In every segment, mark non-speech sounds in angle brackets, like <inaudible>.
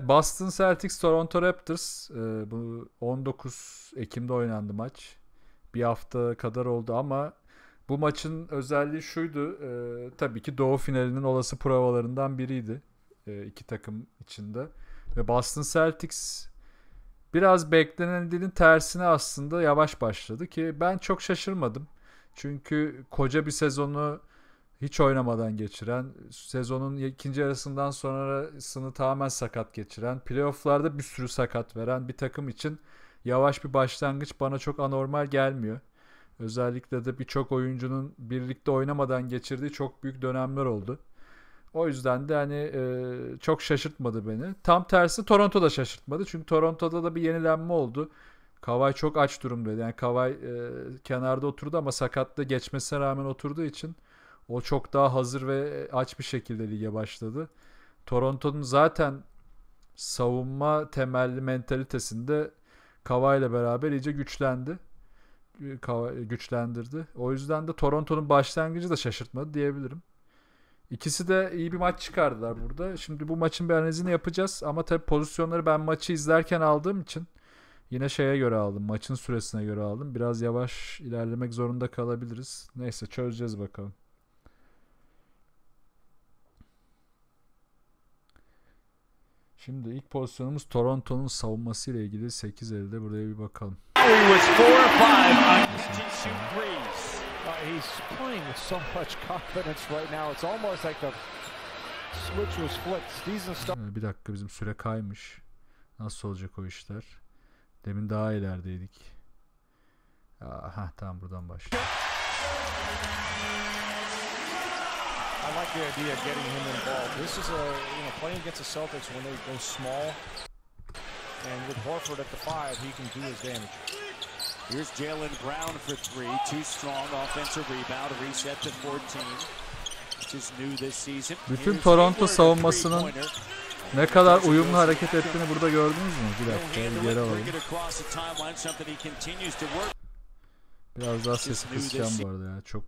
Boston Celtics Toronto Raptors e, bu 19 Ekim'de oynandı maç. Bir hafta kadar oldu ama bu maçın özelliği şuydu. E, tabii ki Doğu finalinin olası provalarından biriydi. E, iki takım içinde. Ve Boston Celtics biraz beklenildiğinin tersine aslında yavaş başladı ki ben çok şaşırmadım. Çünkü koca bir sezonu hiç oynamadan geçiren, sezonun ikinci yarısından sonrasını tamamen sakat geçiren, playofflarda bir sürü sakat veren bir takım için yavaş bir başlangıç bana çok anormal gelmiyor. Özellikle de birçok oyuncunun birlikte oynamadan geçirdiği çok büyük dönemler oldu. O yüzden de hani e, çok şaşırtmadı beni. Tam tersi Toronto'da şaşırtmadı. Çünkü Toronto'da da bir yenilenme oldu. Kavay çok aç durumdaydı. Yani Kavay e, kenarda oturdu ama sakatlı geçmesine rağmen oturduğu için o çok daha hazır ve aç bir şekilde lige başladı. Toronto'nun zaten savunma temelli mentalitesinde Kava ile beraber iyice güçlendi. güçlendirdi. O yüzden de Toronto'nun başlangıcı da şaşırtmadı diyebilirim. İkisi de iyi bir maç çıkardılar burada. Şimdi bu maçın bir analizini yapacağız ama tabii pozisyonları ben maçı izlerken aldığım için yine şeye göre aldım. Maçın süresine göre aldım. Biraz yavaş ilerlemek zorunda kalabiliriz. Neyse çözeceğiz bakalım. Şimdi ilk pozisyonumuz Toronto'nun savunması ile ilgili 8 elde buraya bir bakalım. Uh, he's playing with so much confidence right now. It's almost like the switch was flipped. Season start. Ee, bir dakika bizim süre kaymış. Nasıl olacak o işler? Demin daha ilerideydik. Aha tamam buradan başlıyor. I like the idea of getting him involved. This is a you know playing against the Celtics when they go small, and with Horford at the five, he can do his damage. Here's Jalen Brown for three. Too strong offensive rebound. Reset to 14. Bütün Toronto savunmasının ne kadar uyumlu hareket ettiğini burada gördünüz mü? Bir dakika geri alalım. Biraz daha sesi kısacağım bu arada ya. Çok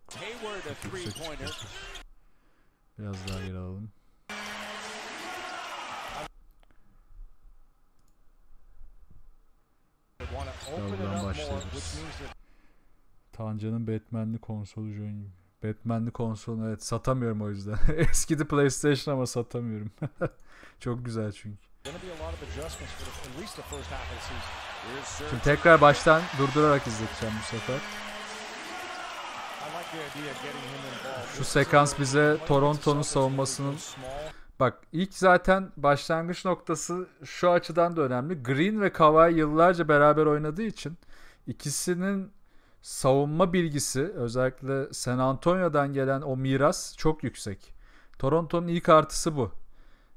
yüksek çıkıyor. Biraz daha geri alalım. Buradan başlayabiliriz. Tanca'nın Batman'li konsolu join. Batman'li konsol evet satamıyorum o yüzden. <laughs> Eskidi PlayStation ama satamıyorum. <laughs> Çok güzel çünkü. Şimdi tekrar baştan durdurarak izleteceğim bu sefer. Şu sekans bize Toronto'nun savunmasının Bak ilk zaten başlangıç noktası şu açıdan da önemli. Green ve Kawhi yıllarca beraber oynadığı için ikisinin savunma bilgisi özellikle San Antonio'dan gelen o miras çok yüksek. Toronto'nun ilk artısı bu.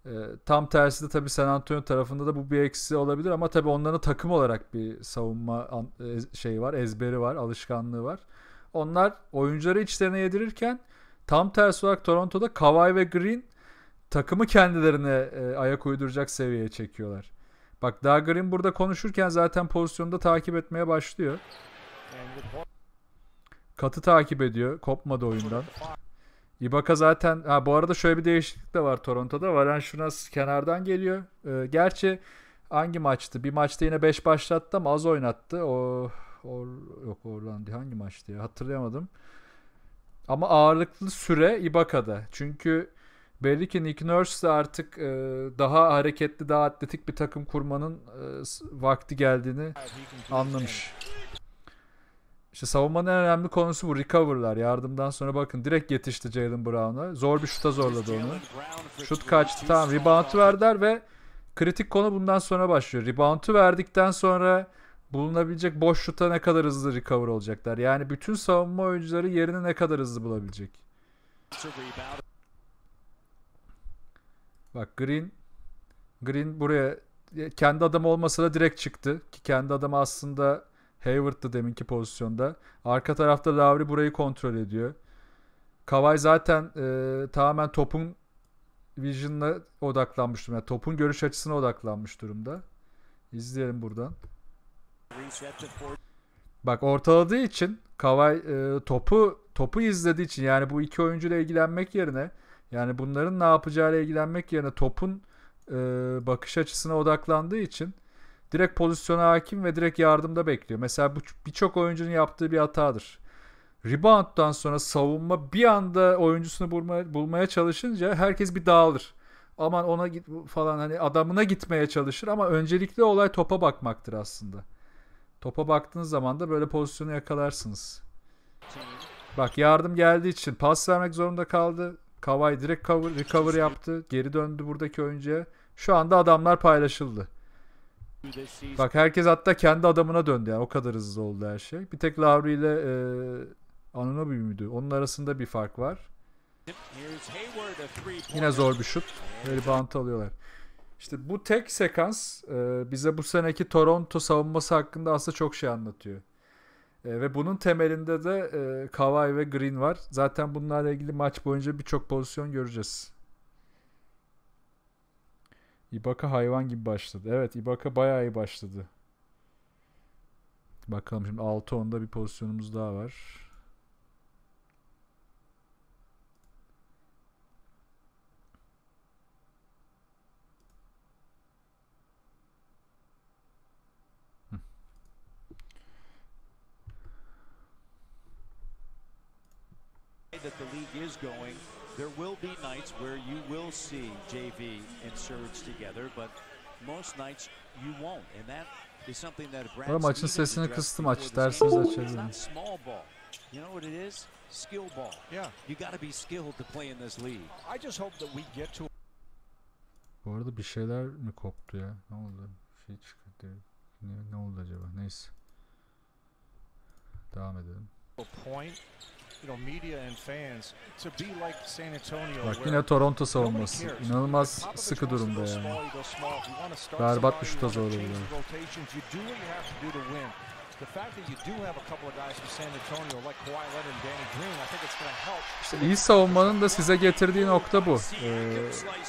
E, tam tersi de tabii San Antonio tarafında da bu bir eksi olabilir ama tabii onların takım olarak bir savunma şey var, ezberi var, alışkanlığı var onlar oyuncuları içlerine yedirirken tam tersi olarak Toronto'da Kawhi ve Green takımı kendilerine e, ayak uyduracak seviyeye çekiyorlar. Bak daha Green burada konuşurken zaten pozisyonda takip etmeye başlıyor. Katı takip ediyor. Kopmadı oyundan. Ibaka zaten ha bu arada şöyle bir değişiklik de var Toronto'da. Valanciunas kenardan geliyor. Ee, gerçi hangi maçtı? Bir maçta yine 5 başlattı ama az oynattı. O Or, yok Orlandi hangi maçtı ya hatırlayamadım. Ama ağırlıklı süre Ibaka'da. Çünkü belli ki Nick Nurse de artık e, daha hareketli, daha atletik bir takım kurmanın e, vakti geldiğini anlamış. İşte savunmanın en önemli konusu bu. Recover'lar. Yardımdan sonra bakın direkt yetişti Jalen Brown'a. Zor bir şuta zorladı onu. Şut kaçtı. Tamam rebound'u verdiler ve kritik konu bundan sonra başlıyor. Rebound'u verdikten sonra bulunabilecek boş şuta ne kadar hızlı recover olacaklar. Yani bütün savunma oyuncuları yerini ne kadar hızlı bulabilecek. Bak Green Green buraya e, kendi adam olmasa da direkt çıktı. Ki kendi adamı aslında Hayward'dı deminki pozisyonda. Arka tarafta Lavri burayı kontrol ediyor. Kavay zaten e, tamamen topun vision'ına odaklanmış durumda. Yani topun görüş açısına odaklanmış durumda. İzleyelim buradan. Bak ortaladığı için Kavay e, topu topu izlediği için yani bu iki oyuncuyla ilgilenmek yerine yani bunların ne yapacağıyla ilgilenmek yerine topun e, bakış açısına odaklandığı için direkt pozisyona hakim ve direkt yardımda bekliyor. Mesela bu birçok oyuncunun yaptığı bir hatadır. Rebound'dan sonra savunma bir anda oyuncusunu bulmaya, bulmaya çalışınca herkes bir dağılır. Aman ona git falan hani adamına gitmeye çalışır ama öncelikli olay topa bakmaktır aslında. Topa baktığınız zaman da böyle pozisyonu yakalarsınız. Bak yardım geldiği için pas vermek zorunda kaldı. Kavay direkt cover, recover yaptı. Geri döndü buradaki oyuncuya. Şu anda adamlar paylaşıldı. Bak herkes hatta kendi adamına döndü yani o kadar hızlı oldu her şey. Bir tek Lavri ile e, Anunobi müydü? Onun arasında bir fark var. Yine zor bir şut. Böyle Rebound alıyorlar. İşte bu tek sekans e, bize bu seneki Toronto savunması hakkında aslında çok şey anlatıyor. E, ve bunun temelinde de e, Kawhi ve Green var. Zaten bunlarla ilgili maç boyunca birçok pozisyon göreceğiz. Ibaka hayvan gibi başladı. Evet Ibaka bayağı iyi başladı. Bakalım şimdi 6-10'da bir pozisyonumuz daha var. that the league is going, there will be nights where you will see JV and Surge together, but most nights you won't. And that is something that Brad Bro, maçın small ball. You know what it is? Skill ball. Yeah. You got to be skilled to play in this league. I just hope that we get to Bu arada bir şeyler mi koptu ya? Ne oldu? Bir şey çıktı. Ne, ne oldu acaba? Neyse. Devam edelim. A point Bak yine Toronto savunması. İnanılmaz sıkı durumda yani. Berbat bir şuta zorluyorlar. İşte iyi savunmanın da size getirdiği nokta bu. Ee,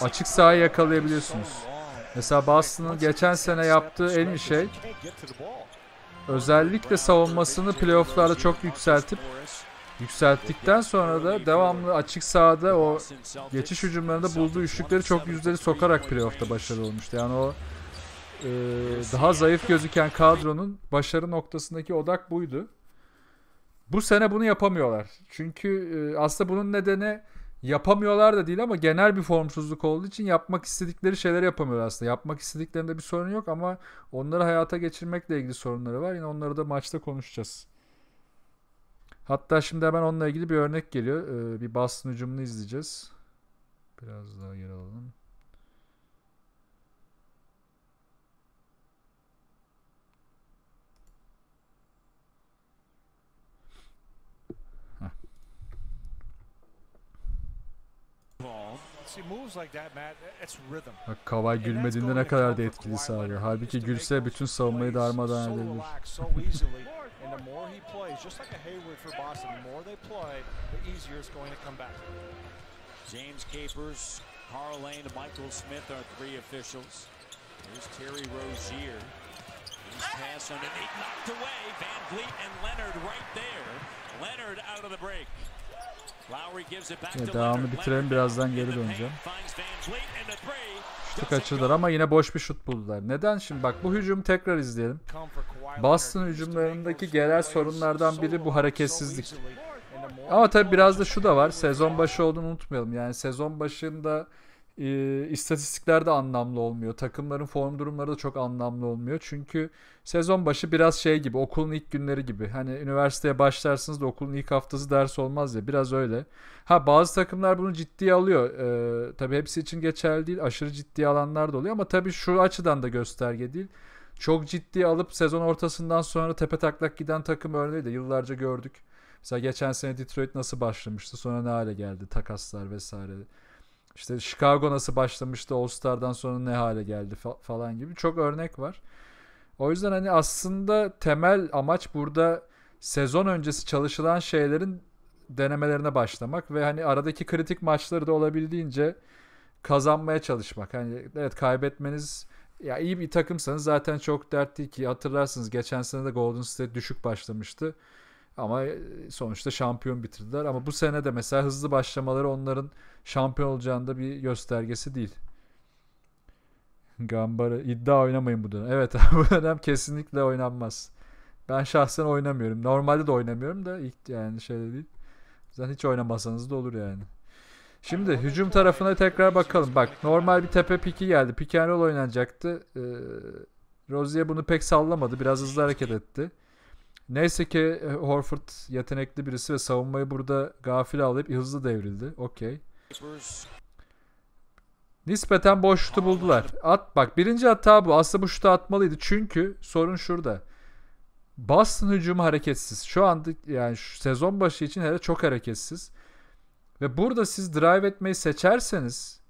açık sahayı yakalayabiliyorsunuz. Mesela Boston'ın geçen sene yaptığı en iyi şey özellikle savunmasını playofflarda çok yükseltip Yükselttikten sonra da devamlı açık sahada o geçiş hücumlarında bulduğu üçlükleri çok yüzleri sokarak playoff'ta başarılı olmuştu. Yani o e, daha zayıf gözüken kadronun başarı noktasındaki odak buydu. Bu sene bunu yapamıyorlar. Çünkü e, aslında bunun nedeni yapamıyorlar da değil ama genel bir formsuzluk olduğu için yapmak istedikleri şeyleri yapamıyorlar aslında. Yapmak istediklerinde bir sorun yok ama onları hayata geçirmekle ilgili sorunları var. Yine onları da maçta konuşacağız. Hatta şimdi hemen onunla ilgili bir örnek geliyor. Ee, bir Boston hücumunu izleyeceğiz. Biraz daha yer alalım. Bak Kavay gülmediğinde ne kadar da etkili sağlıyor. Halbuki gülse bütün savunmayı darmadağın edebilir. And the more he plays, just like a Hayward for Boston, the more they play, the easier it's going to come back. James Capers, Carl Lane, and Michael Smith are three officials. There's Terry Rozier. pass underneath, knocked away. Van Vliet and Leonard right there. Leonard out of the break. Şimdi devamı bitirelim birazdan geri döneceğim. Şutu kaçırdılar ama yine boş bir şut buldular. Neden şimdi bak bu hücumu tekrar izleyelim. Boston hücumlarındaki genel sorunlardan biri bu hareketsizlik. Ama tabi biraz da şu da var. Sezon başı olduğunu unutmayalım. Yani sezon başında e, istatistikler de anlamlı olmuyor. Takımların form durumları da çok anlamlı olmuyor. Çünkü sezon başı biraz şey gibi okulun ilk günleri gibi. Hani üniversiteye başlarsınız da okulun ilk haftası ders olmaz ya biraz öyle. Ha bazı takımlar bunu ciddiye alıyor. E, tabii hepsi için geçerli değil. Aşırı ciddiye alanlar da oluyor ama tabii şu açıdan da gösterge değil. Çok ciddi alıp sezon ortasından sonra tepe taklak giden takım örneği de yıllarca gördük. Mesela geçen sene Detroit nasıl başlamıştı sonra ne hale geldi takaslar vesaire işte Chicago nasıl başlamıştı All Star'dan sonra ne hale geldi fa- falan gibi çok örnek var. O yüzden hani aslında temel amaç burada sezon öncesi çalışılan şeylerin denemelerine başlamak ve hani aradaki kritik maçları da olabildiğince kazanmaya çalışmak. Hani evet kaybetmeniz ya iyi bir takımsanız zaten çok dert değil ki hatırlarsınız geçen sene de Golden State düşük başlamıştı. Ama e, sonuçta şampiyon bitirdiler. Ama bu sene de mesela hızlı başlamaları onların şampiyon olacağında bir göstergesi değil. Gambara iddia oynamayın bu dönem. Evet <laughs> bu dönem kesinlikle oynanmaz. Ben şahsen oynamıyorum. Normalde de oynamıyorum da ilk yani şey değil. Zaten hiç oynamasanız da olur yani. Şimdi hücum tarafına tekrar bakalım. Bak normal bir tepe piki geldi. Pick and oynanacaktı. Ee, Rozier bunu pek sallamadı. Biraz hızlı hareket etti. Neyse ki e, Horford yetenekli birisi ve savunmayı burada gafil alıp hızlı devrildi. Okey. Nispeten boş şutu buldular. At bak birinci hata bu. Aslında bu şutu atmalıydı. Çünkü sorun şurada. Boston hücumu hareketsiz. Şu anda yani şu sezon başı için hele çok hareketsiz. Ve burada siz drive etmeyi seçerseniz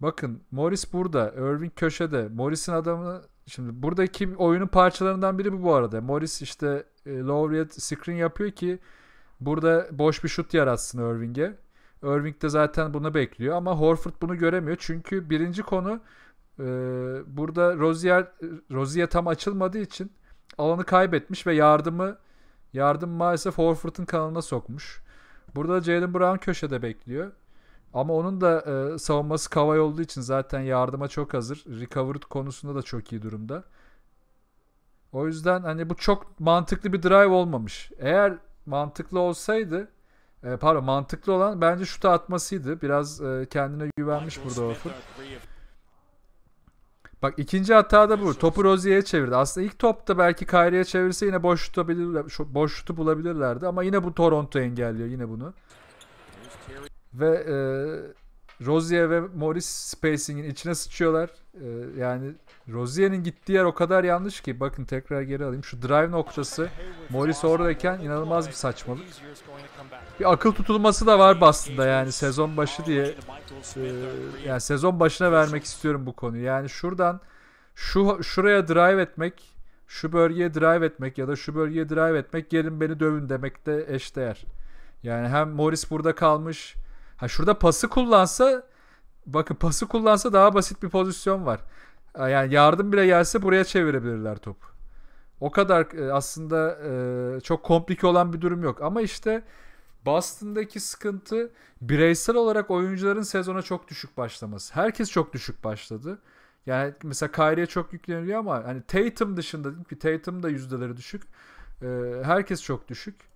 bakın Morris burada. Irving köşede. Morris'in adamı Şimdi buradaki oyunun parçalarından biri bu bu arada. Morris işte e, Laureate screen yapıyor ki burada boş bir şut yaratsın Irving'e. Irving de zaten bunu bekliyor ama Horford bunu göremiyor. Çünkü birinci konu e, burada Rozier, Rozier tam açılmadığı için alanı kaybetmiş ve yardımı yardım maalesef Horford'un kanalına sokmuş. Burada Jalen Brown köşede bekliyor. Ama onun da e, savunması kavay olduğu için zaten yardıma çok hazır. Recovered konusunda da çok iyi durumda. O yüzden hani bu çok mantıklı bir drive olmamış. Eğer mantıklı olsaydı e, pardon mantıklı olan bence şuta atmasıydı. Biraz e, kendine güvenmiş burada Wofford. Bak ikinci hata da bu. Topu Rozier'e çevirdi. Aslında ilk topta belki Kyrie'ye çevirse yine boş tutabilirler, boş şutu bulabilirlerdi ama yine bu Toronto engelliyor yine bunu. Ve e, Rozier ve Morris spacing'in içine sıçıyorlar. E, yani Rozier'in gittiği yer o kadar yanlış ki bakın tekrar geri alayım. Şu drive noktası Morris oradayken inanılmaz bir saçmalık. Bir akıl tutulması da var aslında yani sezon başı diye. E, yani sezon başına vermek istiyorum bu konuyu. Yani şuradan şu şuraya drive etmek, şu bölgeye drive etmek ya da şu bölgeye drive etmek gelin beni dövün demekte de eşdeğer. Yani hem Morris burada kalmış Ha şurada pası kullansa bakın pası kullansa daha basit bir pozisyon var. Yani yardım bile gelse buraya çevirebilirler top. O kadar e, aslında e, çok komplike olan bir durum yok. Ama işte Boston'daki sıkıntı bireysel olarak oyuncuların sezona çok düşük başlaması. Herkes çok düşük başladı. Yani mesela Kyrie'ye çok yükleniliyor ama hani Tatum dışında ki Tatum da yüzdeleri düşük. E, herkes çok düşük.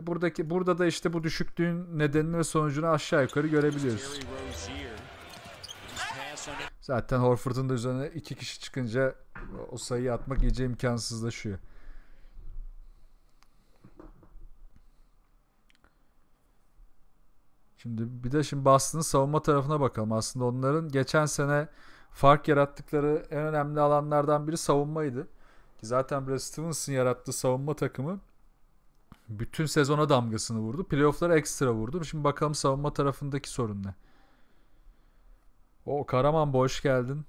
E, buradaki burada da işte bu düşüklüğün nedenini ve sonucunu aşağı yukarı görebiliyoruz. Zaten Horford'un da üzerine iki kişi çıkınca o sayıyı atmak iyice imkansızlaşıyor. Şimdi bir de şimdi Boston'ın savunma tarafına bakalım. Aslında onların geçen sene fark yarattıkları en önemli alanlardan biri savunmaydı. Ki zaten Brad Stevens'ın yarattığı savunma takımı bütün sezona damgasını vurdu. Playoff'lara ekstra vurdu. Şimdi bakalım savunma tarafındaki sorun ne? O Karaman boş geldin.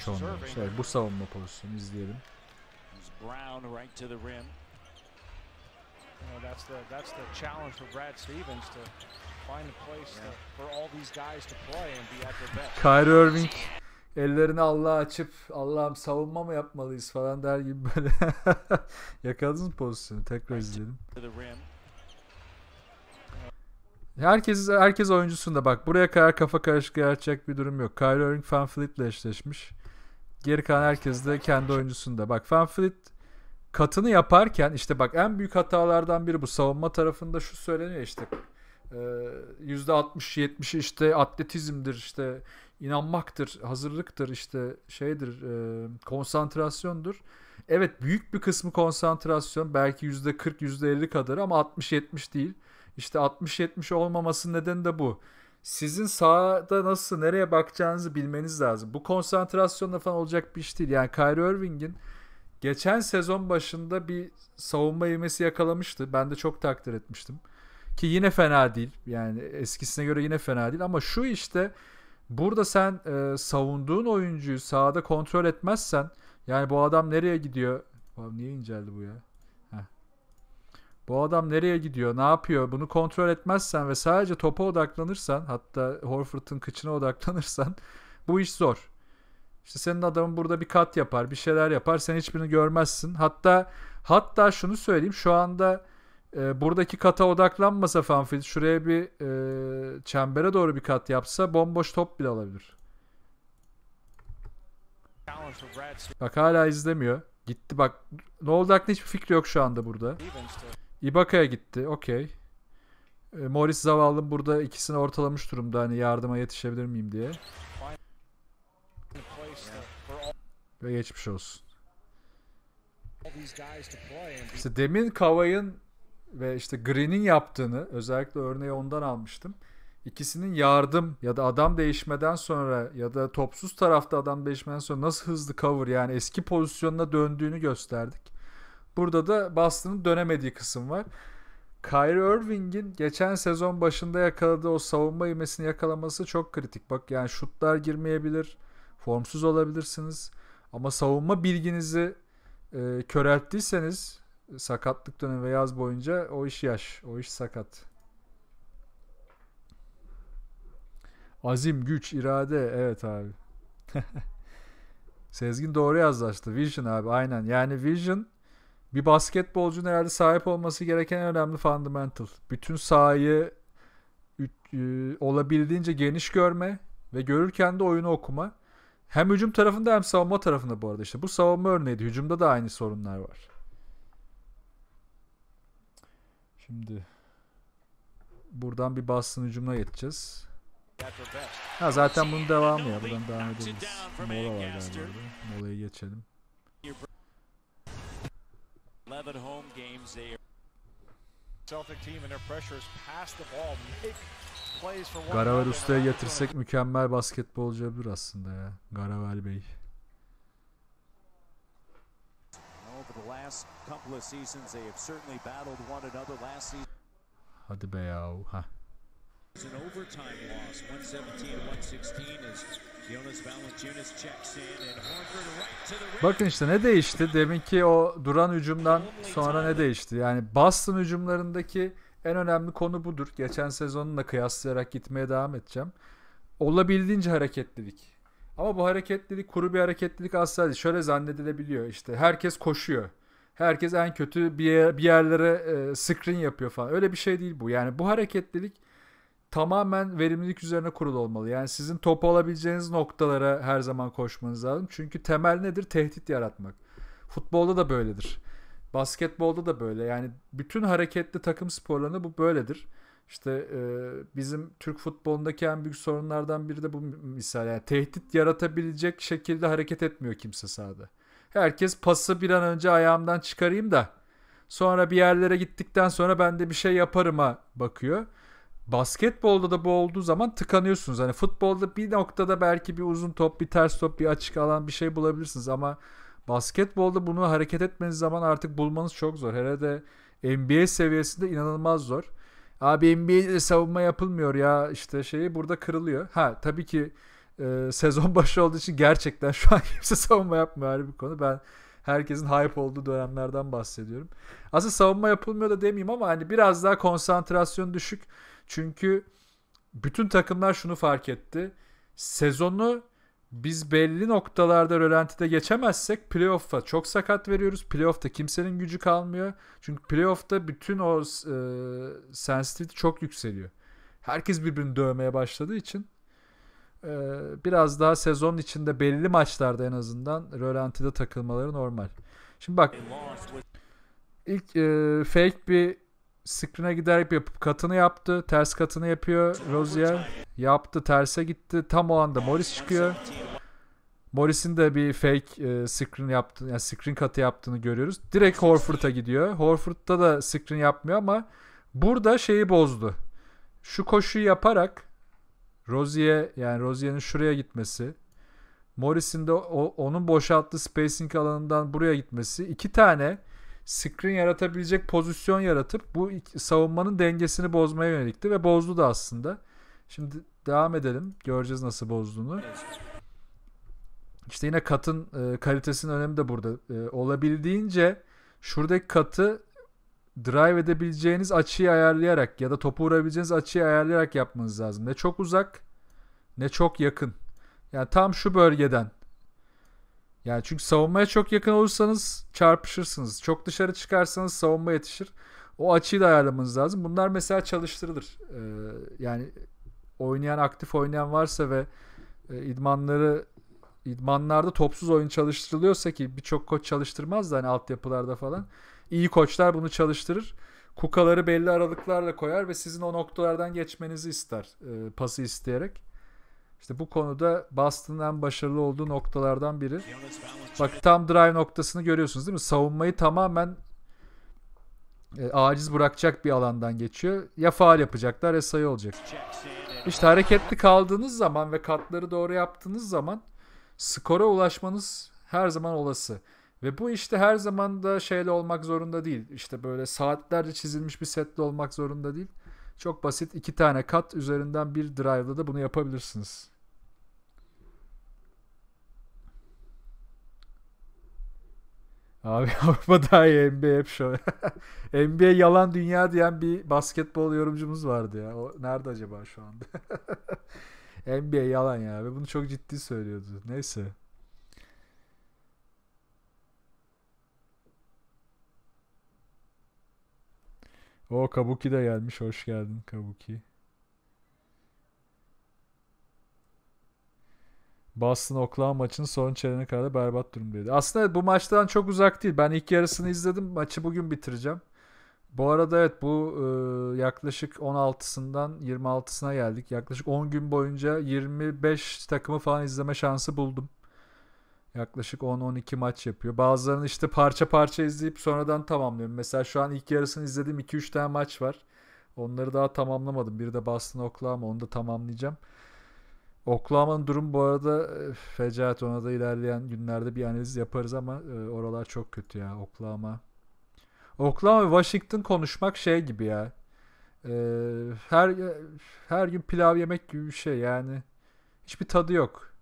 Üç olmamış. Şey, bu savunma pozisyonu izleyelim. Brown right to the rim. that's the that's the challenge for Brad Stevens to Kyrie Irving ellerini Allah'a açıp Allah'ım savunma mı yapmalıyız falan der gibi böyle <laughs> yakaladınız mı pozisyonu? Tekrar izleyelim. Herkes herkes oyuncusunda bak buraya kadar kafa karışık yaratacak bir durum yok. Kyrie Irving Fanfleet'le eşleşmiş. Geri kalan herkes de kendi oyuncusunda. Bak Fanfleet katını yaparken işte bak en büyük hatalardan biri bu savunma tarafında şu söyleniyor işte %60-70'i ee, işte atletizmdir işte inanmaktır, hazırlıktır işte şeydir e, konsantrasyondur. Evet büyük bir kısmı konsantrasyon belki %40 %50 kadar ama 60-70 değil. İşte 60-70 olmamasının nedeni de bu. Sizin sahada nasıl nereye bakacağınızı bilmeniz lazım. Bu konsantrasyonla falan olacak bir iş değil. Yani Kyrie Irving'in geçen sezon başında bir savunma ivmesi yakalamıştı. Ben de çok takdir etmiştim. Ki yine fena değil. Yani eskisine göre yine fena değil ama şu işte burada sen e, savunduğun oyuncuyu sahada kontrol etmezsen yani bu adam nereye gidiyor? Abi niye inceldi bu ya? Heh. Bu adam nereye gidiyor? Ne yapıyor? Bunu kontrol etmezsen ve sadece topa odaklanırsan hatta Horford'un kıçına odaklanırsan <laughs> bu iş zor. İşte senin adamın burada bir kat yapar, bir şeyler yapar. Sen hiçbirini görmezsin. Hatta hatta şunu söyleyeyim. Şu anda e, buradaki kata odaklanmasa Fanfield şuraya bir e, çembere doğru bir kat yapsa bomboş top bile alabilir. Bak hala izlemiyor. Gitti bak. Ne oldu hakkında hiçbir fikri yok şu anda burada. Ibaka'ya gitti. Okey. E, Morris zavallı burada ikisini ortalamış durumda. Hani yardıma yetişebilir miyim diye. Ve geçmiş olsun. İşte demin Kavay'ın ve işte Green'in yaptığını özellikle örneği ondan almıştım. İkisinin yardım ya da adam değişmeden sonra ya da topsuz tarafta adam değişmeden sonra nasıl hızlı cover yani eski pozisyonuna döndüğünü gösterdik. Burada da Boston'ın dönemediği kısım var. Kyrie Irving'in geçen sezon başında yakaladığı o savunma ivmesini yakalaması çok kritik. Bak yani şutlar girmeyebilir, formsuz olabilirsiniz. Ama savunma bilginizi e, körelttiyseniz sakatlık dönemi ve yaz boyunca o iş yaş, o iş sakat. Azim, güç, irade. Evet abi. <laughs> Sezgin doğru yazlaştı. Vision abi aynen. Yani Vision bir basketbolcunun herhalde sahip olması gereken en önemli fundamental. Bütün sahayı e, olabildiğince geniş görme ve görürken de oyunu okuma. Hem hücum tarafında hem savunma tarafında bu arada işte. Bu savunma örneğiydi. Hücumda da aynı sorunlar var. Şimdi buradan bir Boston hücumuna geçeceğiz. Ha zaten bunun devamı ya. Buradan devam edelim. Mola var galiba. Mola'yı geçelim. Garavel ustaya getirsek mükemmel basketbolcu olur aslında ya. Garavel Bey. last couple of seasons they have certainly battled one another last season. Hadi be ya. Ha. It's an overtime loss, 117-116 as Jonas Valanciunas checks in and Horford right to the rim. Bakın işte ne değişti? Deminki o duran hücumdan sonra ne değişti? Yani Boston hücumlarındaki en önemli konu budur. Geçen sezonunla kıyaslayarak gitmeye devam edeceğim. Olabildiğince hareketlilik. Ama bu hareketlilik kuru bir hareketlilik asla değil. Şöyle zannedilebiliyor işte herkes koşuyor herkes en kötü bir, bir yerlere e, screen yapıyor falan. Öyle bir şey değil bu. Yani bu hareketlilik tamamen verimlilik üzerine kurulu olmalı. Yani sizin topu alabileceğiniz noktalara her zaman koşmanız lazım. Çünkü temel nedir? Tehdit yaratmak. Futbolda da böyledir. Basketbolda da böyle. Yani bütün hareketli takım sporlarında bu böyledir. İşte e, bizim Türk futbolundaki en büyük sorunlardan biri de bu misal. Yani tehdit yaratabilecek şekilde hareket etmiyor kimse sahada. Herkes pası bir an önce ayağımdan çıkarayım da sonra bir yerlere gittikten sonra ben de bir şey yaparıma bakıyor. Basketbolda da bu olduğu zaman tıkanıyorsunuz. Hani futbolda bir noktada belki bir uzun top, bir ters top, bir açık alan bir şey bulabilirsiniz ama basketbolda bunu hareket etmeniz zaman artık bulmanız çok zor. Herhalde NBA seviyesinde inanılmaz zor. Abi NBA'de savunma yapılmıyor ya işte şeyi burada kırılıyor. Ha tabii ki e, sezon <laughs> başı olduğu için gerçekten şu an <laughs> kimse savunma yapmıyor ayrı bir konu. Ben herkesin hype olduğu dönemlerden bahsediyorum. Aslında savunma yapılmıyor da demeyeyim ama hani biraz daha konsantrasyon düşük. Çünkü bütün takımlar şunu fark etti. Sezonu biz belli noktalarda rölantide geçemezsek playoff'a çok sakat veriyoruz. Playoff'ta kimsenin gücü kalmıyor. Çünkü playoff'ta bütün o e, sensitivity çok yükseliyor. Herkes birbirini dövmeye başladığı için ee, biraz daha sezon içinde belli maçlarda en azından rölantide takılmaları normal. Şimdi bak ilk e, fake bir screen'e giderek yapıp katını yaptı. Ters katını yapıyor Rozier. Yaptı terse gitti. Tam o anda Morris çıkıyor. Morris'in de bir fake e, screen yaptığını, yani screen katı yaptığını görüyoruz. Direkt Horford'a gidiyor. Horford'da da screen yapmıyor ama burada şeyi bozdu. Şu koşuyu yaparak Rozier yani Rozier'in şuraya gitmesi. Morris'in de o, onun boşalttığı spacing alanından buraya gitmesi. iki tane screen yaratabilecek pozisyon yaratıp bu savunmanın dengesini bozmaya yönelikti ve bozdu da aslında. Şimdi devam edelim. Göreceğiz nasıl bozduğunu. İşte yine katın e, kalitesinin önemi de burada. E, olabildiğince şuradaki katı drive edebileceğiniz açıyı ayarlayarak ya da topu vurabileceğiniz açıyı ayarlayarak yapmanız lazım. Ne çok uzak ne çok yakın. Yani tam şu bölgeden. Yani çünkü savunmaya çok yakın olursanız çarpışırsınız. Çok dışarı çıkarsanız savunma yetişir. O açıyı da ayarlamanız lazım. Bunlar mesela çalıştırılır. Ee, yani oynayan aktif oynayan varsa ve e, idmanları idmanlarda topsuz oyun çalıştırılıyorsa ki birçok koç çalıştırmaz da hani altyapılarda falan iyi koçlar bunu çalıştırır. Kukaları belli aralıklarla koyar ve sizin o noktalardan geçmenizi ister e, pası isteyerek. İşte bu konuda Boston'ın en başarılı olduğu noktalardan biri. Bak tam drive noktasını görüyorsunuz değil mi? Savunmayı tamamen e, aciz bırakacak bir alandan geçiyor. Ya faal yapacaklar ya sayı olacak. İşte hareketli kaldığınız zaman ve katları doğru yaptığınız zaman skora ulaşmanız her zaman olası. Ve bu işte her zaman da şeyle olmak zorunda değil. İşte böyle saatlerce çizilmiş bir setle olmak zorunda değil. Çok basit iki tane kat üzerinden bir drive'da da bunu yapabilirsiniz. Abi <laughs> Avrupa daha iyi. NBA hep şöyle. <laughs> NBA yalan dünya diyen bir basketbol yorumcumuz vardı ya. O nerede acaba şu anda? <laughs> NBA yalan ya ve bunu çok ciddi söylüyordu. Neyse. O Kabuki de gelmiş. Hoş geldin Kabuki. Boston Oklahoma maçının son çeyreğine kadar berbat durumdaydı. Aslında evet, bu maçtan çok uzak değil. Ben ilk yarısını izledim. Maçı bugün bitireceğim. Bu arada evet bu e, yaklaşık 16'sından 26'sına geldik. Yaklaşık 10 gün boyunca 25 takımı falan izleme şansı buldum. Yaklaşık 10-12 maç yapıyor. Bazılarını işte parça parça izleyip sonradan tamamlıyorum. Mesela şu an ilk yarısını izledim. 2-3 tane maç var. Onları daha tamamlamadım. Bir de Boston Oklahoma onu da tamamlayacağım. Oklahoma'nın durum bu arada eh, fecaat ona da ilerleyen günlerde bir analiz yaparız ama eh, oralar çok kötü ya Oklahoma. Oklahoma ve Washington konuşmak şey gibi ya. Eh, her her gün pilav yemek gibi bir şey yani. Hiçbir tadı yok.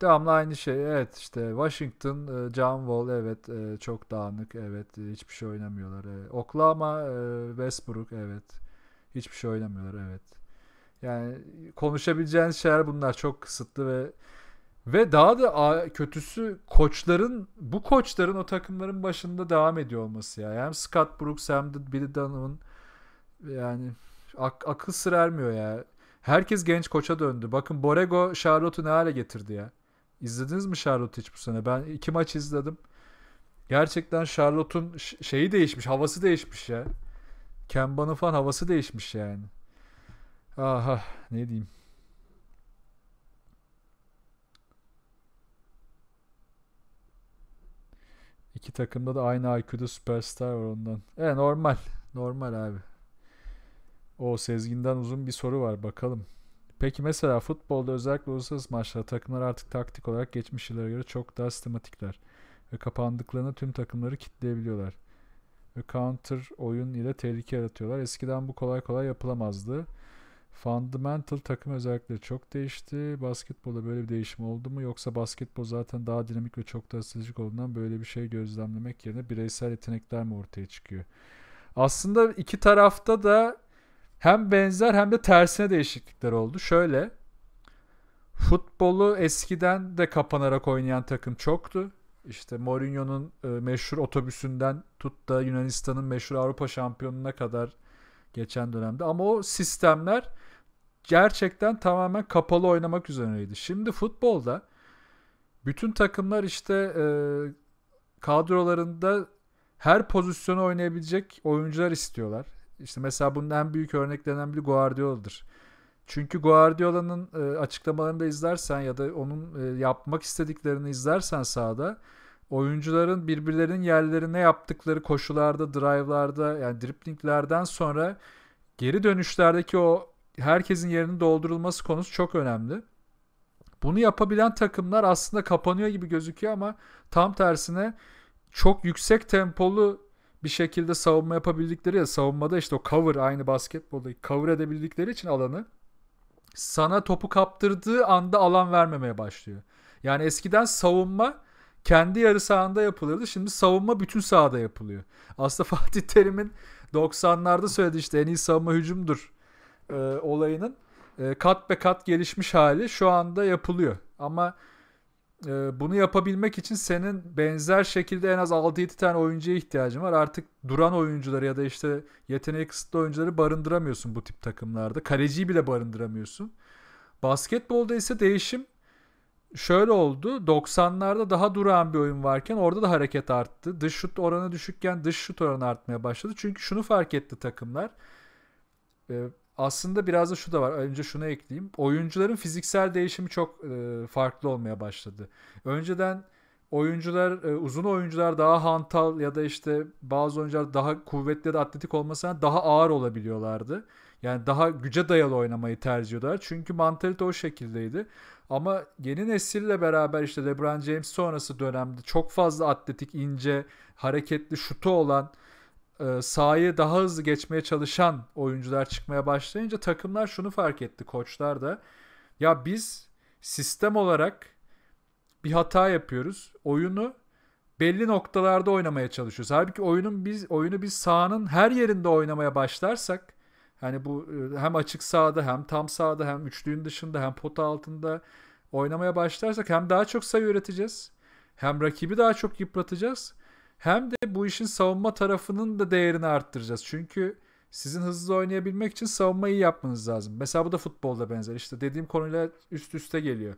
Devamlı aynı şey. Evet işte Washington, e, John Wall evet e, çok dağınık. Evet e, hiçbir şey oynamıyorlar. Evet. Oklahoma, Westbrook evet. Hiçbir şey oynamıyorlar evet. Yani konuşabileceğiniz şeyler bunlar çok kısıtlı ve ve daha da kötüsü koçların bu koçların o takımların başında devam ediyor olması ya. Yani Scott Brooks hem de Billy Donovan'ın yani ak- akıl sır ermiyor ya. Herkes genç koça döndü. Bakın Borrego Charlotte'u ne hale getirdi ya. İzlediniz mi Charlotte hiç bu sene? Ben iki maç izledim. Gerçekten Charlotte'un şeyi değişmiş. Havası değişmiş ya. Kemba'nın falan havası değişmiş yani. Aha ne diyeyim. İki takımda da aynı IQ'da süperstar var ondan. E normal. Normal abi. O Sezgin'den uzun bir soru var. Bakalım. Peki mesela futbolda özellikle uluslararası maçlarda takımlar artık taktik olarak geçmiş yıllara göre çok daha sistematikler. Ve kapandıklarına tüm takımları kitleyebiliyorlar. Ve counter oyun ile tehlike yaratıyorlar. Eskiden bu kolay kolay yapılamazdı. Fundamental takım özellikleri çok değişti. Basketbolda böyle bir değişim oldu mu? Yoksa basketbol zaten daha dinamik ve çok daha stratejik olduğundan böyle bir şey gözlemlemek yerine bireysel yetenekler mi ortaya çıkıyor? Aslında iki tarafta da hem benzer hem de tersine değişiklikler oldu. Şöyle futbolu eskiden de kapanarak oynayan takım çoktu. İşte Mourinho'nun e, meşhur otobüsünden tut da Yunanistan'ın meşhur Avrupa şampiyonuna kadar geçen dönemde. Ama o sistemler gerçekten tamamen kapalı oynamak üzereydi. Şimdi futbolda bütün takımlar işte e, kadrolarında her pozisyonu oynayabilecek oyuncular istiyorlar. İşte mesela bunun en büyük örneklerinden biri Guardiola'dır. Çünkü Guardiola'nın e, açıklamalarını da izlersen ya da onun e, yapmak istediklerini izlersen sahada oyuncuların birbirlerinin yerlerine yaptıkları koşularda, drive'larda yani driplinglerden sonra geri dönüşlerdeki o herkesin yerinin doldurulması konusu çok önemli. Bunu yapabilen takımlar aslında kapanıyor gibi gözüküyor ama tam tersine çok yüksek tempolu bir şekilde savunma yapabildikleri ya savunmada işte o cover aynı basketbolda cover edebildikleri için alanı sana topu kaptırdığı anda alan vermemeye başlıyor. Yani eskiden savunma kendi yarı sahanda yapılırdı. Şimdi savunma bütün sahada yapılıyor. Aslında <laughs> Fatih Terim'in 90'larda söyledi işte en iyi savunma hücumdur e, olayının e, kat be kat gelişmiş hali şu anda yapılıyor. Ama e, bunu yapabilmek için senin benzer şekilde en az 6-7 tane oyuncuya ihtiyacın var. Artık duran oyuncuları ya da işte yeteneği kısıtlı oyuncuları barındıramıyorsun bu tip takımlarda. Kaleciyi bile barındıramıyorsun. Basketbolda ise değişim şöyle oldu. 90'larda daha durağan bir oyun varken orada da hareket arttı. Dış şut oranı düşükken dış şut oranı artmaya başladı. Çünkü şunu fark etti takımlar. Ee, aslında biraz da şu da var. Önce şunu ekleyeyim. Oyuncuların fiziksel değişimi çok e, farklı olmaya başladı. Önceden oyuncular e, uzun oyuncular daha hantal ya da işte bazı oyuncular daha kuvvetli ya da atletik olmasına daha ağır olabiliyorlardı. Yani daha güce dayalı oynamayı tercih ediyorlar. Çünkü mantalite o şekildeydi. Ama yeni nesille beraber işte LeBron James sonrası dönemde çok fazla atletik, ince, hareketli, şutu olan e, sahayı daha hızlı geçmeye çalışan oyuncular çıkmaya başlayınca takımlar şunu fark etti koçlar da. Ya biz sistem olarak bir hata yapıyoruz. Oyunu belli noktalarda oynamaya çalışıyoruz. Halbuki oyunun biz oyunu biz sahanın her yerinde oynamaya başlarsak hani bu e, hem açık sahada hem tam sahada hem üçlüğün dışında hem pota altında oynamaya başlarsak hem daha çok sayı üreteceğiz. Hem rakibi daha çok yıpratacağız hem de bu işin savunma tarafının da değerini arttıracağız. Çünkü sizin hızlı oynayabilmek için savunmayı yapmanız lazım. Mesela bu da futbolda benzer. İşte dediğim konuyla üst üste geliyor.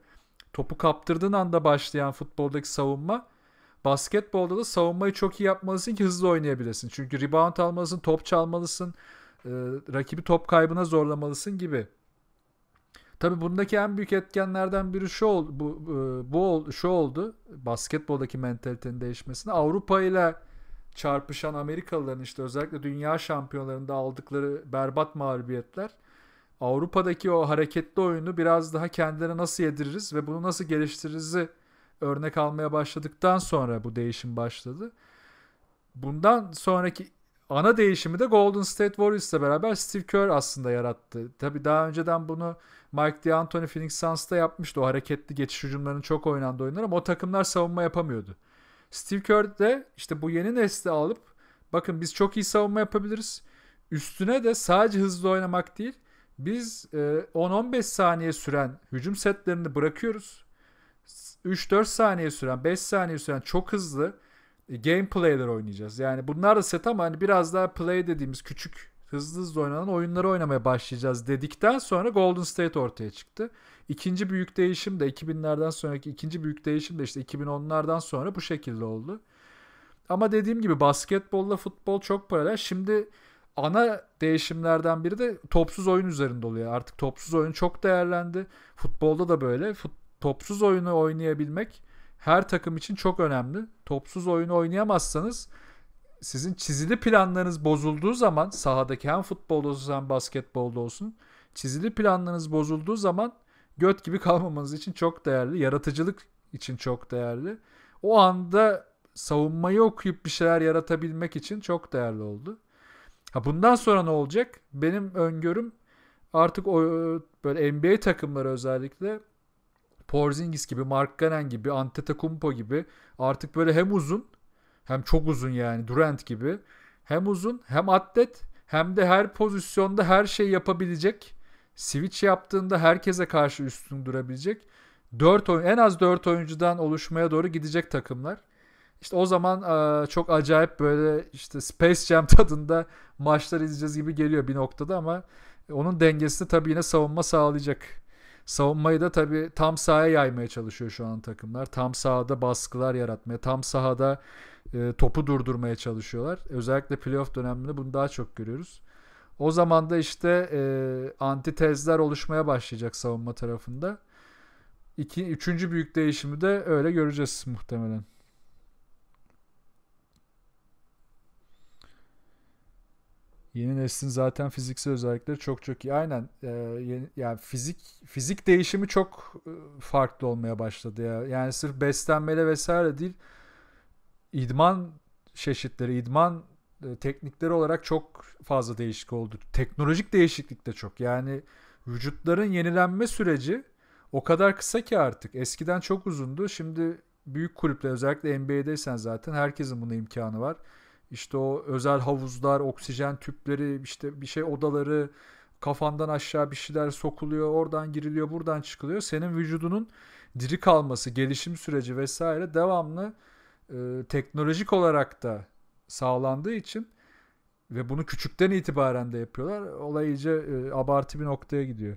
Topu kaptırdığın anda başlayan futboldaki savunma basketbolda da savunmayı çok iyi yapmalısın ki hızlı oynayabilesin. Çünkü rebound almalısın, top çalmalısın, e, rakibi top kaybına zorlamalısın gibi. Tabi bundaki en büyük etkenlerden biri şu oldu, bu, e, bu şu oldu. Basketboldaki mentalitenin değişmesine. Avrupa ile çarpışan Amerikalıların işte özellikle dünya şampiyonlarında aldıkları berbat mağlubiyetler Avrupa'daki o hareketli oyunu biraz daha kendilerine nasıl yediririz ve bunu nasıl geliştiririzi örnek almaya başladıktan sonra bu değişim başladı. Bundan sonraki ana değişimi de Golden State Warriors'la beraber Steve Kerr aslında yarattı. Tabii daha önceden bunu Mike D'Antoni Phoenix Suns'ta yapmıştı. O hareketli geçiş hücumlarının çok oynandığı oyunlar ama o takımlar savunma yapamıyordu. Steve Kerr de işte bu yeni nesli alıp bakın biz çok iyi savunma yapabiliriz. Üstüne de sadece hızlı oynamak değil biz 10-15 e, saniye süren hücum setlerini bırakıyoruz. 3-4 saniye süren, 5 saniye süren çok hızlı e, gameplay'ler oynayacağız. Yani bunlar da set ama hani biraz daha play dediğimiz küçük hızlı hızlı oynanan oyunları oynamaya başlayacağız dedikten sonra Golden State ortaya çıktı. İkinci büyük değişim de 2000'lerden sonraki ikinci büyük değişim de işte 2010'lardan sonra bu şekilde oldu. Ama dediğim gibi basketbolla futbol çok paralel. Şimdi ana değişimlerden biri de topsuz oyun üzerinde oluyor. Artık topsuz oyun çok değerlendi. Futbolda da böyle. Fut, topsuz oyunu oynayabilmek her takım için çok önemli. Topsuz oyunu oynayamazsanız sizin çizili planlarınız bozulduğu zaman sahadaki hem futbolda olsun hem basketbolda olsun çizili planlarınız bozulduğu zaman göt gibi kalmamanız için çok değerli. Yaratıcılık için çok değerli. O anda savunmayı okuyup bir şeyler yaratabilmek için çok değerli oldu. Ha bundan sonra ne olacak? Benim öngörüm artık o böyle NBA takımları özellikle Porzingis gibi, Mark Ganen gibi, Antetokounmpo gibi artık böyle hem uzun hem çok uzun yani Durant gibi hem uzun hem atlet hem de her pozisyonda her şey yapabilecek. Switch yaptığında herkese karşı üstün durabilecek. 4 oyun en az 4 oyuncudan oluşmaya doğru gidecek takımlar. İşte o zaman çok acayip böyle işte Space Jam <laughs> tadında maçlar izleyeceğiz gibi geliyor bir noktada ama onun dengesini tabii yine savunma sağlayacak. Savunmayı da tabii tam sahaya yaymaya çalışıyor şu an takımlar. Tam sahada baskılar yaratmaya, tam sahada e, topu durdurmaya çalışıyorlar. Özellikle playoff döneminde bunu daha çok görüyoruz. O zaman da işte e, antitezler oluşmaya başlayacak savunma tarafında. İki, üçüncü büyük değişimi de öyle göreceğiz muhtemelen. Yeni neslin zaten fiziksel özellikleri çok çok iyi. Aynen. E, yeni, yani fizik fizik değişimi çok e, farklı olmaya başladı ya. Yani sırf beslenmeyle vesaire değil. İdman çeşitleri, idman e, teknikleri olarak çok fazla değişik oldu. Teknolojik değişiklik de çok. Yani vücutların yenilenme süreci o kadar kısa ki artık. Eskiden çok uzundu. Şimdi büyük kulüpler özellikle NBA'deysen zaten herkesin buna imkanı var işte o özel havuzlar, oksijen tüpleri, işte bir şey odaları, kafandan aşağı bir şeyler sokuluyor, oradan giriliyor, buradan çıkılıyor. Senin vücudunun diri kalması, gelişim süreci vesaire devamlı e, teknolojik olarak da sağlandığı için ve bunu küçükten itibaren de yapıyorlar. Olay iyice e, abartı bir noktaya gidiyor.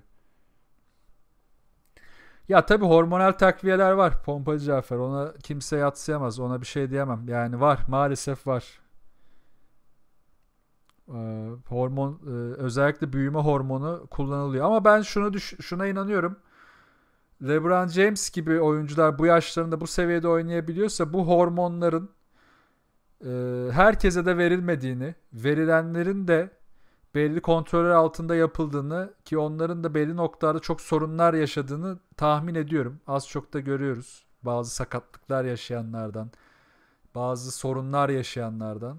Ya tabii hormonal takviyeler var. Pompacı Cafer ona kimse yatsıyamaz. Ona bir şey diyemem. Yani var maalesef var. E, hormon e, özellikle büyüme hormonu kullanılıyor. Ama ben şunu şuna inanıyorum. LeBron James gibi oyuncular bu yaşlarında bu seviyede oynayabiliyorsa bu hormonların e, herkese de verilmediğini, verilenlerin de belli kontroller altında yapıldığını ki onların da belli noktalarda çok sorunlar yaşadığını tahmin ediyorum. Az çok da görüyoruz. Bazı sakatlıklar yaşayanlardan, bazı sorunlar yaşayanlardan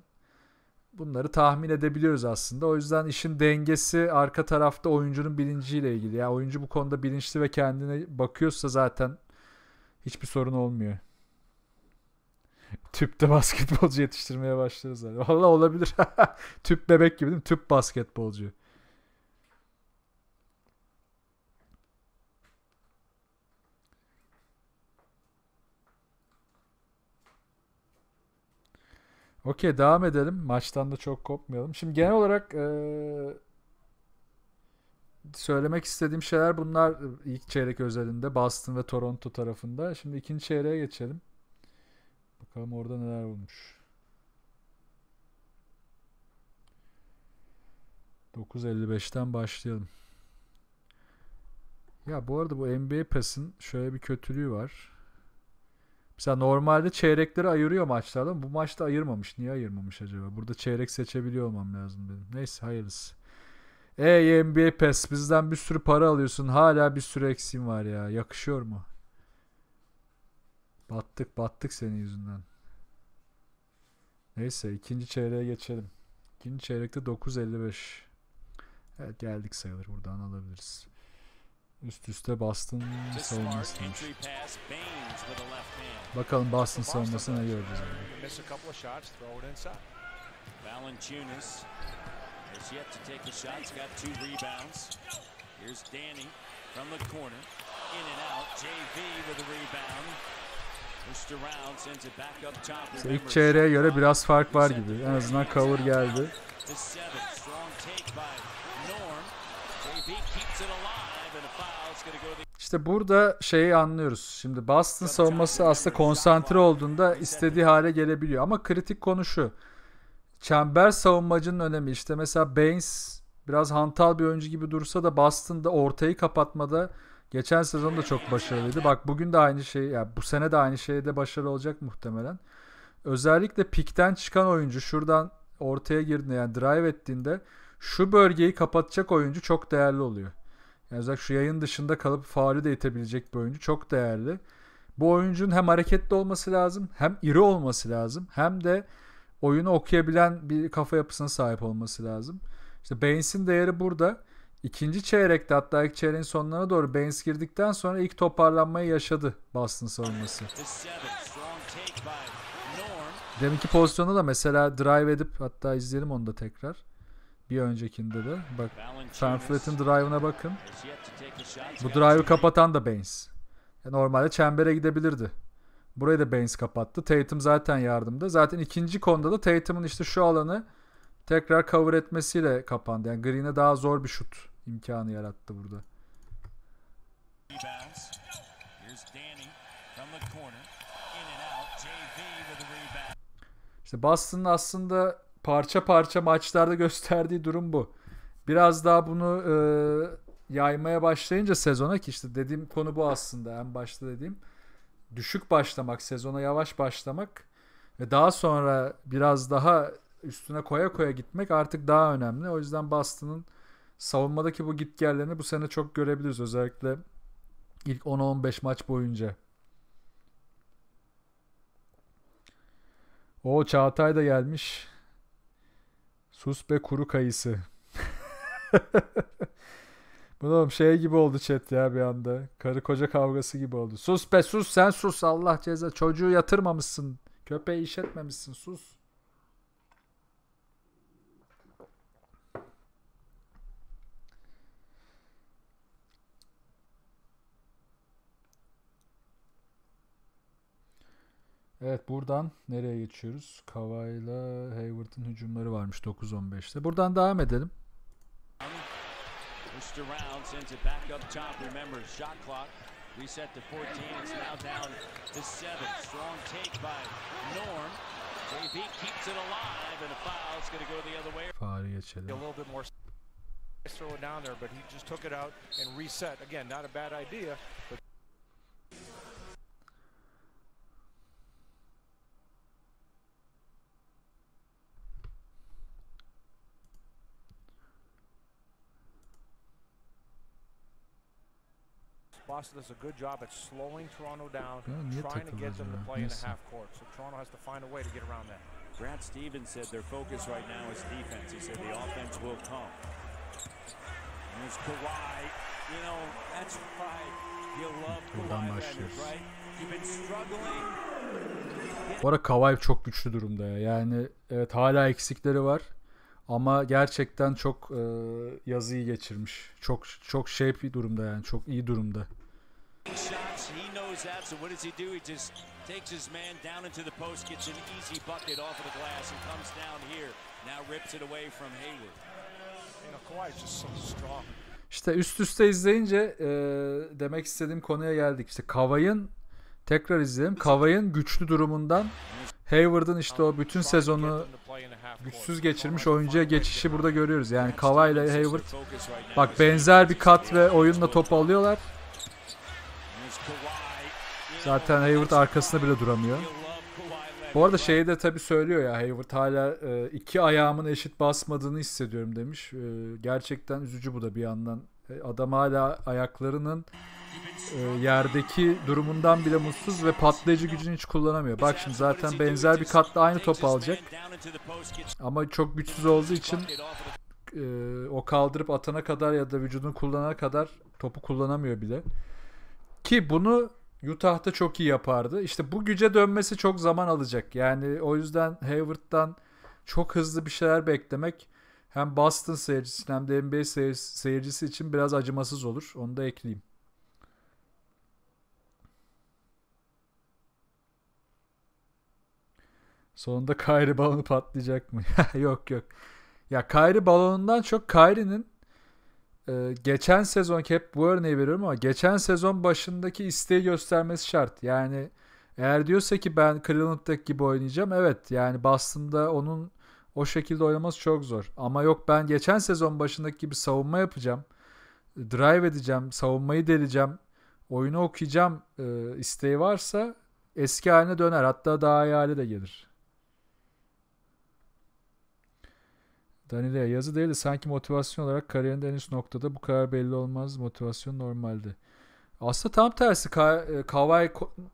bunları tahmin edebiliyoruz aslında. O yüzden işin dengesi arka tarafta oyuncunun bilinciyle ilgili. Yani oyuncu bu konuda bilinçli ve kendine bakıyorsa zaten hiçbir sorun olmuyor. Tüpte basketbolcu yetiştirmeye başlarız. Yani. Valla olabilir. <laughs> Tüp bebek gibi değil mi? Tüp basketbolcu. Okey devam edelim. Maçtan da çok kopmayalım. Şimdi genel olarak ee, söylemek istediğim şeyler bunlar ilk çeyrek özelinde Boston ve Toronto tarafında. Şimdi ikinci çeyreğe geçelim. Bakalım orada neler olmuş. 9.55'ten başlayalım. Ya bu arada bu NBA Pass'in şöyle bir kötülüğü var. Mesela normalde çeyrekleri ayırıyor maçlardan. Bu maçta ayırmamış. Niye ayırmamış acaba? Burada çeyrek seçebiliyor olmam lazım dedim. Neyse hayırlısı. Ey NBA PES bizden bir sürü para alıyorsun. Hala bir sürü eksiğin var ya. Yakışıyor mu? Battık battık senin yüzünden. Neyse ikinci çeyreğe geçelim. İkinci çeyrekte 9.55. Evet geldik sayılır buradan alabiliriz. Üst üste Boston savunmasıymış. Bakalım Boston savunması ne göreceğiz burada. from the corner. In and out. JV with a rebound. İşte ilk çeyreğe göre biraz fark var gibi. En azından cover geldi. İşte burada şeyi anlıyoruz. Şimdi Boston savunması aslında konsantre olduğunda istediği hale gelebiliyor. Ama kritik konu şu. Çember savunmacının önemi. İşte mesela Baines biraz hantal bir oyuncu gibi dursa da Boston'da ortayı kapatmada geçen sezon da çok başarılıydı. Bak bugün de aynı şey, yani bu sene de aynı şeyde başarılı olacak muhtemelen. Özellikle pikten çıkan oyuncu şuradan ortaya girdiğinde yani drive ettiğinde şu bölgeyi kapatacak oyuncu çok değerli oluyor. Yani özellikle şu yayın dışında kalıp faali de itebilecek bir oyuncu çok değerli. Bu oyuncunun hem hareketli olması lazım, hem iri olması lazım, hem de oyunu okuyabilen bir kafa yapısına sahip olması lazım. İşte Baines'in değeri burada. İkinci çeyrekte hatta ilk çeyreğin sonlarına doğru Baines girdikten sonra ilk toparlanmayı yaşadı Boston savunması. Deminki pozisyonda da mesela drive edip hatta izleyelim onu da tekrar. Bir öncekinde de. Bak Sam drive'ına bakın. Bu drive'ı kapatan da Baines. E, normalde çembere gidebilirdi. Burayı da Baines kapattı. Tatum zaten yardımda. Zaten ikinci konuda da Tatum'un işte şu alanı tekrar cover etmesiyle kapandı. Yani Green'e daha zor bir şut imkanı yarattı burada. İşte Boston'ın aslında parça parça maçlarda <laughs> gösterdiği durum bu. Biraz daha bunu e, yaymaya başlayınca sezona ki işte dediğim konu bu aslında en başta dediğim. Düşük başlamak, sezona yavaş başlamak ve daha sonra biraz daha üstüne koya koya gitmek artık daha önemli. O yüzden Boston'ın savunmadaki bu gitgellerini bu sene çok görebiliriz. Özellikle ilk 10-15 maç boyunca. O Çağatay da gelmiş. Sus be kuru kayısı. <laughs> Bu Bunun şey gibi oldu chat ya bir anda. Karı koca kavgası gibi oldu. Sus be sus sen sus Allah ceza. Çocuğu yatırmamışsın. Köpeği işletmemişsin sus. Evet buradan nereye geçiyoruz? Kavayla Hayward'ın hücumları varmış 9-15'te. Buradan devam edelim. Mr. geçelim. throw it down there, but he just took it out and reset. Again, not a bad idea, but Boston does a good job at slowing Toronto down, trying to get them to play in the half court. So Toronto has to find a way to get around that. Brad Stevens said their focus right now is defense. He said the offense will come. And it's Kawhi. You know, that's why you love Kawhi right? Bu arada Kawhi çok güçlü durumda ya. Yani evet hala eksikleri var. Ama gerçekten çok e, yazıyı geçirmiş. Çok çok şey bir durumda yani. Çok iyi durumda. Shots, he knows that, so what does he do? He just takes his man down into the post, gets an easy bucket off of the glass, and comes down here. Now rips it away from Hayward. You know, Kawhi's just so strong. İşte üst üste izleyince e, demek istediğim konuya geldik. İşte Kavay'ın tekrar izleyelim. Kavay'ın güçlü durumundan Hayward'ın işte o bütün sezonu güçsüz geçirmiş oyuncuya geçişi burada görüyoruz. Yani Kavay ile Hayward bak benzer bir kat ve oyunla top alıyorlar. Zaten Hayward arkasında bile duramıyor. Bu arada şeyi de tabii söylüyor ya Hayward hala e, iki ayağımın eşit basmadığını hissediyorum demiş. E, gerçekten üzücü bu da bir yandan. E, adam hala ayaklarının e, yerdeki durumundan bile mutsuz ve patlayıcı gücünü hiç kullanamıyor. Bak şimdi zaten benzer bir katla aynı top alacak. Ama çok güçsüz olduğu için e, o kaldırıp atana kadar ya da vücudunu kullanana kadar topu kullanamıyor bile. Ki bunu Utah'ta çok iyi yapardı. İşte bu güce dönmesi çok zaman alacak. Yani o yüzden Hayward'dan çok hızlı bir şeyler beklemek hem Boston seyircisi hem de NBA seyircisi için biraz acımasız olur. Onu da ekleyeyim. Sonunda Kyrie balonu patlayacak mı? <laughs> yok yok. Ya Kyrie balonundan çok Kyrie'nin e, geçen sezon hep bu örneği veriyorum ama geçen sezon başındaki isteği göstermesi şart. Yani eğer diyorsa ki ben Cleveland'daki gibi oynayacağım evet yani Boston'da onun o şekilde oynaması çok zor. Ama yok ben geçen sezon başındaki gibi savunma yapacağım. Drive edeceğim, savunmayı deleceğim, oyunu okuyacağım e, isteği varsa eski haline döner. Hatta daha iyi hale de gelir. Danile'ye yazı değil de sanki motivasyon olarak kariyerinde en üst noktada bu kadar belli olmaz. Motivasyon normaldi. Aslında tam tersi. Ka- e, Kawhi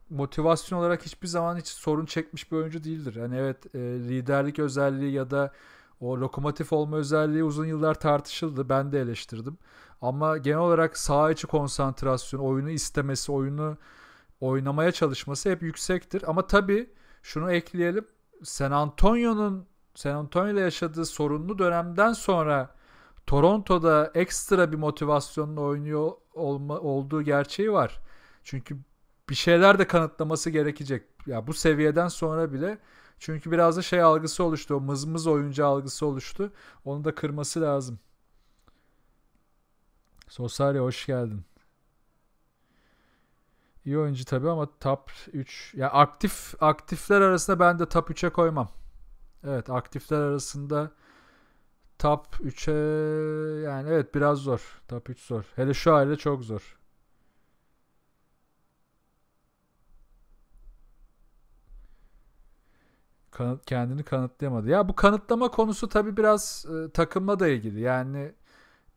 motivasyon olarak hiçbir zaman hiç sorun çekmiş bir oyuncu değildir. Yani evet e, liderlik özelliği ya da o lokomotif olma özelliği uzun yıllar tartışıldı. Ben de eleştirdim. Ama genel olarak saha içi konsantrasyon, oyunu istemesi, oyunu oynamaya çalışması hep yüksektir. Ama tabii şunu ekleyelim. San Antonio'nun San Antonio'da yaşadığı sorunlu dönemden sonra Toronto'da ekstra bir motivasyonla oynuyor olma, olduğu gerçeği var. Çünkü bir şeyler de kanıtlaması gerekecek. Ya bu seviyeden sonra bile çünkü biraz da şey algısı oluştu. O mızmız oyuncu algısı oluştu. Onu da kırması lazım. Sosarya hoş geldin. İyi oyuncu tabii ama top 3 ya aktif aktifler arasında ben de top 3'e koymam. Evet aktifler arasında top 3'e yani evet biraz zor. Top 3 zor. Hele şu halde çok zor. Kanıt, kendini kanıtlayamadı. Ya bu kanıtlama konusu tabii biraz e, takımla da ilgili. Yani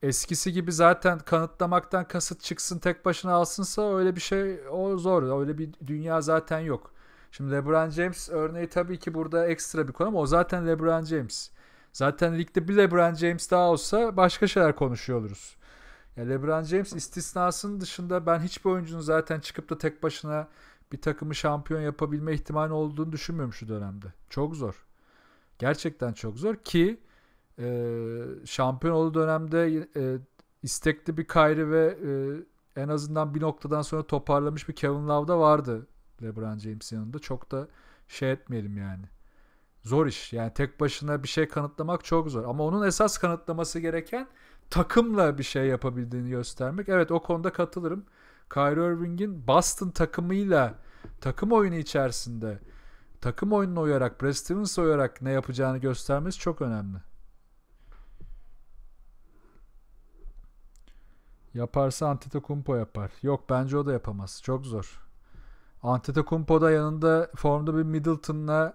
eskisi gibi zaten kanıtlamaktan kasıt çıksın tek başına alsınsa öyle bir şey o zor. Öyle bir dünya zaten yok. Şimdi LeBron James örneği tabii ki burada ekstra bir konu ama o zaten LeBron James. Zaten ligde bir LeBron James daha olsa başka şeyler konuşuyor oluruz. Ya LeBron James istisnasının dışında ben hiçbir oyuncunun zaten çıkıp da tek başına bir takımı şampiyon yapabilme ihtimali olduğunu düşünmüyorum şu dönemde. Çok zor. Gerçekten çok zor ki e, şampiyon olduğu dönemde e, istekli bir Kyrie ve e, en azından bir noktadan sonra toparlamış bir Kevin Love da vardı LeBron James'in yanında çok da şey etmeyelim yani. Zor iş. Yani tek başına bir şey kanıtlamak çok zor. Ama onun esas kanıtlaması gereken takımla bir şey yapabildiğini göstermek. Evet o konuda katılırım. Kyrie Irving'in Boston takımıyla takım oyunu içerisinde takım oyununa uyarak, Brad Stevens uyarak ne yapacağını göstermesi çok önemli. Yaparsa Antetokounmpo yapar. Yok bence o da yapamaz. Çok zor. Antetokounmpo da yanında formda bir Middleton'la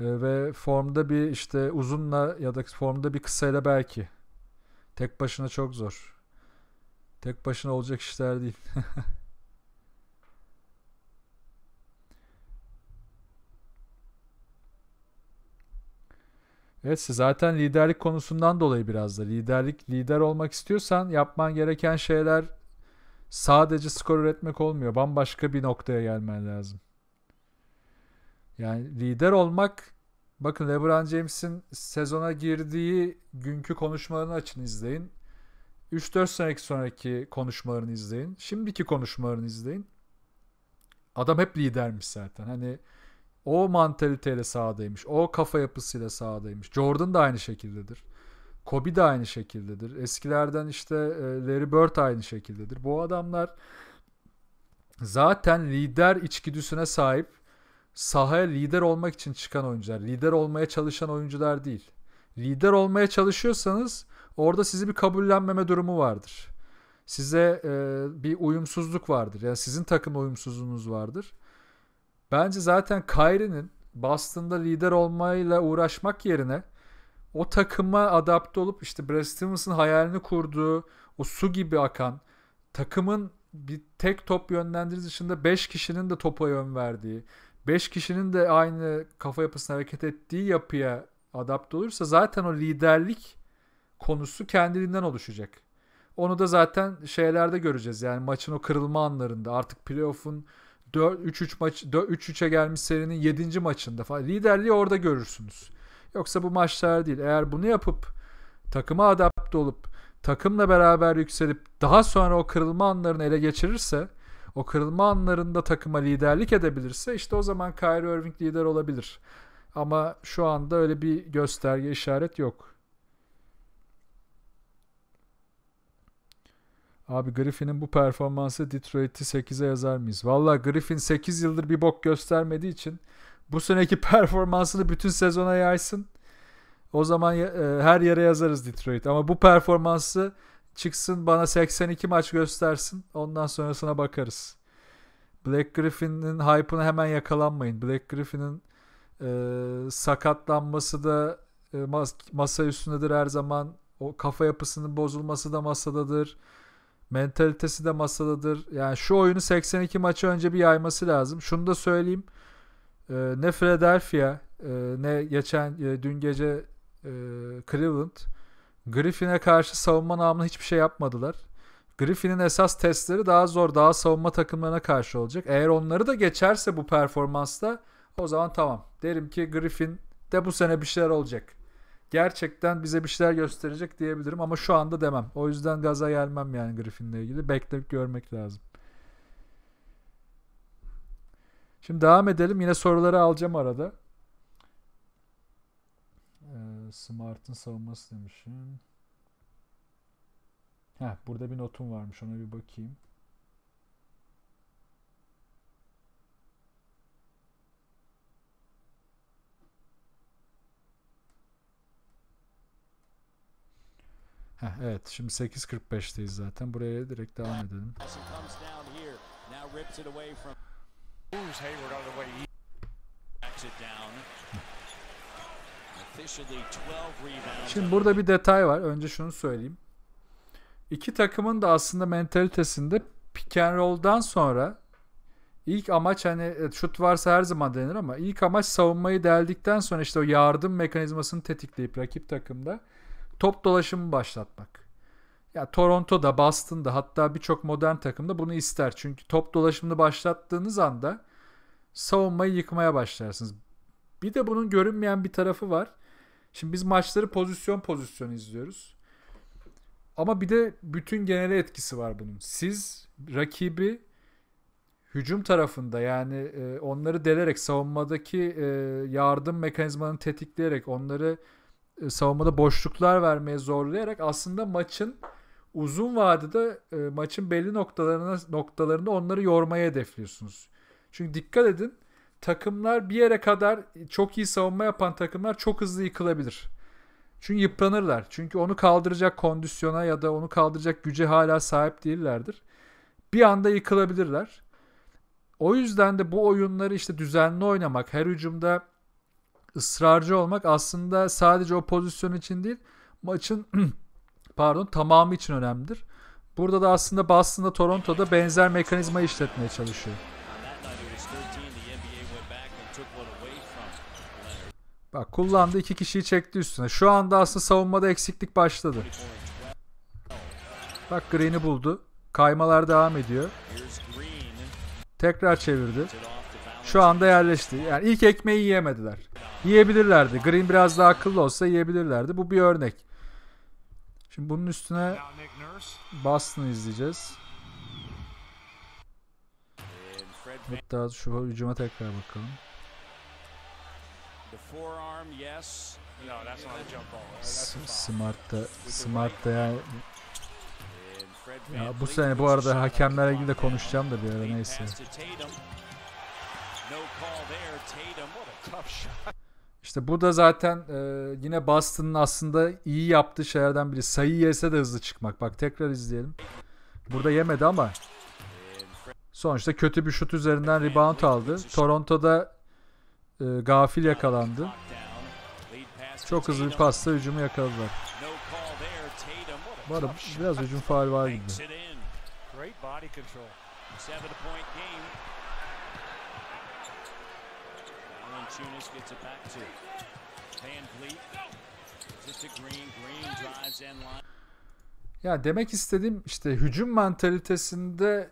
e, ve formda bir işte uzunla ya da formda bir kısayla belki. Tek başına çok zor. Tek başına olacak işler değil. <laughs> Evet zaten liderlik konusundan dolayı biraz da liderlik lider olmak istiyorsan yapman gereken şeyler sadece skor üretmek olmuyor. Bambaşka bir noktaya gelmen lazım. Yani lider olmak bakın LeBron James'in sezona girdiği günkü konuşmalarını açın izleyin. 3-4 seneki sonraki konuşmalarını izleyin. Şimdiki konuşmalarını izleyin. Adam hep lidermiş zaten. Hani o mantaliteyle sahadaymış. O kafa yapısıyla sahadaymış. Jordan da aynı şekildedir. Kobe de aynı şekildedir. Eskilerden işte e, Larry Bird aynı şekildedir. Bu adamlar zaten lider içgüdüsüne sahip sahaya lider olmak için çıkan oyuncular. Lider olmaya çalışan oyuncular değil. Lider olmaya çalışıyorsanız orada sizi bir kabullenmeme durumu vardır. Size e, bir uyumsuzluk vardır. Yani sizin takım uyumsuzluğunuz vardır. Bence zaten Kyrie'nin Boston'da lider olmayla uğraşmak yerine o takıma adapte olup işte Brad Stevens'ın hayalini kurduğu o su gibi akan takımın bir tek top yönlendirici dışında 5 kişinin de topa yön verdiği, 5 kişinin de aynı kafa yapısına hareket ettiği yapıya adapte olursa zaten o liderlik konusu kendiliğinden oluşacak. Onu da zaten şeylerde göreceğiz. Yani maçın o kırılma anlarında artık playoff'un 3-3 maç 3-3'e gelmiş serinin 7. maçında falan liderliği orada görürsünüz. Yoksa bu maçlar değil. Eğer bunu yapıp takıma adapte olup takımla beraber yükselip daha sonra o kırılma anlarını ele geçirirse o kırılma anlarında takıma liderlik edebilirse işte o zaman Kyrie Irving lider olabilir. Ama şu anda öyle bir gösterge işaret yok. Abi Griffin'in bu performansı Detroit'i 8'e yazar mıyız? Valla Griffin 8 yıldır bir bok göstermediği için bu seneki <laughs> performansını bütün sezona yaysın. O zaman e, her yere yazarız Detroit. Ama bu performansı çıksın bana 82 maç göstersin. Ondan sonrasına bakarız. Black Griffin'in hype'ına hemen yakalanmayın. Black Griffin'in e, sakatlanması da e, mas- masa üstündedir her zaman. O kafa yapısının bozulması da masadadır. Mentalitesi de masadadır. Yani şu oyunu 82 maçı önce bir yayması lazım. Şunu da söyleyeyim. E, ne Philadelphia e, ne geçen e, dün gece e, Cleveland Griffin'e karşı savunma namına hiçbir şey yapmadılar. Griffin'in esas testleri daha zor, daha savunma takımlarına karşı olacak. Eğer onları da geçerse bu performansta o zaman tamam. Derim ki Griffin de bu sene bir şeyler olacak. Gerçekten bize bir şeyler gösterecek diyebilirim ama şu anda demem. O yüzden gaza gelmem yani Griffin'le ilgili. Beklemek görmek lazım. Şimdi devam edelim. Yine soruları alacağım arada. Ee, Smart'ın savunması demişim. Heh, burada bir notum varmış. Ona bir bakayım. Heh, evet şimdi 8.45'teyiz zaten. Buraya direkt devam edelim. Moves Hayward out of the way. He backs it down. Şimdi burada bir detay var. Önce şunu söyleyeyim. İki takımın da aslında mentalitesinde pick and roll'dan sonra ilk amaç hani e, şut varsa her zaman denir ama ilk amaç savunmayı deldikten sonra işte o yardım mekanizmasını tetikleyip rakip takımda top dolaşımı başlatmak. Ya Toronto'da, Boston'da hatta birçok modern takımda bunu ister. Çünkü top dolaşımını başlattığınız anda savunmayı yıkmaya başlarsınız. Bir de bunun görünmeyen bir tarafı var. Şimdi biz maçları pozisyon pozisyon izliyoruz. Ama bir de bütün genele etkisi var bunun. Siz rakibi hücum tarafında yani e, onları delerek savunmadaki e, yardım mekanizmanı tetikleyerek onları e, savunmada boşluklar vermeye zorlayarak aslında maçın uzun vadede e, maçın belli noktalarına noktalarında onları yormaya hedefliyorsunuz. Çünkü dikkat edin takımlar bir yere kadar çok iyi savunma yapan takımlar çok hızlı yıkılabilir. Çünkü yıpranırlar. Çünkü onu kaldıracak kondisyona ya da onu kaldıracak güce hala sahip değillerdir. Bir anda yıkılabilirler. O yüzden de bu oyunları işte düzenli oynamak, her hücumda ısrarcı olmak aslında sadece o pozisyon için değil, maçın <clears throat> pardon tamamı için önemlidir. Burada da aslında Boston'da Toronto'da benzer mekanizma işletmeye çalışıyor. Bak kullandı iki kişiyi çekti üstüne. Şu anda aslında savunmada eksiklik başladı. Bak Green'i buldu. Kaymalar devam ediyor. Tekrar çevirdi. Şu anda yerleşti. Yani ilk ekmeği yiyemediler. Yiyebilirlerdi. Green biraz daha akıllı olsa yiyebilirlerdi. Bu bir örnek. Şimdi bunun üstüne Boston'ı izleyeceğiz. Hatta şu hücuma tekrar bakalım. Smart'ta Smart'ta yani ya bu sene bu arada hakemlerle ilgili de konuşacağım da bir ara neyse. İşte bu da zaten e, yine Boston'ın aslında iyi yaptığı şeylerden biri. Sayı yese de hızlı çıkmak. Bak tekrar izleyelim. Burada yemedi ama sonuçta kötü bir şut üzerinden rebound aldı. Toronto'da e, gafil yakalandı. Çok hızlı bir pasta hücumu yakaladılar. Bu arada biraz hücum faal var gibi. Valanciunas gets it back to Van Vliet. Just to Green. Green drives in line. Ya demek istediğim işte hücum mentalitesinde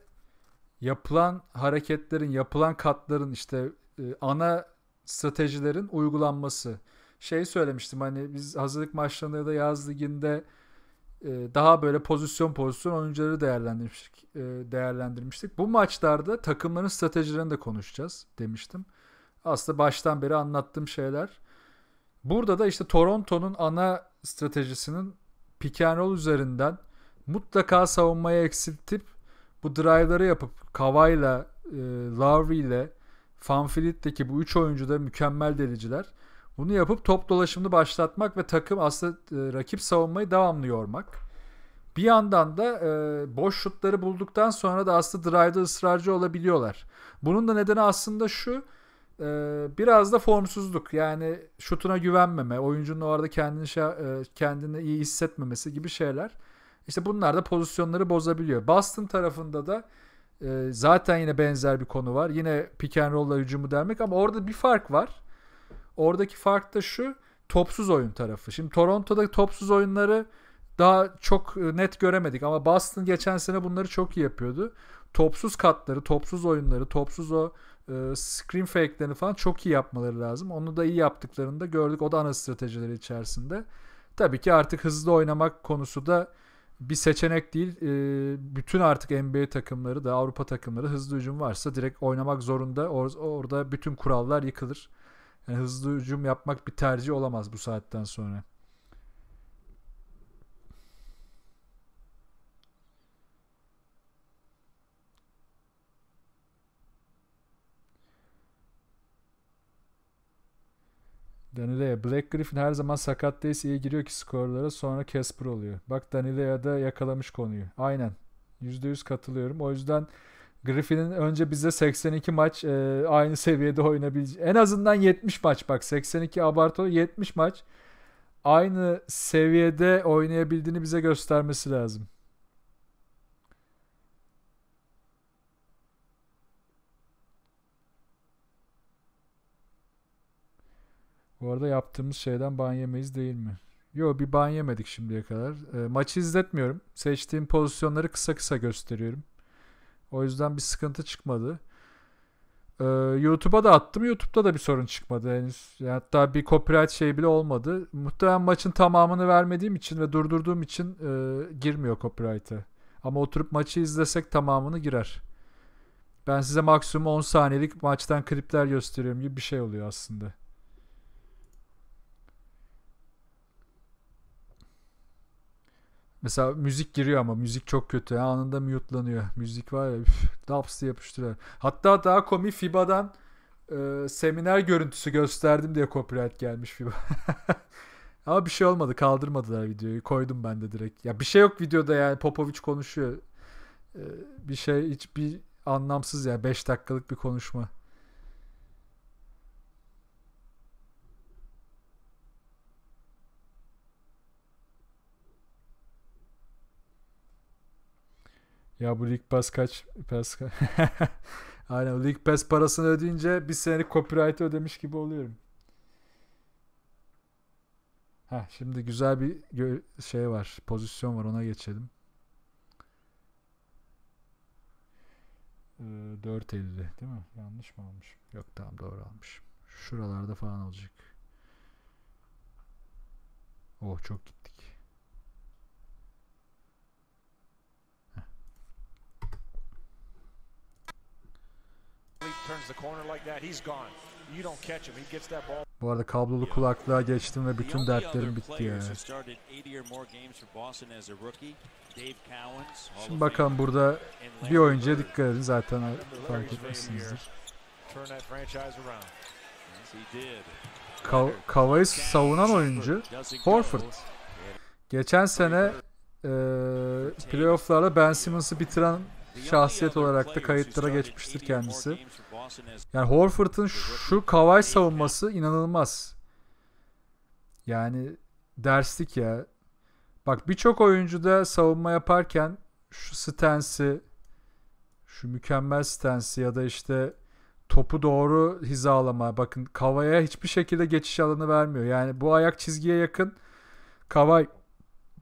yapılan hareketlerin, yapılan katların işte e, ana stratejilerin uygulanması. Şey söylemiştim hani biz hazırlık maçlarında ya da yaz liginde e, daha böyle pozisyon pozisyon oyuncuları değerlendirmiştik. E, değerlendirmiştik. Bu maçlarda takımların stratejilerini de konuşacağız demiştim aslında baştan beri anlattığım şeyler. Burada da işte Toronto'nun ana stratejisinin pick and roll üzerinden mutlaka savunmayı eksiltip bu drive'ları yapıp Kavayla, e, Lowry ile Fanfilit'teki bu üç oyuncu da mükemmel deliciler. Bunu yapıp top dolaşımını başlatmak ve takım aslında e, rakip savunmayı devamlı yormak. Bir yandan da e, boş şutları bulduktan sonra da aslında drive'da ısrarcı olabiliyorlar. Bunun da nedeni aslında şu ee, biraz da formsuzluk yani şutuna güvenmeme, oyuncunun o arada kendini şey, e, kendini iyi hissetmemesi gibi şeyler. işte bunlar da pozisyonları bozabiliyor. Boston tarafında da e, zaten yine benzer bir konu var. Yine pick and roll'la hücumu dermek ama orada bir fark var. Oradaki fark da şu topsuz oyun tarafı. Şimdi Toronto'da topsuz oyunları daha çok e, net göremedik ama Boston geçen sene bunları çok iyi yapıyordu. Topsuz katları, topsuz oyunları, topsuz o e, screen fake'lerini falan çok iyi yapmaları lazım. Onu da iyi yaptıklarını da gördük. O da ana stratejileri içerisinde. Tabii ki artık hızlı oynamak konusu da bir seçenek değil. E, bütün artık NBA takımları da Avrupa takımları hızlı hücum varsa direkt oynamak zorunda. Or- orada bütün kurallar yıkılır. Yani hızlı hücum yapmak bir tercih olamaz bu saatten sonra. Danilea. Black Griffin her zaman sakat değilse iyi giriyor ki skorlara sonra Casper oluyor. Bak Danilea da yakalamış konuyu. Aynen. %100 katılıyorum. O yüzden Griffin'in önce bize 82 maç e, aynı seviyede oynayabileceği. En azından 70 maç bak 82 abartı 70 maç aynı seviyede oynayabildiğini bize göstermesi lazım. Bu arada yaptığımız şeyden ban yemeyiz değil mi? Yo bir ban yemedik şimdiye kadar. E, maçı izletmiyorum. Seçtiğim pozisyonları kısa kısa gösteriyorum. O yüzden bir sıkıntı çıkmadı. E, YouTube'a da attım. YouTube'da da bir sorun çıkmadı henüz. Hatta bir copyright şey bile olmadı. Muhtemelen maçın tamamını vermediğim için ve durdurduğum için e, girmiyor copyright'e. Ama oturup maçı izlesek tamamını girer. Ben size maksimum 10 saniyelik maçtan klipler gösteriyorum gibi bir şey oluyor aslında. Mesela müzik giriyor ama müzik çok kötü. Anında mute'lanıyor. Müzik var ya üf, daps yapıştırıyor. Hatta daha komi FIBA'dan e, seminer görüntüsü gösterdim diye copyright gelmiş FIBA. <laughs> ama bir şey olmadı. Kaldırmadılar videoyu. Koydum ben de direkt. Ya bir şey yok videoda yani. Popovic konuşuyor. E, bir şey hiçbir anlamsız ya. Yani. 5 dakikalık bir konuşma. Ya bu League Pass kaç? Pass ka <laughs> Aynen League Pass parasını ödeyince bir senelik copyright ödemiş gibi oluyorum. Ha şimdi güzel bir şey var. Pozisyon var ona geçelim. Ee, 4.50 değil mi? Yanlış mı almış? Yok tamam doğru almış. Şuralarda falan olacak. Oh çok gitti. Bu arada kablolu kulaklığa geçtim ve bütün dertlerim bitti yani. Şimdi bakalım burada bir oyuncuya dikkat edin zaten fark etmişsinizdir. Kav Kavayı savunan oyuncu Horford. Geçen sene e, playofflarda Ben Simmons'ı bitiren şahsiyet olarak da kayıtlara geçmiştir kendisi. Yani Horford'un şu Kavay savunması inanılmaz. Yani derslik ya. Bak birçok oyuncu da savunma yaparken şu stensi, şu mükemmel stensi ya da işte topu doğru hizalama. Bakın Kavay'a hiçbir şekilde geçiş alanı vermiyor. Yani bu ayak çizgiye yakın. Kavay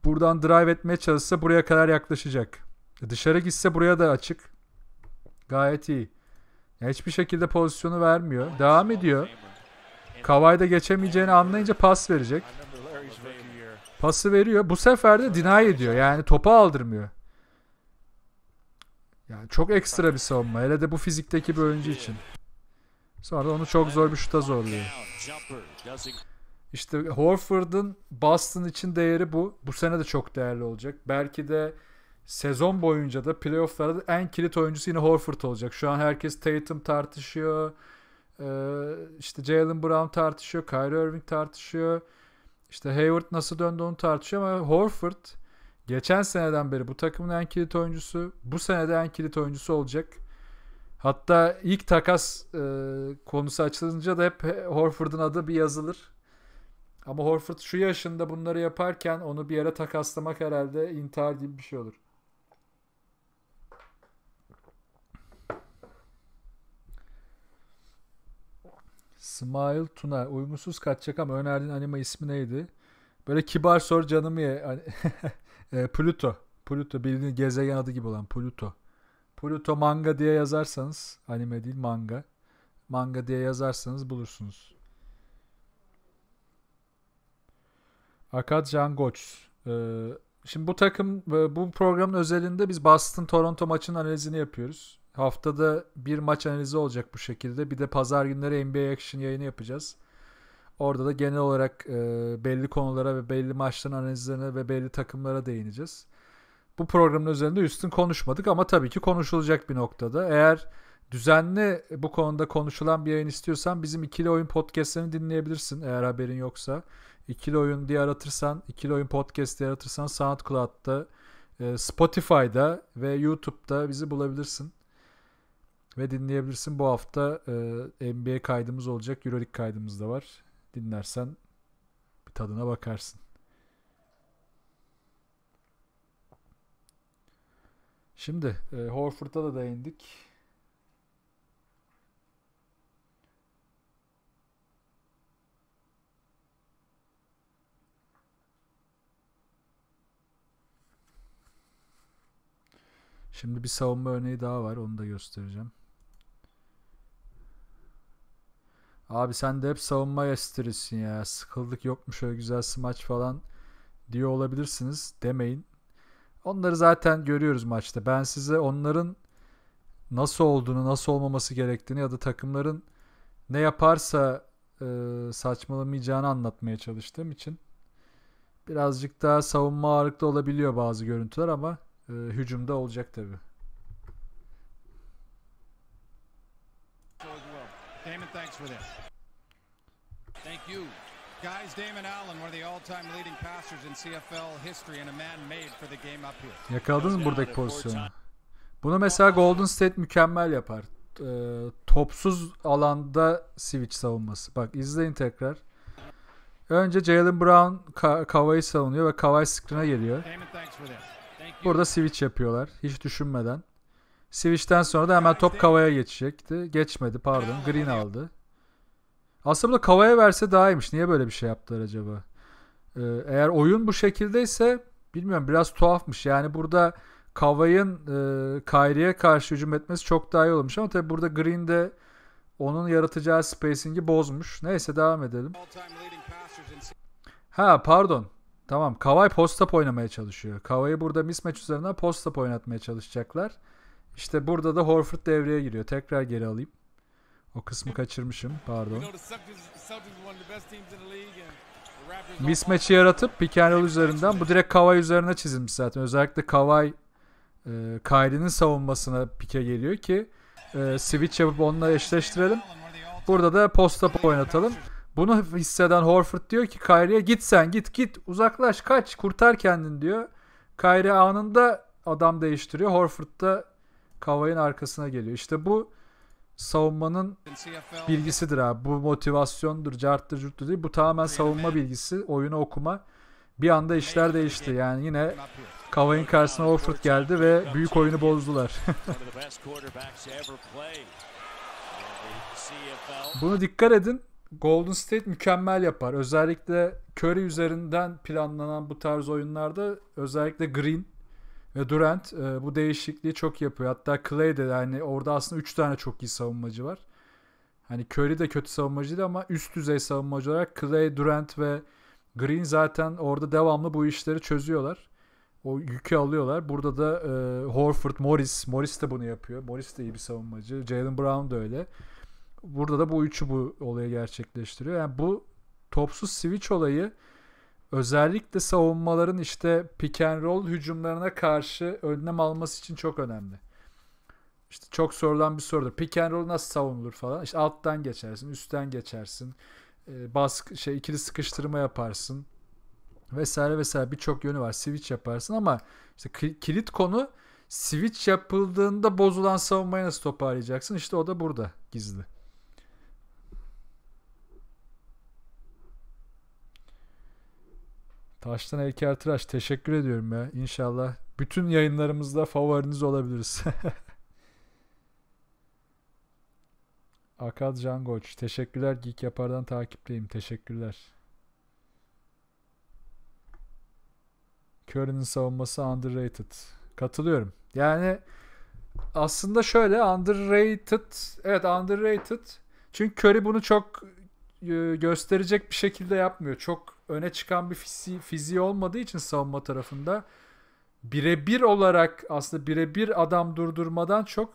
buradan drive etmeye çalışsa buraya kadar yaklaşacak. E, dışarı gitse buraya da açık. Gayet iyi. hiçbir şekilde pozisyonu vermiyor. Devam ediyor. Kavay'da geçemeyeceğini anlayınca pas verecek. Pası veriyor. Bu sefer de deny ediyor. Yani topu aldırmıyor. Yani çok ekstra bir savunma. Hele de bu fizikteki bir oyuncu için. Sonra onu çok zor bir şuta zorluyor. İşte Horford'un Boston için değeri bu. Bu sene de çok değerli olacak. Belki de sezon boyunca da playoff'larda en kilit oyuncusu yine Horford olacak. Şu an herkes Tatum tartışıyor. Ee, işte Jalen Brown tartışıyor. Kyrie Irving tartışıyor. İşte Hayward nasıl döndü onu tartışıyor ama Horford geçen seneden beri bu takımın en kilit oyuncusu. Bu senede en kilit oyuncusu olacak. Hatta ilk takas e, konusu açılınca da hep Horford'un adı bir yazılır. Ama Horford şu yaşında bunları yaparken onu bir yere takaslamak herhalde intihar gibi bir şey olur. Smile Tuna. Uygunsuz kaçacak ama önerdiğin anime ismi neydi? Böyle kibar sor canım ye. Hani <laughs> e, Pluto. Pluto bildiğin gezegen adı gibi olan Pluto. Pluto manga diye yazarsanız anime değil manga. Manga diye yazarsanız bulursunuz. Akad Can Goç. Ee, şimdi bu takım e, bu programın özelinde biz Boston Toronto maçının analizini yapıyoruz. Haftada bir maç analizi olacak bu şekilde. Bir de pazar günleri NBA Action yayını yapacağız. Orada da genel olarak e, belli konulara ve belli maçların analizlerine ve belli takımlara değineceğiz. Bu programın üzerinde üstün konuşmadık ama tabii ki konuşulacak bir noktada. Eğer düzenli bu konuda konuşulan bir yayın istiyorsan bizim ikili oyun podcastlerini dinleyebilirsin eğer haberin yoksa. İkili oyun diye aratırsan, ikili oyun podcast diye aratırsan SoundCloud'da, e, Spotify'da ve YouTube'da bizi bulabilirsin ve dinleyebilirsin. Bu hafta e, NBA kaydımız olacak. Euroleague kaydımız da var. Dinlersen bir tadına bakarsın. Şimdi e, Horford'a da değindik. Şimdi bir savunma örneği daha var. Onu da göstereceğim. Abi sen de hep savunma estirisin ya. Sıkıldık yokmuş mu güzel smaç falan diyor olabilirsiniz. Demeyin. Onları zaten görüyoruz maçta. Ben size onların nasıl olduğunu, nasıl olmaması gerektiğini ya da takımların ne yaparsa e, saçmalamayacağını anlatmaya çalıştığım için birazcık daha savunma ağırlıklı olabiliyor bazı görüntüler ama e, hücumda olacak tabii. fights with him. Thank you. Guys, Damon Allen, one of the all-time leading passers in CFL history and a man made for the game up here. Yakaladınız mı buradaki pozisyonu? Bunu mesela Golden State mükemmel yapar. E, topsuz alanda switch savunması. Bak izleyin tekrar. Önce Jalen Brown Kavai'yi savunuyor ve Kavai screen'e geliyor. Burada switch yapıyorlar. Hiç düşünmeden. Switch'ten sonra da hemen top Kavai'ye geçecekti. Geçmedi pardon. Green aldı. Aslında bunu Kava'ya verse daha iyiymiş. Niye böyle bir şey yaptılar acaba? Ee, eğer oyun bu şekildeyse bilmiyorum biraz tuhafmış. Yani burada Kavayın e, Kyrie'ye karşı hücum etmesi çok daha iyi olmuş ama tabii burada Green de onun yaratacağı spacing'i bozmuş. Neyse devam edelim. Ha pardon. Tamam. Kavay post-up oynamaya çalışıyor. Kavay'ı burada mismatch üzerinden post-up oynatmaya çalışacaklar. İşte burada da Horford devreye giriyor. Tekrar geri alayım. O kısmı kaçırmışım. Pardon. Mismatch'i yaratıp pick and üzerinden bu direkt Kavay üzerine çizilmiş zaten. Özellikle Kavay e, Kyrie'nin savunmasına pike geliyor ki e, switch yapıp onunla eşleştirelim. Burada da post-up oynatalım. Bunu hisseden Horford diyor ki Kyrie'ye git sen git git uzaklaş kaç kurtar kendin diyor. Kyrie anında adam değiştiriyor. Horford da Kavay'ın arkasına geliyor. İşte bu savunmanın bilgisidir abi. Bu motivasyondur, carttır, curttur değil. Bu tamamen savunma bilgisi, oyunu okuma. Bir anda işler değişti. Yani yine Kavay'ın karşısına Horford geldi ve büyük oyunu bozdular. <laughs> Bunu dikkat edin. Golden State mükemmel yapar. Özellikle Curry üzerinden planlanan bu tarz oyunlarda özellikle Green ve Durant e, bu değişikliği çok yapıyor. Hatta Clay de yani orada aslında 3 tane çok iyi savunmacı var. Hani Curry de kötü savunmacıydı ama üst düzey savunmacı olarak Clay, Durant ve Green zaten orada devamlı bu işleri çözüyorlar. O yükü alıyorlar. Burada da e, Horford, Morris. Morris de bunu yapıyor. Morris de iyi bir savunmacı. Jalen Brown da öyle. Burada da bu üçü bu olayı gerçekleştiriyor. Yani bu topsuz switch olayı özellikle savunmaların işte pick and roll hücumlarına karşı önlem alması için çok önemli. İşte çok sorulan bir sorudur. Pick and roll nasıl savunulur falan. İşte alttan geçersin, üstten geçersin. Ee, baskı şey ikili sıkıştırma yaparsın. Vesaire vesaire birçok yönü var. Switch yaparsın ama işte kilit konu switch yapıldığında bozulan savunmayı nasıl toparlayacaksın? İşte o da burada gizli. Taştan Elker Tıraş teşekkür ediyorum ya. İnşallah bütün yayınlarımızda favoriniz olabiliriz. <laughs> Akad Cangoç. Teşekkürler Geek Yapar'dan takipteyim. Teşekkürler. Curry'nin savunması underrated. Katılıyorum. Yani aslında şöyle underrated. Evet underrated. Çünkü Curry bunu çok e, gösterecek bir şekilde yapmıyor. Çok öne çıkan bir fiziği, fiziği olmadığı için savunma tarafında birebir olarak aslında birebir adam durdurmadan çok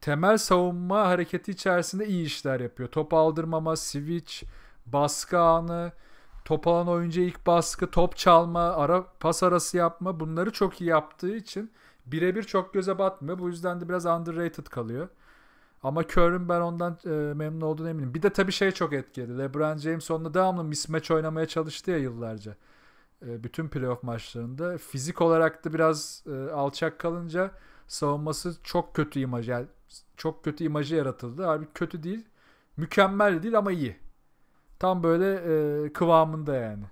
temel savunma hareketi içerisinde iyi işler yapıyor. Top aldırmama, switch, baskı anı, top alan oyuncu ilk baskı, top çalma, ara, pas arası yapma bunları çok iyi yaptığı için birebir çok göze batmıyor. Bu yüzden de biraz underrated kalıyor. Ama Kerr'ün ben ondan e, memnun olduğunu eminim. Bir de tabii şey çok etkiledi. LeBron James onunla devamlı mismatch oynamaya çalıştı ya yıllarca. E, bütün playoff maçlarında. Fizik olarak da biraz e, alçak kalınca savunması çok kötü imaj yani çok kötü imajı yaratıldı. Harbi kötü değil. Mükemmel değil ama iyi. Tam böyle e, kıvamında yani.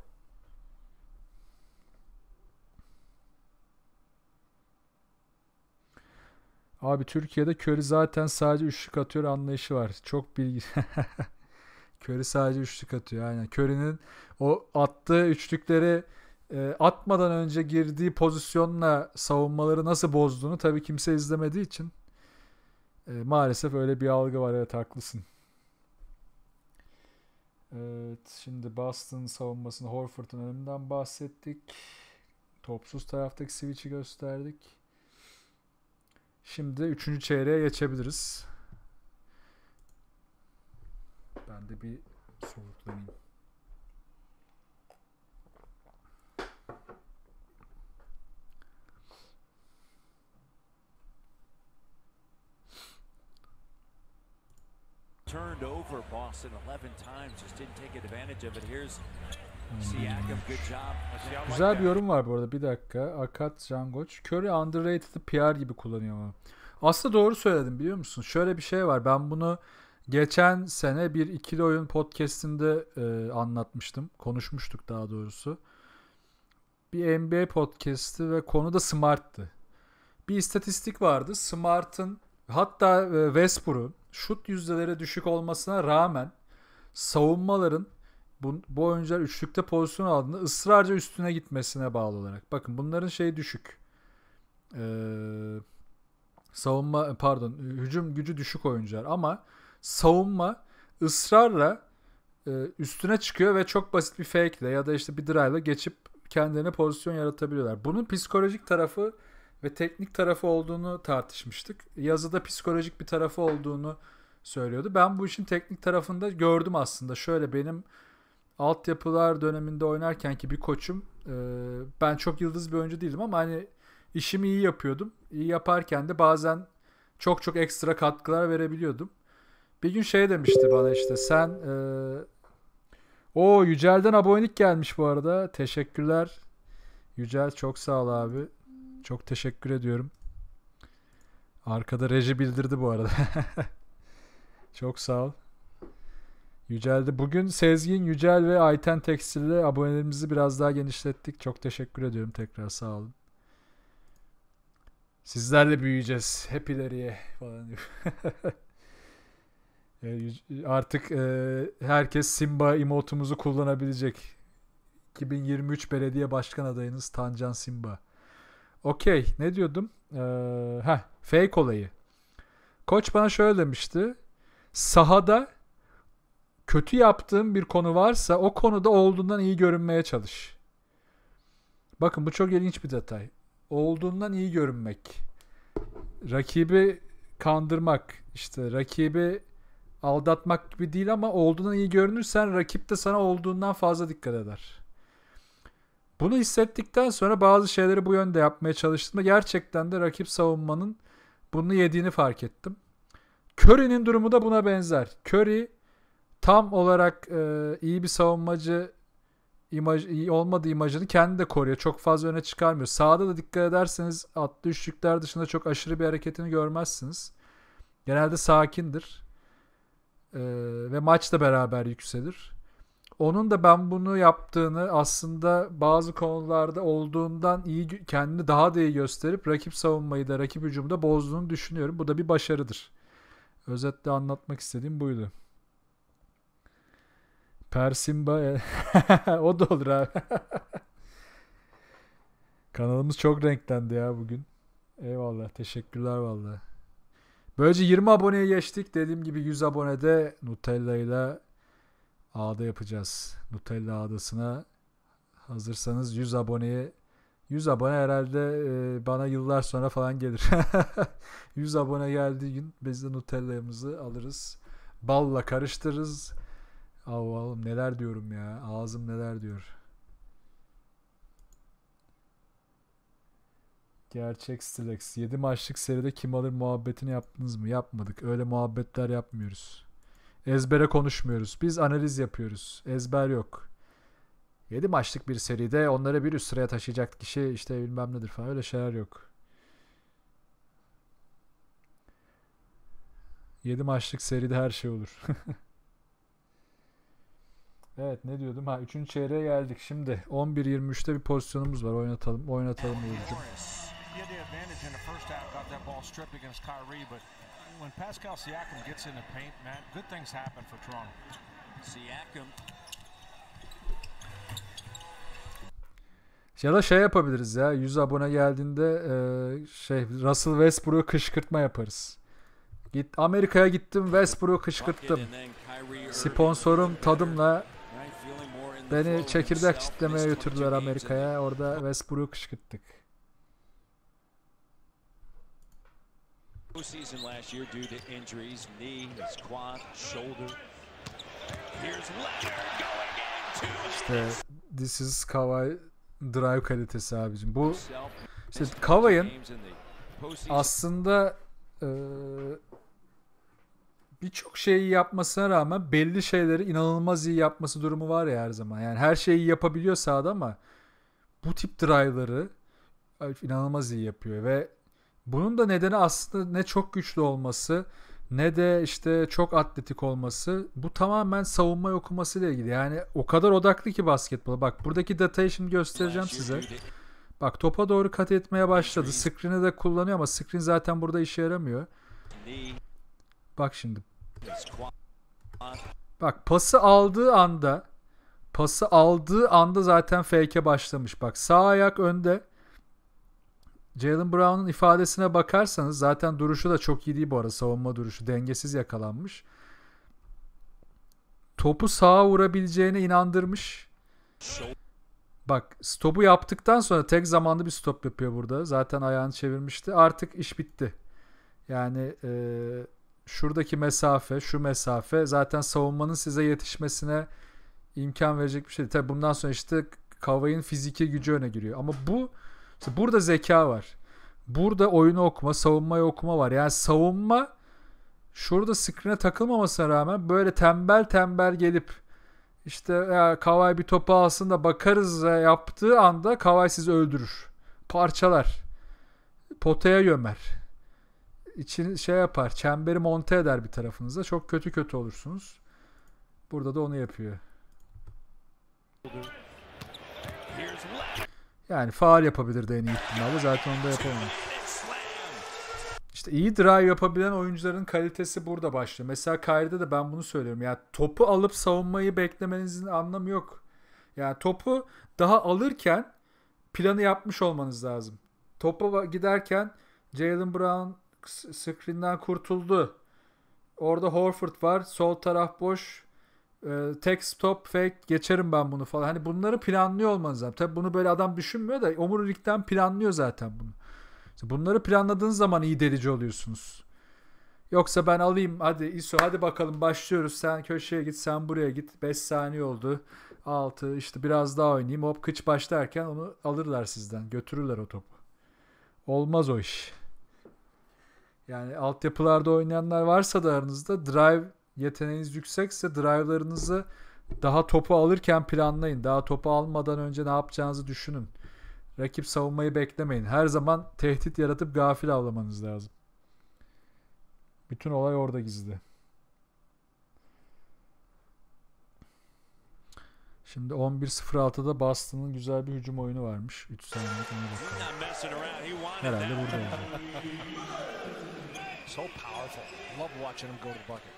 Abi Türkiye'de Curry zaten sadece üçlük atıyor anlayışı var. Çok bilgi. Curry <laughs> sadece üçlük atıyor aynen. Curry'nin o attığı üçlükleri e, atmadan önce girdiği pozisyonla savunmaları nasıl bozduğunu tabi kimse izlemediği için e, maalesef öyle bir algı var. Evet haklısın. Evet şimdi Boston savunmasını Horford'un önünden bahsettik. Topsuz taraftaki switch'i gösterdik. Şimdi üçüncü çeyreğe geçebiliriz. Ben de bir soluklanayım. Turned over Boston 11 times, just didn't take advantage of it. Here's Güzel bir yorum var bu arada. Bir dakika. Akat Jangoç. Curry underrated'ı PR gibi kullanıyor ama. Aslında doğru söyledim biliyor musun? Şöyle bir şey var. Ben bunu geçen sene bir ikili oyun podcastinde e, anlatmıştım. Konuşmuştuk daha doğrusu. Bir NBA podcast'i ve konu da Smart'tı. Bir istatistik vardı. Smart'ın hatta e, Westbrook'un şut yüzdeleri düşük olmasına rağmen savunmaların bu, bu oyuncular üçlükte pozisyon aldığında ısrarca üstüne gitmesine bağlı olarak. Bakın bunların şey düşük. Ee, savunma pardon hücum gücü düşük oyuncular ama savunma ısrarla e, üstüne çıkıyor ve çok basit bir fake ile ya da işte bir drive ile geçip kendilerine pozisyon yaratabiliyorlar. Bunun psikolojik tarafı ve teknik tarafı olduğunu tartışmıştık. Yazıda psikolojik bir tarafı olduğunu söylüyordu. Ben bu işin teknik tarafında gördüm aslında. Şöyle benim altyapılar döneminde oynarken ki bir koçum e, ben çok yıldız bir oyuncu değildim ama hani işimi iyi yapıyordum. İyi yaparken de bazen çok çok ekstra katkılar verebiliyordum. Bir gün şey demişti bana işte sen e, o Yücel'den abonelik gelmiş bu arada. Teşekkürler. Yücel çok sağ ol abi. Çok teşekkür ediyorum. Arkada reji bildirdi bu arada. <laughs> çok sağ ol. Yücel'de. Bugün Sezgin Yücel ve Ayten Tekstil'le abonelerimizi biraz daha genişlettik. Çok teşekkür ediyorum tekrar sağ olun. Sizlerle büyüyeceğiz. Hep ileriye falan <laughs> e, Artık e, herkes Simba emotumuzu kullanabilecek. 2023 belediye başkan adayınız Tancan Simba. Okey. Ne diyordum? Ee, heh, fake olayı. Koç bana şöyle demişti. Sahada kötü yaptığın bir konu varsa o konuda olduğundan iyi görünmeye çalış. Bakın bu çok ilginç bir detay. Olduğundan iyi görünmek. Rakibi kandırmak, işte rakibi aldatmak gibi değil ama olduğundan iyi görünürsen rakip de sana olduğundan fazla dikkat eder. Bunu hissettikten sonra bazı şeyleri bu yönde yapmaya çalıştığımda gerçekten de rakip savunmanın bunu yediğini fark ettim. Curry'nin durumu da buna benzer. Curry tam olarak e, iyi bir savunmacı imaj, iyi olmadığı imajını kendi de koruyor. Çok fazla öne çıkarmıyor. Sağda da dikkat ederseniz attığı üçlükler dışında çok aşırı bir hareketini görmezsiniz. Genelde sakindir. E, ve maçla beraber yükselir. Onun da ben bunu yaptığını aslında bazı konularda olduğundan iyi kendini daha da iyi gösterip rakip savunmayı da rakip hücumda bozduğunu düşünüyorum. Bu da bir başarıdır. Özetle anlatmak istediğim buydu. Persimba e, <laughs> o da olur abi. <laughs> Kanalımız çok renklendi ya bugün. Eyvallah. Teşekkürler vallahi. Böylece 20 aboneye geçtik. Dediğim gibi 100 abonede Nutella ile ağda yapacağız. Nutella adasına hazırsanız 100 aboneye 100 abone herhalde e, bana yıllar sonra falan gelir. 100 <laughs> abone geldiği gün biz de Nutella'mızı alırız. Balla karıştırırız oğlum neler diyorum ya. Ağzım neler diyor. Gerçek Stilex. 7 maçlık seride kim alır muhabbetini yaptınız mı? Yapmadık. Öyle muhabbetler yapmıyoruz. Ezbere konuşmuyoruz. Biz analiz yapıyoruz. Ezber yok. 7 maçlık bir seride onları bir üst sıraya taşıyacak kişi işte bilmem nedir falan öyle şeyler yok. 7 maçlık seride her şey olur. <laughs> Evet ne diyordum? Ha 3. çeyreğe geldik. Şimdi 11-23'te bir pozisyonumuz var. Oynatalım. Oynatalım Uğur'cum. When Pascal Siakam gets in the paint, man, good things happen for Toronto. Siakam Ya da şey yapabiliriz ya. 100 abone geldiğinde e, şey Russell Westbrook'u kışkırtma yaparız. Git Amerika'ya gittim Westbrook'u kışkırttım. Sponsorum tadımla Beni çekirdek çitlemeye götürdüler Amerika'ya. Orada Westbrook'u kışkırttık. season last year due to injuries, knee, his quad, shoulder. Here's Leonard going into İşte this is Kawhi drive kalitesi abicim. Bu işte Kawhi'nin aslında e, birçok şeyi yapmasına rağmen belli şeyleri inanılmaz iyi yapması durumu var ya her zaman. Yani her şeyi yapabiliyor sahada ama bu tip drive'ları inanılmaz iyi yapıyor ve bunun da nedeni aslında ne çok güçlü olması ne de işte çok atletik olması. Bu tamamen savunma okuması ile ilgili. Yani o kadar odaklı ki basketbola. Bak buradaki datayı şimdi göstereceğim size. Bak topa doğru kat etmeye başladı. Screen'i de kullanıyor ama screen zaten burada işe yaramıyor. Bak şimdi Bak pası aldığı anda pası aldığı anda zaten fake'e başlamış. Bak sağ ayak önde. Jalen Brown'un ifadesine bakarsanız zaten duruşu da çok iyi değil bu arada. Savunma duruşu dengesiz yakalanmış. Topu sağa vurabileceğine inandırmış. Bak stopu yaptıktan sonra tek zamanlı bir stop yapıyor burada. Zaten ayağını çevirmişti. Artık iş bitti. Yani eee şuradaki mesafe, şu mesafe zaten savunmanın size yetişmesine imkan verecek bir şey. Tabi bundan sonra işte Kavay'ın fiziki gücü öne giriyor. Ama bu işte burada zeka var. Burada oyunu okuma, savunmayı okuma var. Yani savunma şurada screen'e takılmamasına rağmen böyle tembel tembel gelip işte ya Kavay bir topu alsın da bakarız e, yaptığı anda Kavay sizi öldürür. Parçalar. Potaya yömer için şey yapar. Çemberi monte eder bir tarafınıza. Çok kötü kötü olursunuz. Burada da onu yapıyor. Yani faal yapabilirdi en iyi ihtimalle. Zaten onu da yapamadı. İşte iyi drive yapabilen oyuncuların kalitesi burada başlıyor. Mesela Kyrie'de de ben bunu söylüyorum. Yani topu alıp savunmayı beklemenizin anlamı yok. Yani topu daha alırken planı yapmış olmanız lazım. Topa giderken Jalen Brown, screen'den kurtuldu. Orada Horford var. Sol taraf boş. E, tek stop fake geçerim ben bunu falan. Hani bunları planlıyor olmanız lazım. Tabii bunu böyle adam düşünmüyor da omurilikten planlıyor zaten bunu. İşte bunları planladığınız zaman iyi delici oluyorsunuz. Yoksa ben alayım hadi ISO hadi bakalım başlıyoruz. Sen köşeye git sen buraya git. 5 saniye oldu. 6 işte biraz daha oynayayım. Hop kıç başlarken onu alırlar sizden. Götürürler o topu. Olmaz o iş. Yani altyapılarda oynayanlar varsa da aranızda drive yeteneğiniz yüksekse drive'larınızı daha topu alırken planlayın. Daha topu almadan önce ne yapacağınızı düşünün. Rakip savunmayı beklemeyin. Her zaman tehdit yaratıp gafil avlamanız lazım. Bütün olay orada gizli. Şimdi 11.06'da Boston'ın güzel bir hücum oyunu varmış. 3 saniyelik bakalım. Herhalde burada <laughs> So powerful. Love watching him go to the bucket.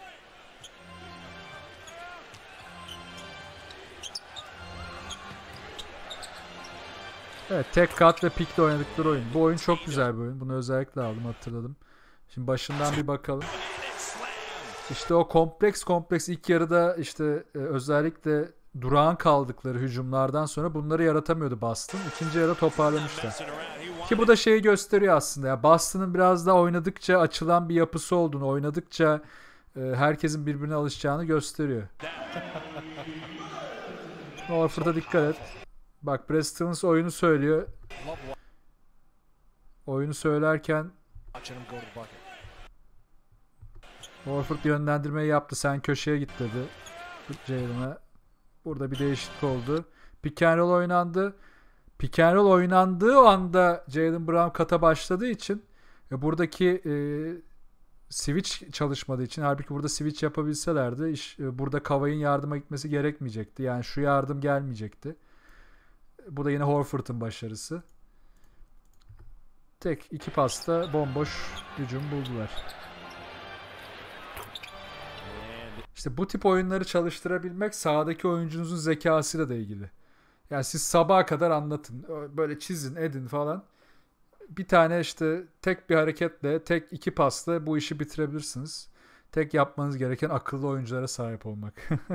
Evet tek kat ve pikte oynadıkları oyun. Bu oyun çok güzel bir oyun. Bunu özellikle aldım hatırladım. Şimdi başından bir bakalım. İşte o kompleks kompleks ilk yarıda işte e, özellikle durağan kaldıkları hücumlardan sonra bunları yaratamıyordu Boston. İkinci yarı toparlamıştı. Ki bu da şeyi gösteriyor aslında. Ya Boston'ın biraz daha oynadıkça açılan bir yapısı olduğunu, oynadıkça e, herkesin birbirine alışacağını gösteriyor. <laughs> Orford'a dikkat et. Bak Preston's oyunu söylüyor. Oyunu söylerken Orford yönlendirmeyi yaptı. Sen köşeye git dedi. Jalen'a. Burada bir değişiklik oldu. Pick and roll oynandı. Pick and roll oynandığı anda Jalen Brown kata başladığı için e, buradaki e, switch çalışmadığı için halbuki burada switch yapabilselerdi iş, e, burada Kavay'ın yardıma gitmesi gerekmeyecekti. Yani şu yardım gelmeyecekti. Bu da yine Horford'un başarısı. Tek iki pasta bomboş hücum buldular. İşte bu tip oyunları çalıştırabilmek sahadaki oyuncunuzun zekasıyla da ilgili. Yani siz sabaha kadar anlatın. Böyle çizin, edin falan. Bir tane işte tek bir hareketle, tek iki pasla bu işi bitirebilirsiniz. Tek yapmanız gereken akıllı oyunculara sahip olmak. <laughs>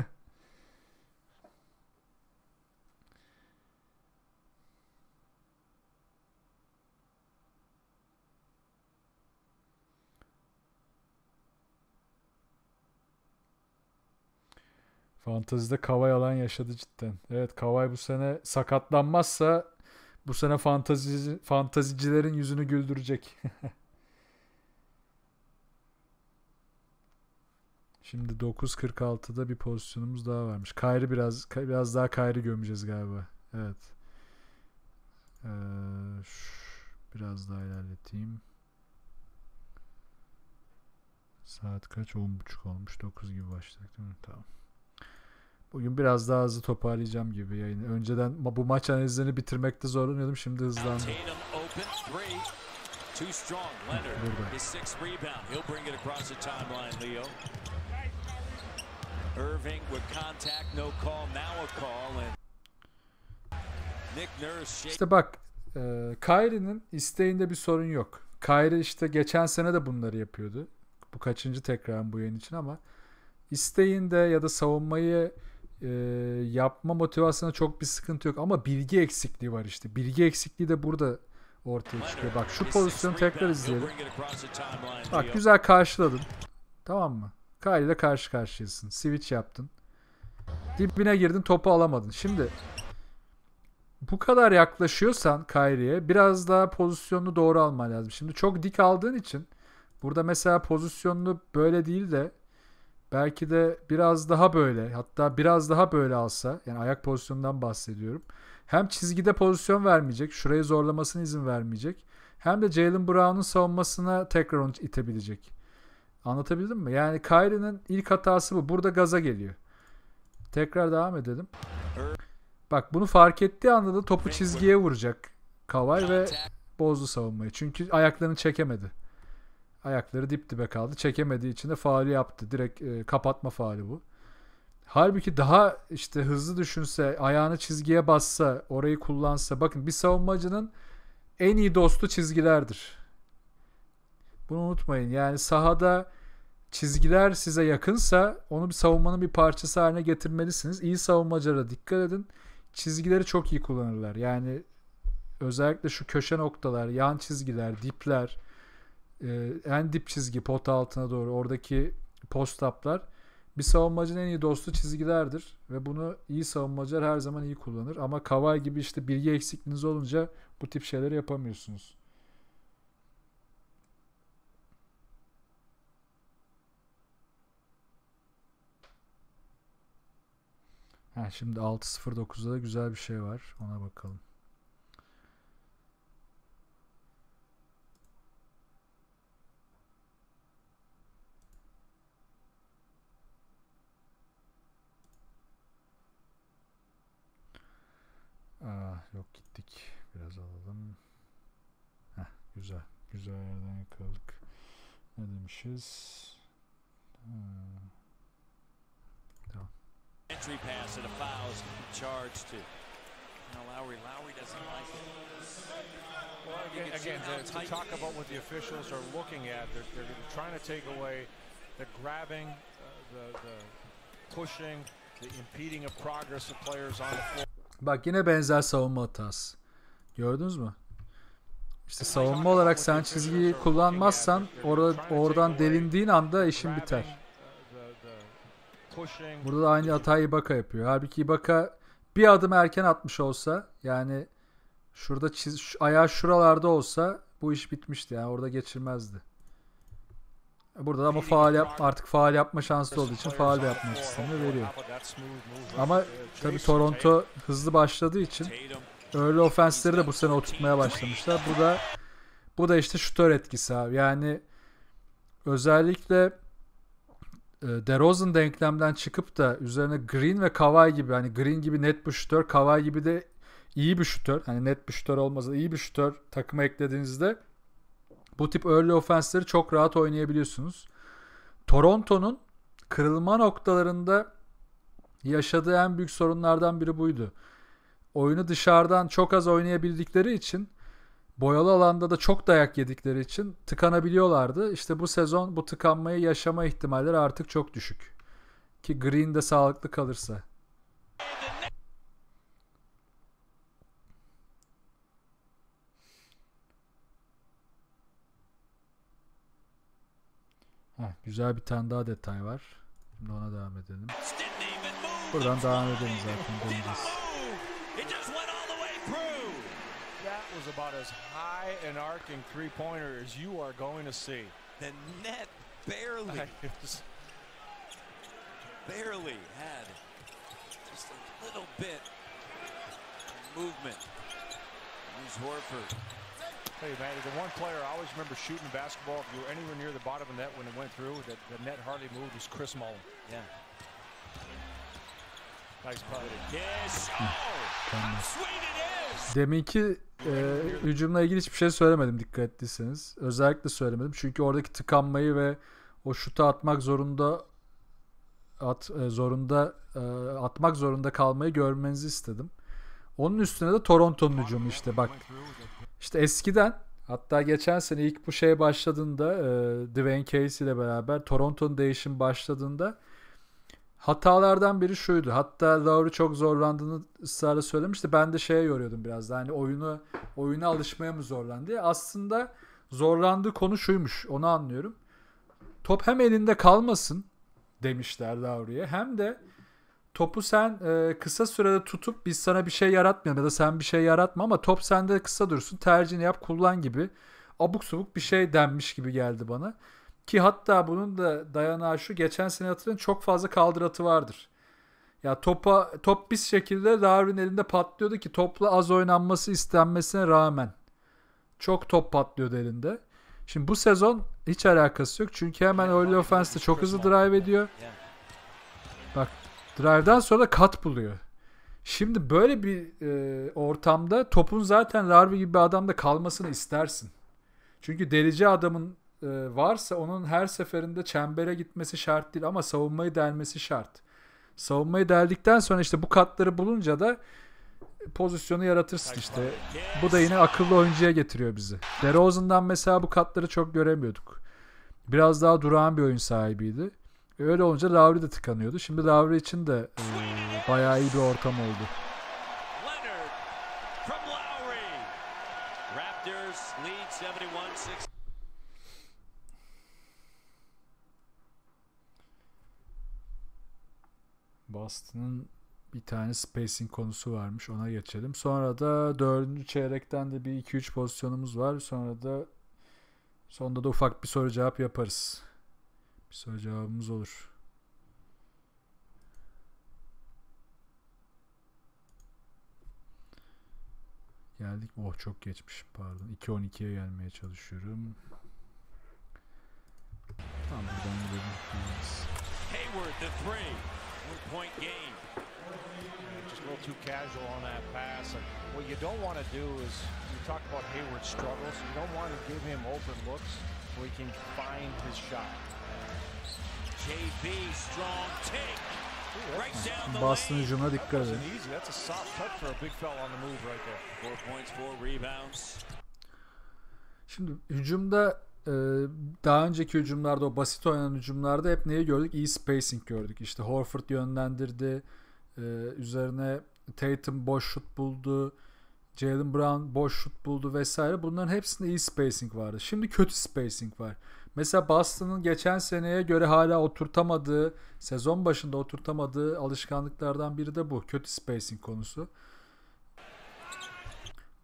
Fantazide Kavay alan yaşadı cidden. Evet Kavay bu sene sakatlanmazsa bu sene fantazi, fantazicilerin yüzünü güldürecek. <laughs> Şimdi 9.46'da bir pozisyonumuz daha varmış. Kayrı biraz biraz daha Kayrı gömeceğiz galiba. Evet. Ee, biraz daha ilerleteyim. Saat kaç? 10.30 olmuş. 9 gibi başladık değil mi? Tamam. Bugün biraz daha hızlı toparlayacağım gibi yayını. Önceden bu maç analizlerini bitirmekte zorlanıyordum. Şimdi hızlandım. Burada. Irving with contact, no call, now a call. And Nick Nurse işte bak, e, Kyrie'nin isteğinde bir sorun yok. Kyrie işte geçen sene de bunları yapıyordu. Bu kaçıncı tekrar bu yayın için ama isteğinde ya da savunmayı e, yapma motivasyonuna çok bir sıkıntı yok ama bilgi eksikliği var işte. Bilgi eksikliği de burada ortaya çıkıyor. Bak şu pozisyonu tekrar izleyelim. Bak güzel karşıladın. Tamam mı? Kyle ile karşı karşıyasın. Switch yaptın. Dibine girdin topu alamadın. Şimdi bu kadar yaklaşıyorsan Kyrie'ye biraz daha pozisyonunu doğru alman lazım. Şimdi çok dik aldığın için burada mesela pozisyonunu böyle değil de belki de biraz daha böyle hatta biraz daha böyle alsa yani ayak pozisyonundan bahsediyorum. Hem çizgide pozisyon vermeyecek, şurayı zorlamasına izin vermeyecek. Hem de Jalen Brown'un savunmasına tekrar onu itebilecek. Anlatabildim mi? Yani Kyrie'nin ilk hatası bu. Burada gaza geliyor. Tekrar devam edelim. Bak bunu fark ettiği anda da topu çizgiye vuracak. Kavay ve bozdu savunmayı. Çünkü ayaklarını çekemedi ayakları dip dibe kaldı. Çekemediği için de faali yaptı. Direkt e, kapatma faali bu. Halbuki daha işte hızlı düşünse, ayağını çizgiye bassa, orayı kullansa. Bakın bir savunmacının en iyi dostu çizgilerdir. Bunu unutmayın. Yani sahada çizgiler size yakınsa onu bir savunmanın bir parçası haline getirmelisiniz. İyi savunmacılara dikkat edin. Çizgileri çok iyi kullanırlar. Yani özellikle şu köşe noktalar, yan çizgiler, dipler, e, en dip çizgi pot altına doğru oradaki postaplar bir savunmacının en iyi dostu çizgilerdir ve bunu iyi savunmacılar her zaman iyi kullanır ama Kavay gibi işte bilgi eksikliğiniz olunca bu tip şeyleri yapamıyorsunuz. Ha, şimdi 6.09'da da güzel bir şey var. Ona bakalım. Aa, ah, yok gittik. Biraz alalım. Heh, güzel. Güzel yerden yakaladık. Ne demişiz? Hmm. Tamam. Entry pass and a foul is charged to now Lowry. Lowry doesn't like it. Well, again, again to talk about what the officials are looking at. They're, they're trying to take away the grabbing, uh, the, the pushing, the impeding of progress of players on the floor. Bak yine benzer savunma hatası. Gördünüz mü? İşte savunma olarak sen çizgiyi kullanmazsan orada, oradan delindiğin anda işin biter. Burada da aynı hatayı Ibaka yapıyor. Halbuki Ibaka bir adım erken atmış olsa yani şurada çiz, ayağı şuralarda olsa bu iş bitmişti. Yani orada geçirmezdi. Burada da ama faal yap, artık faal yapma şansı olduğu için faal de yapmak istemiyor veriyor. Ama tabii Toronto hızlı başladığı için öyle ofensleri de bu sene oturtmaya başlamışlar. Bu da bu da işte şutör etkisi abi. Yani özellikle e, DeRozan denklemden çıkıp da üzerine Green ve Kawhi gibi hani Green gibi net bir şutör, Kawhi gibi de iyi bir şutör. Hani net bir şutör olmasa iyi bir şutör takıma eklediğinizde bu tip early offense'leri çok rahat oynayabiliyorsunuz. Toronto'nun kırılma noktalarında yaşadığı en büyük sorunlardan biri buydu. Oyunu dışarıdan çok az oynayabildikleri için boyalı alanda da çok dayak yedikleri için tıkanabiliyorlardı. İşte bu sezon bu tıkanmayı yaşama ihtimalleri artık çok düşük. Ki Green de sağlıklı kalırsa. Heh, güzel bir tane daha detay var. Şimdi ona devam edelim. Buradan devam edelim zaten döneceğiz. was about as high an arcing three pointer as you are going to see. The net barely, <laughs> barely had just a little bit of movement. Here's Horford. Hey, man, the one player I always remember shooting basketball, if you were anywhere near the bottom of the net when it went through, that the net hardly moved was Chris Mullen. Yeah. Nice probably kiss. Hmm. Oh, Deminki e, hücumla ilgili hiçbir şey söylemedim dikkat ettiyseniz. Özellikle söylemedim. Çünkü oradaki tıkanmayı ve o şutu atmak zorunda at e, zorunda e, atmak zorunda kalmayı görmenizi istedim. Onun üstüne de Toronto'nun hücumu işte bak. İşte eskiden hatta geçen sene ilk bu şey başladığında e, Dwayne Casey ile beraber Toronto'nun değişim başladığında hatalardan biri şuydu. Hatta Lowry çok zorlandığını ısrarla söylemişti. Ben de şeye yoruyordum biraz da hani oyunu oyuna alışmaya mı zorlandı? Aslında zorlandığı konu şuymuş. Onu anlıyorum. Top hem elinde kalmasın demişler Lowry'e hem de topu sen e, kısa sürede tutup biz sana bir şey yaratmayalım ya da sen bir şey yaratma ama top sende kısa dursun tercihini yap kullan gibi abuk subuk bir şey denmiş gibi geldi bana. Ki hatta bunun da dayanağı şu geçen sene hatırlayın çok fazla kaldıratı vardır. Ya topa top bir şekilde Darwin elinde patlıyordu ki topla az oynanması istenmesine rağmen çok top patlıyordu elinde. Şimdi bu sezon hiç alakası yok. Çünkü hemen öyle offense'de çok hızlı drive ediyor. Bak Drive'dan sonra kat buluyor. Şimdi böyle bir e, ortamda topun zaten Larve gibi bir adamda kalmasını istersin. Çünkü delici adamın e, varsa onun her seferinde çembere gitmesi şart değil ama savunmayı delmesi şart. Savunmayı deldikten sonra işte bu katları bulunca da pozisyonu yaratırsın işte. Bu da yine akıllı oyuncuya getiriyor bizi. DeRozan'dan mesela bu katları çok göremiyorduk. Biraz daha durağan bir oyun sahibiydi. E, öyle olunca Lowry de tıkanıyordu. Şimdi Lowry için de e, bayağı iyi bir ortam oldu. Boston'ın bir tane spacing konusu varmış. Ona geçelim. Sonra da dördüncü çeyrekten de bir 2-3 pozisyonumuz var. Sonra da sonda da ufak bir soru cevap yaparız. Bir soru cevabımız olur. Geldik. Oh çok geçmiş pardon. 2.12'ye gelmeye çalışıyorum. Tam buradan gidebiliriz. Hayward the three. One point game. Just a little too casual on that pass. And what you don't want to do is you talk about Hayward struggles. You don't want to give him open looks where he can find his shot. Bastın hücumuna dikkat edin. Şimdi hücumda e, daha önceki hücumlarda o basit oynanan hücumlarda hep neyi gördük? İyi spacing gördük. İşte Horford yönlendirdi. E, üzerine Tatum boş şut buldu. Jalen Brown boş şut buldu vesaire. Bunların hepsinde iyi spacing vardı. Şimdi kötü spacing var. Mesela Boston'ın geçen seneye göre hala oturtamadığı, sezon başında oturtamadığı alışkanlıklardan biri de bu. Kötü spacing konusu.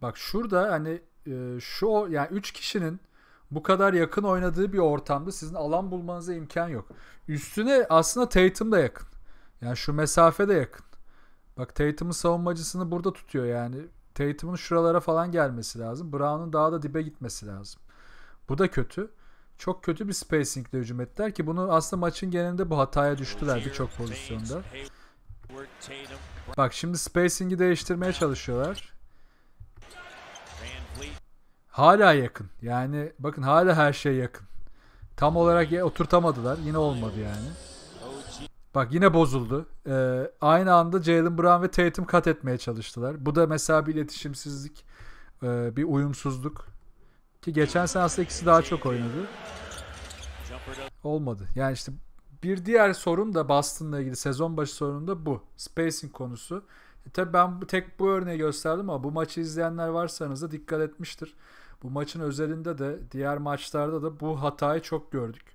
Bak şurada hani e, şu yani 3 kişinin bu kadar yakın oynadığı bir ortamda sizin alan bulmanıza imkan yok. Üstüne aslında Tatum da yakın. Yani şu mesafe de yakın. Bak Tatum'un savunmacısını burada tutuyor yani. Tatum'un şuralara falan gelmesi lazım. Brown'un daha da dibe gitmesi lazım. Bu da kötü çok kötü bir spacingle hücum ettiler ki bunu aslında maçın genelinde bu hataya düştüler birçok pozisyonda. Bak şimdi spacing'i değiştirmeye çalışıyorlar. Hala yakın. Yani bakın hala her şey yakın. Tam olarak oturtamadılar. Yine olmadı yani. Bak yine bozuldu. Ee, aynı anda Jalen Brown ve Tatum kat etmeye çalıştılar. Bu da mesela bir iletişimsizlik, e, bir uyumsuzluk. Ki geçen sene aslında ikisi daha çok oynadı. Olmadı. Yani işte bir diğer sorun da Boston'la ilgili sezon başı sorun da bu. Spacing konusu. E tabi ben tek bu örneği gösterdim ama bu maçı izleyenler varsanız da dikkat etmiştir. Bu maçın özelinde de diğer maçlarda da bu hatayı çok gördük.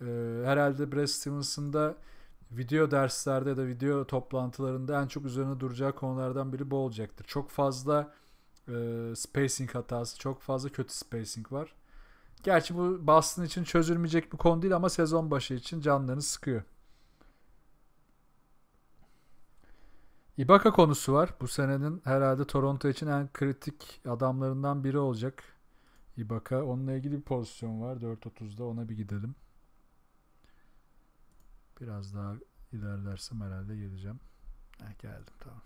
Ee, herhalde Brad Stevenson'da video derslerde ya da video toplantılarında en çok üzerine duracağı konulardan biri bu olacaktır. Çok fazla e, spacing hatası çok fazla kötü spacing var. Gerçi bu Boston için çözülmeyecek bir konu değil ama sezon başı için canlarını sıkıyor. Ibaka konusu var. Bu senenin herhalde Toronto için en kritik adamlarından biri olacak. Ibaka. Onunla ilgili bir pozisyon var. 4.30'da ona bir gidelim. Biraz daha ilerlersem herhalde geleceğim. Heh, geldim tamam.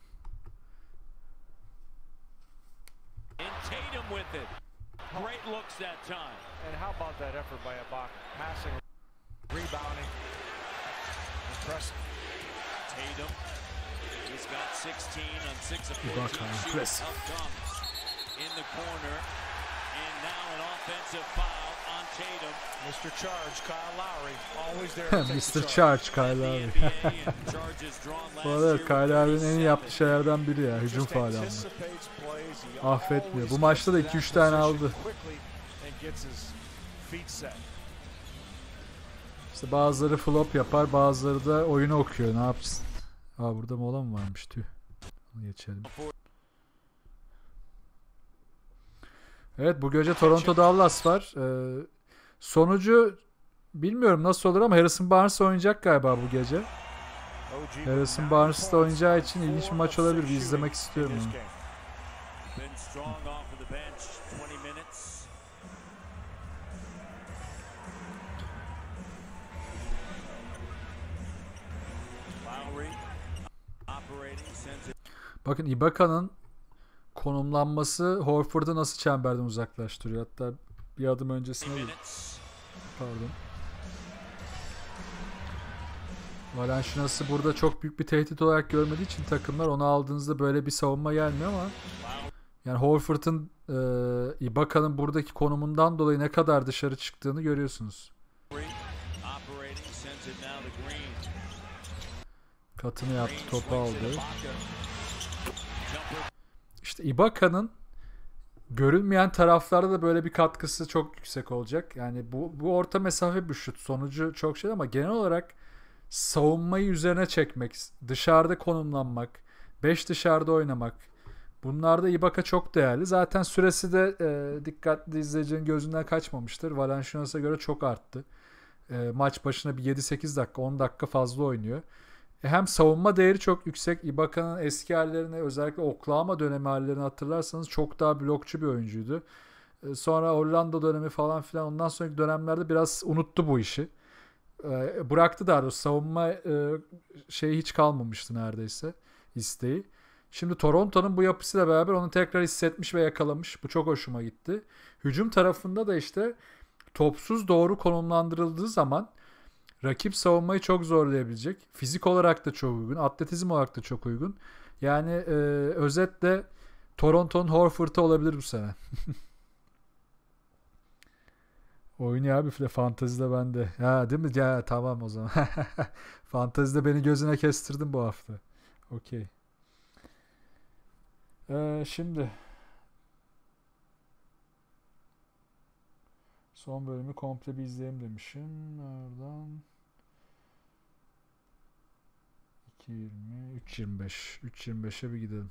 And Tatum with it. Great looks that time. And how about that effort by Ibaka? Passing, rebounding. Impressive. Tatum. He's got 16 on 6 of 14 shoots. Up in the corner. And now an offensive foul. Mr. Charge Kyle Lowry, always abi. <laughs> <laughs> Bu arada Kyle abinin en iyi yaptığı şeylerden biri ya hücum faali Affetmiyor. Bu maçta da 2-3 tane aldı. İşte bazıları flop yapar bazıları da oyunu okuyor ne yapsın. Aa burada mola mı varmış tüh. geçelim. Evet bu gece Toronto Dallas var. Ee, Sonucu bilmiyorum nasıl olur ama Harrison Barnes oynayacak galiba bu gece. Harrison Barnes da oynayacağı için ilginç bir maç olabilir. Bir izlemek istiyorum. Yani. Bakın Ibaka'nın konumlanması Horford'u nasıl çemberden uzaklaştırıyor. Hatta bir adım öncesine bir... Pardon. Valenciunas'ı burada çok büyük bir tehdit olarak görmediği için takımlar onu aldığınızda böyle bir savunma gelmiyor ama yani Horford'un e, Ibaka'nın buradaki konumundan dolayı ne kadar dışarı çıktığını görüyorsunuz. Katını yaptı, topu aldı. İşte Ibaka'nın görünmeyen taraflarda da böyle bir katkısı çok yüksek olacak. Yani bu, bu orta mesafe bir şut. Sonucu çok şey ama genel olarak savunmayı üzerine çekmek, dışarıda konumlanmak, 5 dışarıda oynamak. Bunlarda Ibaka çok değerli. Zaten süresi de e, dikkatli izleyicinin gözünden kaçmamıştır. Valenciunas'a göre çok arttı. E, maç başına bir 7-8 dakika, 10 dakika fazla oynuyor. E, hem savunma değeri çok yüksek. Ibaka'nın eski hallerini özellikle Oklahoma dönemi hallerini hatırlarsanız çok daha blokçu bir oyuncuydu. E, sonra Orlando dönemi falan filan ondan sonraki dönemlerde biraz unuttu bu işi. E, bıraktı daha doğrusu savunma şeyi hiç kalmamıştı neredeyse isteği. Şimdi Toronto'nun bu yapısıyla beraber onu tekrar hissetmiş ve yakalamış. Bu çok hoşuma gitti. Hücum tarafında da işte topsuz doğru konumlandırıldığı zaman Rakip savunmayı çok zorlayabilecek. Fizik olarak da çok uygun. Atletizm olarak da çok uygun. Yani e, özetle Toronto'nun Horford'u olabilir bu sene. <laughs> Oynuyor abi fantazide ben de. Ha değil mi? Ya tamam o zaman. <laughs> fantazide beni gözüne kestirdin bu hafta. Okey. Ee, şimdi Son bölümü komple bir izleyelim demişim. Oradan 2.20, 3.25. 3.25'e bir gidelim.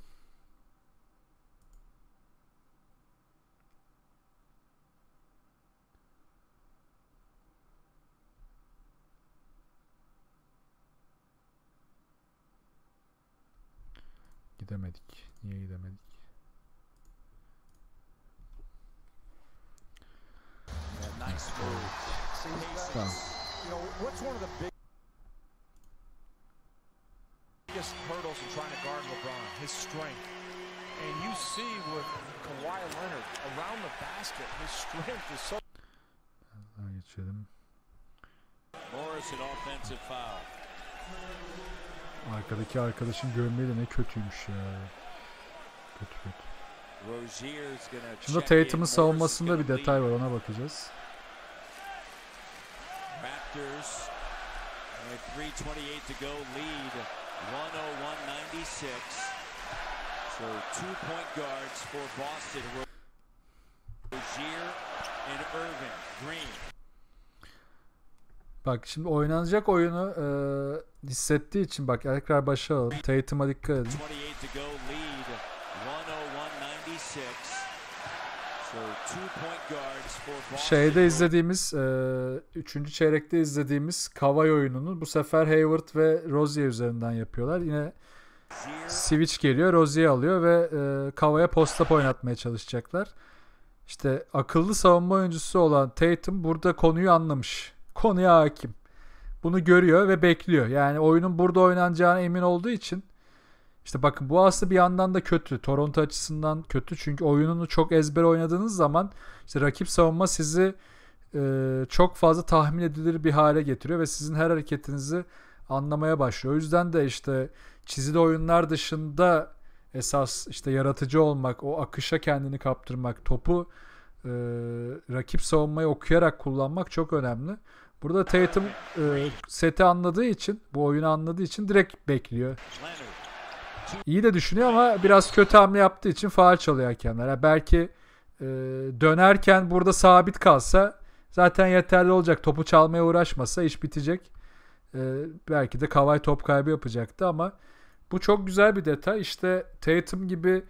Gidemedik. Niye gidemedik? biggest hurdles in trying to guard LeBron, his strength. And you see with Kawhi Leonard around the basket, his strength is so... Daha offensive foul. Arkadaki arkadaşın gömleği de ne kötüymüş ya. Kötü kötü. Şimdi Tatum'un savunmasında bir detay var ona bakacağız. Raptors. And 3.28 to go lead 101 So two-point guards for Boston. Rozier and Irvin Green. Bak şimdi oynanacak oyunu e, hissettiği için bak tekrar başa alalım. Tatum'a dikkat edin. Şeyde izlediğimiz, e, üçüncü çeyrekte izlediğimiz Kavay oyununu bu sefer Hayward ve Rozier üzerinden yapıyorlar. Yine switch geliyor, Rozier alıyor ve e, Kavay'a posta oynatmaya çalışacaklar. İşte akıllı savunma oyuncusu olan Tatum burada konuyu anlamış. Konuya hakim. Bunu görüyor ve bekliyor. Yani oyunun burada oynanacağına emin olduğu için işte bakın bu aslında bir yandan da kötü. Toronto açısından kötü. Çünkü oyununu çok ezber oynadığınız zaman işte rakip savunma sizi e, çok fazla tahmin edilir bir hale getiriyor ve sizin her hareketinizi anlamaya başlıyor. O yüzden de işte çizili oyunlar dışında esas işte yaratıcı olmak, o akışa kendini kaptırmak, topu e, rakip savunmayı okuyarak kullanmak çok önemli. Burada Tatum e, seti anladığı için, bu oyunu anladığı için direkt bekliyor. İyi de düşünüyor ama biraz kötü hamle yaptığı için faal çalıyor hakemler. belki e, dönerken burada sabit kalsa zaten yeterli olacak. Topu çalmaya uğraşmasa iş bitecek. E, belki de Kavay top kaybı yapacaktı ama bu çok güzel bir detay. İşte Tatum gibi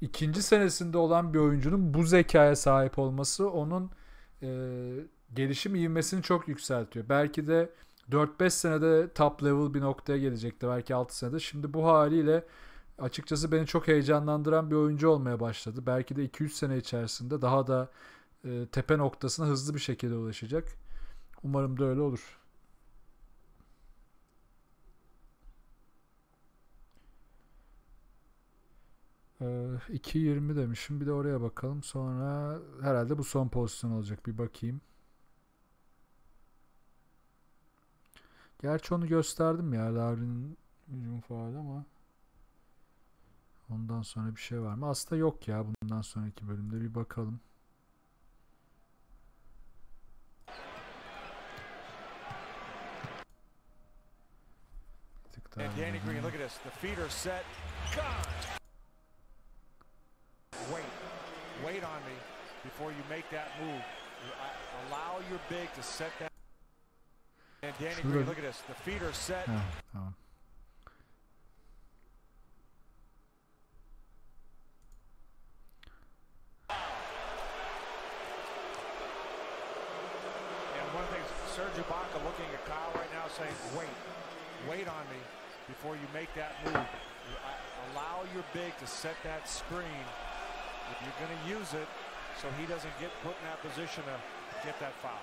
ikinci senesinde olan bir oyuncunun bu zekaya sahip olması onun e, gelişim ivmesini çok yükseltiyor. Belki de 4-5 senede top level bir noktaya gelecekti belki 6 senede. Şimdi bu haliyle açıkçası beni çok heyecanlandıran bir oyuncu olmaya başladı. Belki de 2-3 sene içerisinde daha da e, tepe noktasına hızlı bir şekilde ulaşacak. Umarım da öyle olur. E, 2.20 demişim. Bir de oraya bakalım. Sonra herhalde bu son pozisyon olacak. Bir bakayım. Gerçi onu gösterdim ya Darwin'in hücum faali ama ondan sonra bir şey var mı? Aslında yok ya bundan sonraki bölümde bir bakalım. Danny Green, look at this. The feet are set. God. Wait. Wait on me before you make that move. Allow your big to set that. And Danny Green, look at this. The feet are set. Oh, oh. And one thing, Serge Ibaka looking at Kyle right now saying, wait, wait on me before you make that move. Allow your big to set that screen if you're going to use it so he doesn't get put in that position to get that foul.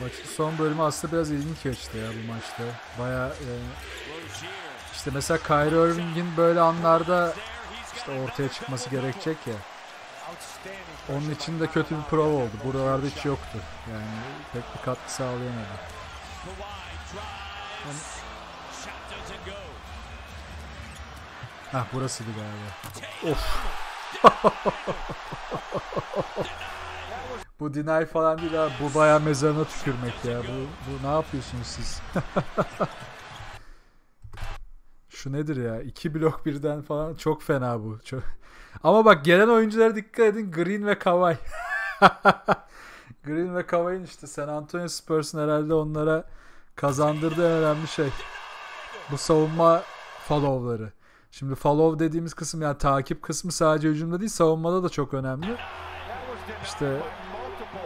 Maçın son bölümü aslında biraz ilginç geçti ya bu maçta. Baya e, işte mesela Kyrie Irving'in böyle anlarda işte ortaya çıkması gerekecek ya. Onun için de kötü bir prova oldu. Buralarda hiç yoktu. Yani pek bir katkı sağlayamadı. Yani... Hah burasıydı galiba. Of. <laughs> Bu deny falan değil abi. Bu bayağı mezarına tükürmek ya. Bu, bu ne yapıyorsunuz siz? <laughs> Şu nedir ya? İki blok birden falan. Çok fena bu. Çok... Ama bak gelen oyunculara dikkat edin. Green ve Kawhi. <laughs> Green ve Kawhi'nin işte San Antonio Spurs'ın herhalde onlara kazandırdığı önemli şey. Bu savunma follow'ları. Şimdi follow dediğimiz kısım yani takip kısmı sadece hücumda değil savunmada da çok önemli. İşte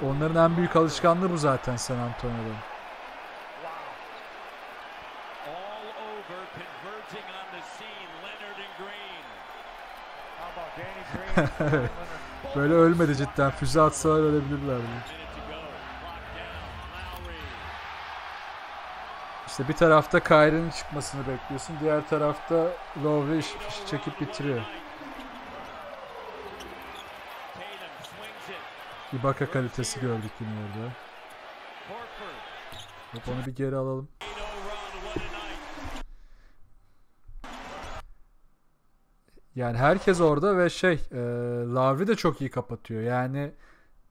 Onların en büyük alışkanlığı bu zaten San Antonio'da. <laughs> <laughs> Böyle ölmedi cidden. Füze atsalar ölebilirlerdi. İşte bir tarafta Kyrie'nin çıkmasını bekliyorsun. Diğer tarafta Lowry iş, çekip bitiriyor. Ibaka kalitesi gördük yine orada. Hop onu bir geri alalım. Yani herkes orada ve şey e, Lavri de çok iyi kapatıyor. Yani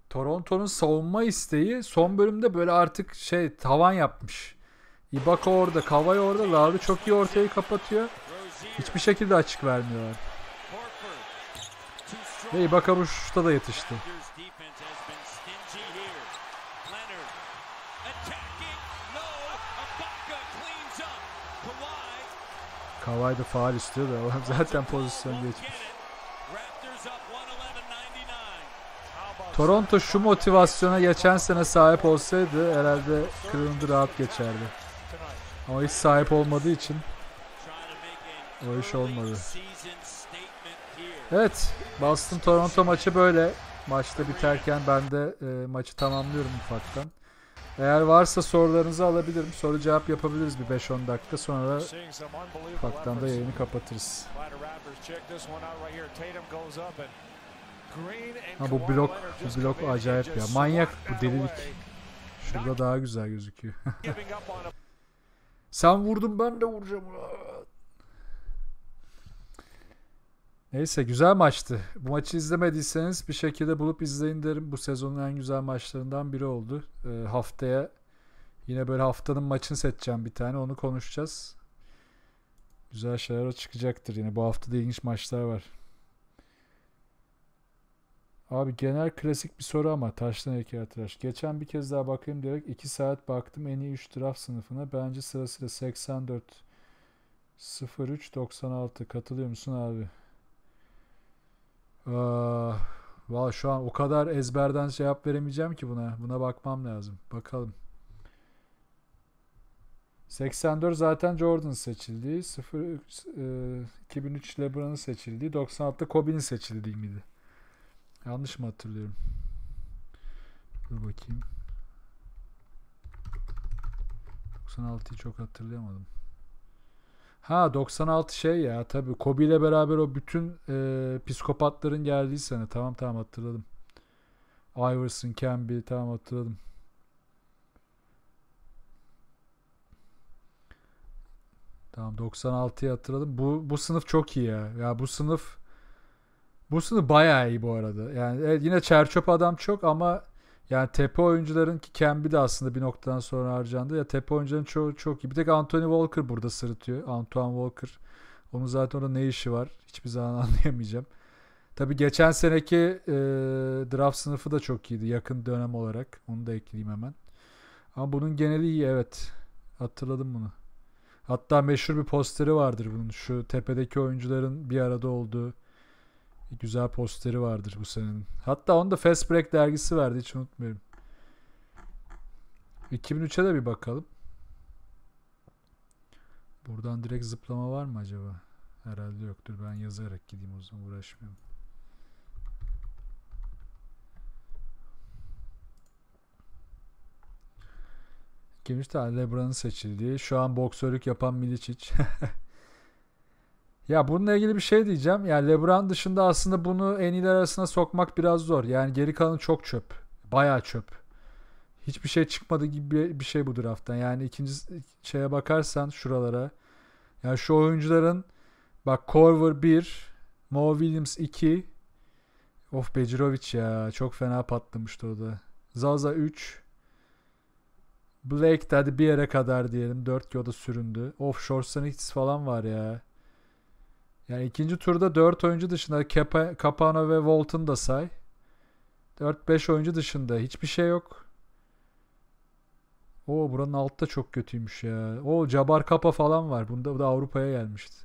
Toronto'nun savunma isteği son bölümde böyle artık şey tavan yapmış. Ibaka orada, Kavay orada. Lavri çok iyi ortayı kapatıyor. Hiçbir şekilde açık vermiyorlar. Ve Ibaka bu şuta da yetişti. Kavay da faal istiyor da adam <laughs> zaten pozisyon geçmiş. Toronto şu motivasyona geçen sene sahip olsaydı herhalde Cleveland'ı rahat geçerdi. Ama hiç sahip olmadığı için o iş olmadı. Evet Boston Toronto maçı böyle. Maçta biterken ben de e, maçı tamamlıyorum ufaktan. Eğer varsa sorularınızı alabilirim. Soru cevap yapabiliriz bir 5-10 dakika. Sonra ufaktan da yayını kapatırız. Ha bu blok, bu blok acayip ya. Manyak bu delilik. Şurada daha güzel gözüküyor. <laughs> Sen vurdun ben de vuracağım. Neyse güzel maçtı. Bu maçı izlemediyseniz bir şekilde bulup izleyin derim. Bu sezonun en güzel maçlarından biri oldu. E, haftaya yine böyle haftanın maçını seçeceğim bir tane. Onu konuşacağız. Güzel şeyler çıkacaktır yine. Bu hafta da ilginç maçlar var. Abi genel klasik bir soru ama taştan heykeltıraş. Geçen bir kez daha bakayım diyerek 2 saat baktım en iyi 3 draft sınıfına. Bence sırasıyla 84 03 96 katılıyor musun abi? Ee, ah, Valla şu an o kadar ezberden cevap şey veremeyeceğim ki buna. Buna bakmam lazım. Bakalım. 84 zaten Jordan seçildi. 0, e, 2003 LeBron'un seçildi. 96'da Kobe'nin seçildiği miydi? Yanlış mı hatırlıyorum? Dur bakayım. 96'yı çok hatırlayamadım. Ha 96 şey ya tabii Kobe ile beraber o bütün e, psikopatların geldiği sene. Tamam tamam hatırladım. Iverson, Kemby tamam hatırladım. Tamam 96'yı hatırladım. Bu bu sınıf çok iyi ya. Ya bu sınıf bu sınıf bayağı iyi bu arada. Yani evet, yine çerçöp adam çok ama yani tepe oyuncuların ki Kembi de aslında bir noktadan sonra harcandı. Ya tepe oyuncuların çoğu çok iyi. Bir tek Anthony Walker burada sırıtıyor. Antoine Walker. Onun zaten orada ne işi var? Hiçbir zaman <laughs> anlayamayacağım. Tabi geçen seneki e, draft sınıfı da çok iyiydi yakın dönem olarak. Onu da ekleyeyim hemen. Ama bunun geneli iyi evet. Hatırladım bunu. Hatta meşhur bir posteri vardır bunun. Şu tepedeki oyuncuların bir arada olduğu Güzel posteri vardır bu senenin. Hatta onu da Fast Break dergisi verdi hiç unutmuyorum. 2003'e de bir bakalım. Buradan direkt zıplama var mı acaba? Herhalde yoktur. Ben yazarak gideyim o zaman uğraşmayayım. Kimmiş de Lebron'un seçildiği. Şu an boksörlük yapan Milicic. <laughs> Ya bununla ilgili bir şey diyeceğim. Yani LeBron dışında aslında bunu en iyiler arasına sokmak biraz zor. Yani geri kalanı çok çöp. Bayağı çöp. Hiçbir şey çıkmadı gibi bir şey bu drafttan. Yani ikinci şeye bakarsan şuralara. Yani şu oyuncuların bak Corver 1, Mo Williams 2. Of Becirovic ya çok fena patlamıştı o da. Zaza 3. Blake de hadi bir yere kadar diyelim. 4 yoda süründü. Of Schwarzenegger falan var ya. Yani ikinci turda 4 oyuncu dışında Kepa, Capano ve Walton da say. 4-5 oyuncu dışında hiçbir şey yok. O buranın altta çok kötüymüş ya. O Cabar Kapa falan var. Bunda bu da Avrupa'ya gelmişti.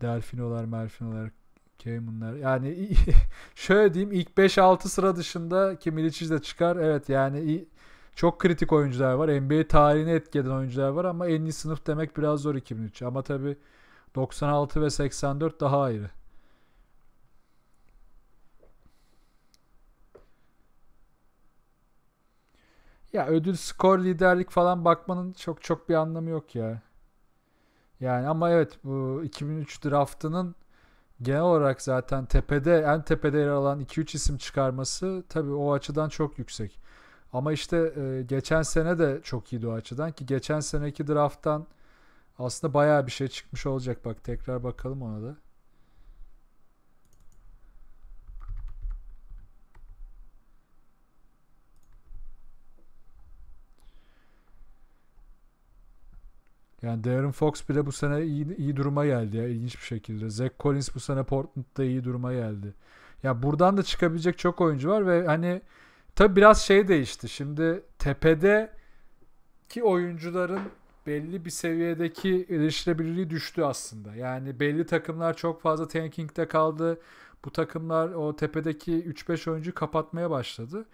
Delfinolar, Melfinolar, Cayman'lar. Yani <laughs> şöyle diyeyim ilk 5-6 sıra dışında ki Milicic de çıkar. Evet yani çok kritik oyuncular var. NBA tarihine etki oyuncular var ama en iyi sınıf demek biraz zor 2003. Ama tabii 96 ve 84 daha ayrı. Ya ödül, skor, liderlik falan bakmanın çok çok bir anlamı yok ya. Yani ama evet bu 2003 draftının genel olarak zaten tepede en tepede yer alan 2-3 isim çıkarması tabii o açıdan çok yüksek. Ama işte e, geçen sene de çok iyiydi o açıdan ki geçen seneki drafttan aslında bayağı bir şey çıkmış olacak. Bak tekrar bakalım ona da. Yani Darren Fox bile bu sene iyi, iyi duruma geldi ya ilginç bir şekilde. Zach Collins bu sene Portland'da iyi duruma geldi. Ya buradan da çıkabilecek çok oyuncu var ve hani tabi biraz şey değişti. Şimdi tepede ki oyuncuların belli bir seviyedeki erişilebilirliği düştü aslında. Yani belli takımlar çok fazla tankingde kaldı. Bu takımlar o tepedeki 3-5 oyuncu kapatmaya başladı.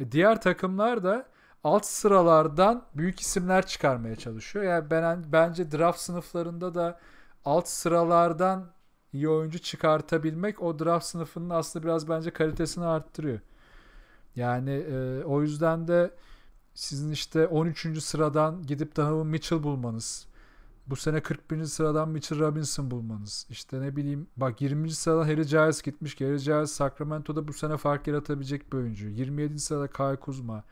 E diğer takımlar da alt sıralardan büyük isimler çıkarmaya çalışıyor. Yani ben bence draft sınıflarında da alt sıralardan iyi oyuncu çıkartabilmek o draft sınıfının aslında biraz bence kalitesini arttırıyor. Yani e, o yüzden de sizin işte 13. sıradan gidip Donovan Mitchell bulmanız. Bu sene 41. sıradan Mitchell Robinson bulmanız. İşte ne bileyim bak 20. sıradan Harry Giles gitmiş. Harry Giles Sacramento'da bu sene fark yaratabilecek bir oyuncu. 27. sırada Kyle Kuzma.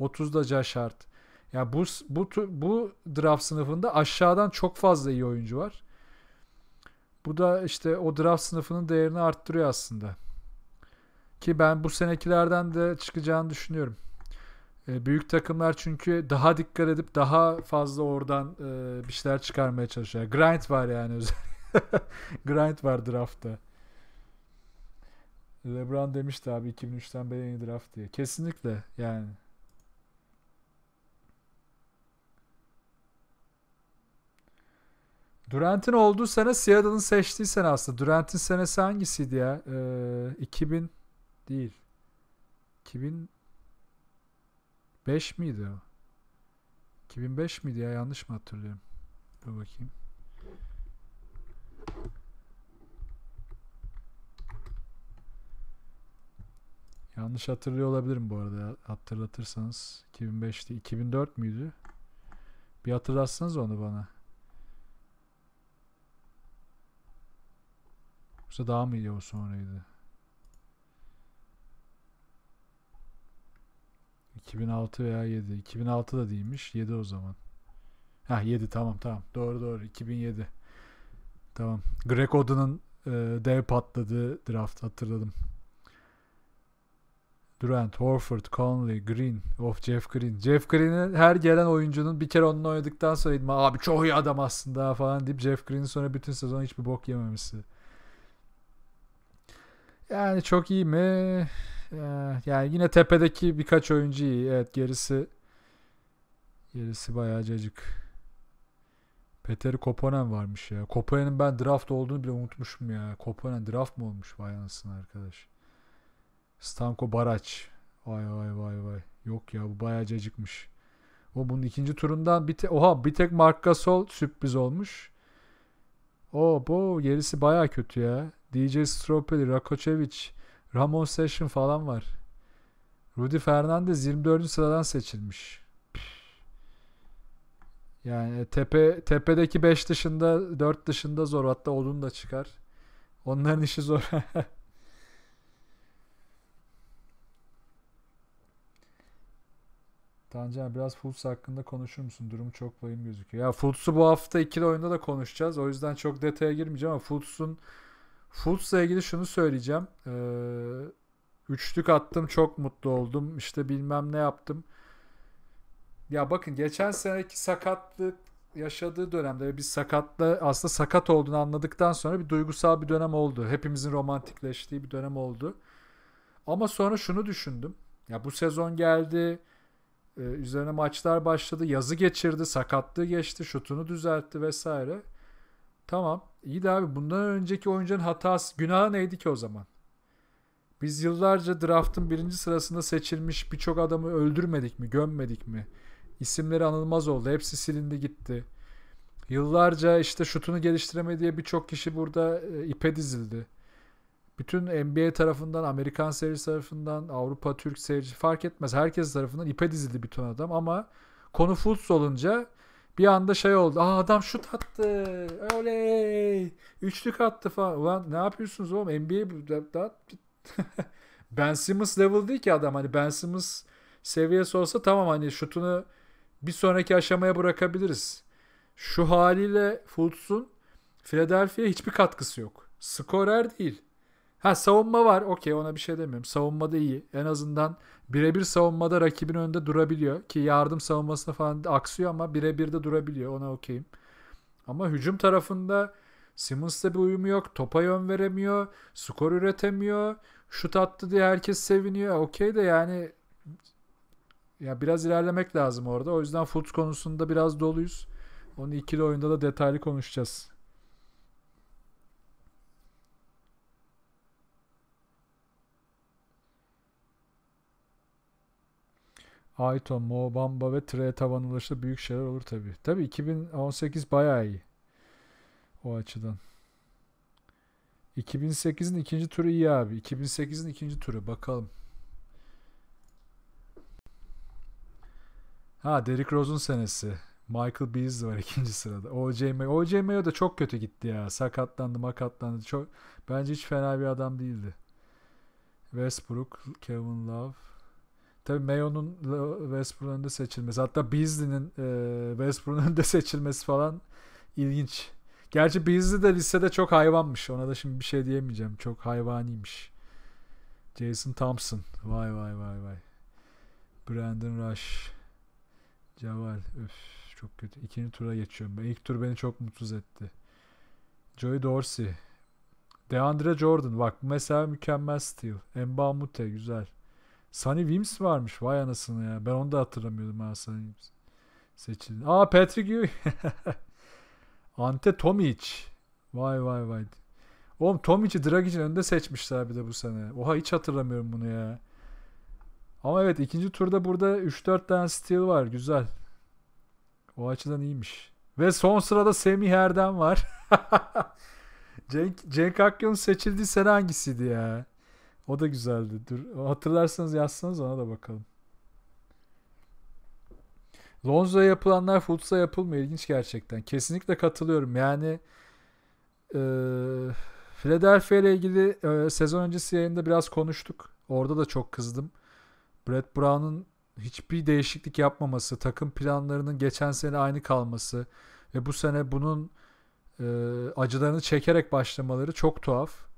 30'da Josh Hart. Yani bu, bu, bu draft sınıfında aşağıdan çok fazla iyi oyuncu var. Bu da işte o draft sınıfının değerini arttırıyor aslında. Ki ben bu senekilerden de çıkacağını düşünüyorum. E, büyük takımlar çünkü daha dikkat edip daha fazla oradan e, bir şeyler çıkarmaya çalışıyor. Grind var yani özellikle. <laughs> Grind var draftta. LeBron demişti abi 2003'ten beri en draft diye. Kesinlikle yani. Durant'in olduğu sene Seattle'ın seçtiği sene aslında. Durant'in senesi hangisiydi ya? Ee, 2000 değil. 2000 5 miydi o? 2005 miydi ya yanlış mı hatırlıyorum? Dur bakayım. Yanlış hatırlıyor olabilirim bu arada. Hatırlatırsanız 2005'ti. 2004 müydü? Bir hatırlatsanız onu bana. Yoksa daha mı iyi o sonraydı? 2006 veya 7. 2006 da değilmiş. 7 o zaman. Ha 7 tamam tamam. Doğru doğru 2007. Tamam. Greg Oden'ın e, dev patladığı draft hatırladım. Durant, Horford, Conley, Green. Of Jeff Green. Jeff Green'in her gelen oyuncunun bir kere onunla oynadıktan sonra idman, abi çok iyi adam aslında falan deyip Jeff Green'in sonra bütün sezon hiçbir bok yememesi. Yani çok iyi mi? Eh, yani yine tepedeki birkaç oyuncu iyi. Evet gerisi gerisi bayağı cacık. Peter Koponen varmış ya. Koponen'in ben draft olduğunu bile unutmuşum ya. Koponen draft mı olmuş? Vay anasını arkadaş. Stanko Baraç. Vay vay vay vay. Yok ya bu bayağı cacıkmış. O bunun ikinci turundan bir te- Oha bir tek Mark Gasol sürpriz olmuş. O bu gerisi bayağı kötü ya. DJ Stropeli, Rakocevic, Ramon Session falan var. Rudy Fernandez 24. sıradan seçilmiş. Yani tepe tepedeki 5 dışında 4 dışında zor hatta odun da çıkar. Onların işi zor. <laughs> Tancan biraz Fultz hakkında konuşur musun? Durumu çok vahim gözüküyor. Ya Fultz'u bu hafta ikili oyunda da konuşacağız. O yüzden çok detaya girmeyeceğim ama Fultz'un Fultz'la ilgili şunu söyleyeceğim. Ee, üçlük attım çok mutlu oldum. İşte bilmem ne yaptım. Ya bakın geçen seneki sakatlık yaşadığı dönemde bir sakatla aslında sakat olduğunu anladıktan sonra bir duygusal bir dönem oldu. Hepimizin romantikleştiği bir dönem oldu. Ama sonra şunu düşündüm. Ya bu sezon geldi. E, üzerine maçlar başladı. Yazı geçirdi, sakatlığı geçti, şutunu düzeltti vesaire. Tamam. İyi de abi bundan önceki oyuncunun hatası, günahı neydi ki o zaman? Biz yıllarca draftın birinci sırasında seçilmiş birçok adamı öldürmedik mi, gömmedik mi? İsimleri anılmaz oldu. Hepsi silindi gitti. Yıllarca işte şutunu geliştireme diye birçok kişi burada e, ipe dizildi. Bütün NBA tarafından, Amerikan seyirci tarafından, Avrupa, Türk seyirci fark etmez. Herkes tarafından ipe dizildi bütün adam ama konu Fultz olunca bir anda şey oldu. Aa adam şut attı. Oley. Üçlük attı falan. Ulan ne yapıyorsunuz oğlum? NBA <laughs> Ben Simmons level değil ki adam. Hani Ben Simmons seviyesi olsa tamam hani şutunu bir sonraki aşamaya bırakabiliriz. Şu haliyle Fultz'un Philadelphia'ya hiçbir katkısı yok. Skorer değil. Ha savunma var. Okey ona bir şey demiyorum. Savunmada iyi. En azından birebir savunmada rakibin önünde durabiliyor. Ki yardım savunmasına falan aksıyor ama birebir de durabiliyor. Ona okeyim. Ama hücum tarafında Simmons'ta bir uyumu yok. Topa yön veremiyor. Skor üretemiyor. Şut attı diye herkes seviniyor. Okey de yani ya biraz ilerlemek lazım orada. O yüzden foot konusunda biraz doluyuz. Onun ikili oyunda da detaylı konuşacağız. Ayton, Mo Bamba ve Trey tavan ulaştı. Büyük şeyler olur tabii. Tabii 2018 bayağı iyi. O açıdan. 2008'in ikinci turu iyi abi. 2008'in ikinci turu bakalım. Ha Derrick Rose'un senesi. Michael Beasley var <laughs> ikinci sırada. OJ Mayo. OJ Mayo da çok kötü gitti ya. Sakatlandı makatlandı. Çok, bence hiç fena bir adam değildi. Westbrook, Kevin Love, Tabii Mayo'nun Westbrook'un önünde seçilmesi. Hatta Beasley'nin e, Westbrook'un önünde <laughs> seçilmesi falan ilginç. Gerçi Beasley de lisede çok hayvanmış. Ona da şimdi bir şey diyemeyeceğim. Çok hayvaniymiş. Jason Thompson. Vay vay vay vay. Brandon Rush. Ceval. Öf, çok kötü. İkinci tura geçiyorum. İlk tur beni çok mutsuz etti. Joey Dorsey. DeAndre Jordan. Bak mesela mükemmel steal. Emba Mute. Güzel. Sunny Wims varmış. Vay anasını ya. Ben onu da hatırlamıyordum ha Sunny Wims. Seçildi. Aa Patrick Ewing. <laughs> Ante Tomic. Vay vay vay. Oğlum Tomic'i Dragic'in önünde seçmişler bir de bu sene. Oha hiç hatırlamıyorum bunu ya. Ama evet ikinci turda burada 3-4 tane steal var. Güzel. O açıdan iyiymiş. Ve son sırada Semih Erdem var. <laughs> Cenk, Cenk Akyon seçildiği sene hangisiydi ya? O da güzeldi. Dur. Hatırlarsanız yazsanız ona da bakalım. Lonzo'ya yapılanlar Fultz'a yapılmıyor. İlginç gerçekten. Kesinlikle katılıyorum. Yani e, Philadelphia ile ilgili e, sezon öncesi yayında biraz konuştuk. Orada da çok kızdım. Brad Brown'un hiçbir değişiklik yapmaması, takım planlarının geçen sene aynı kalması ve bu sene bunun e, acılarını çekerek başlamaları çok tuhaf.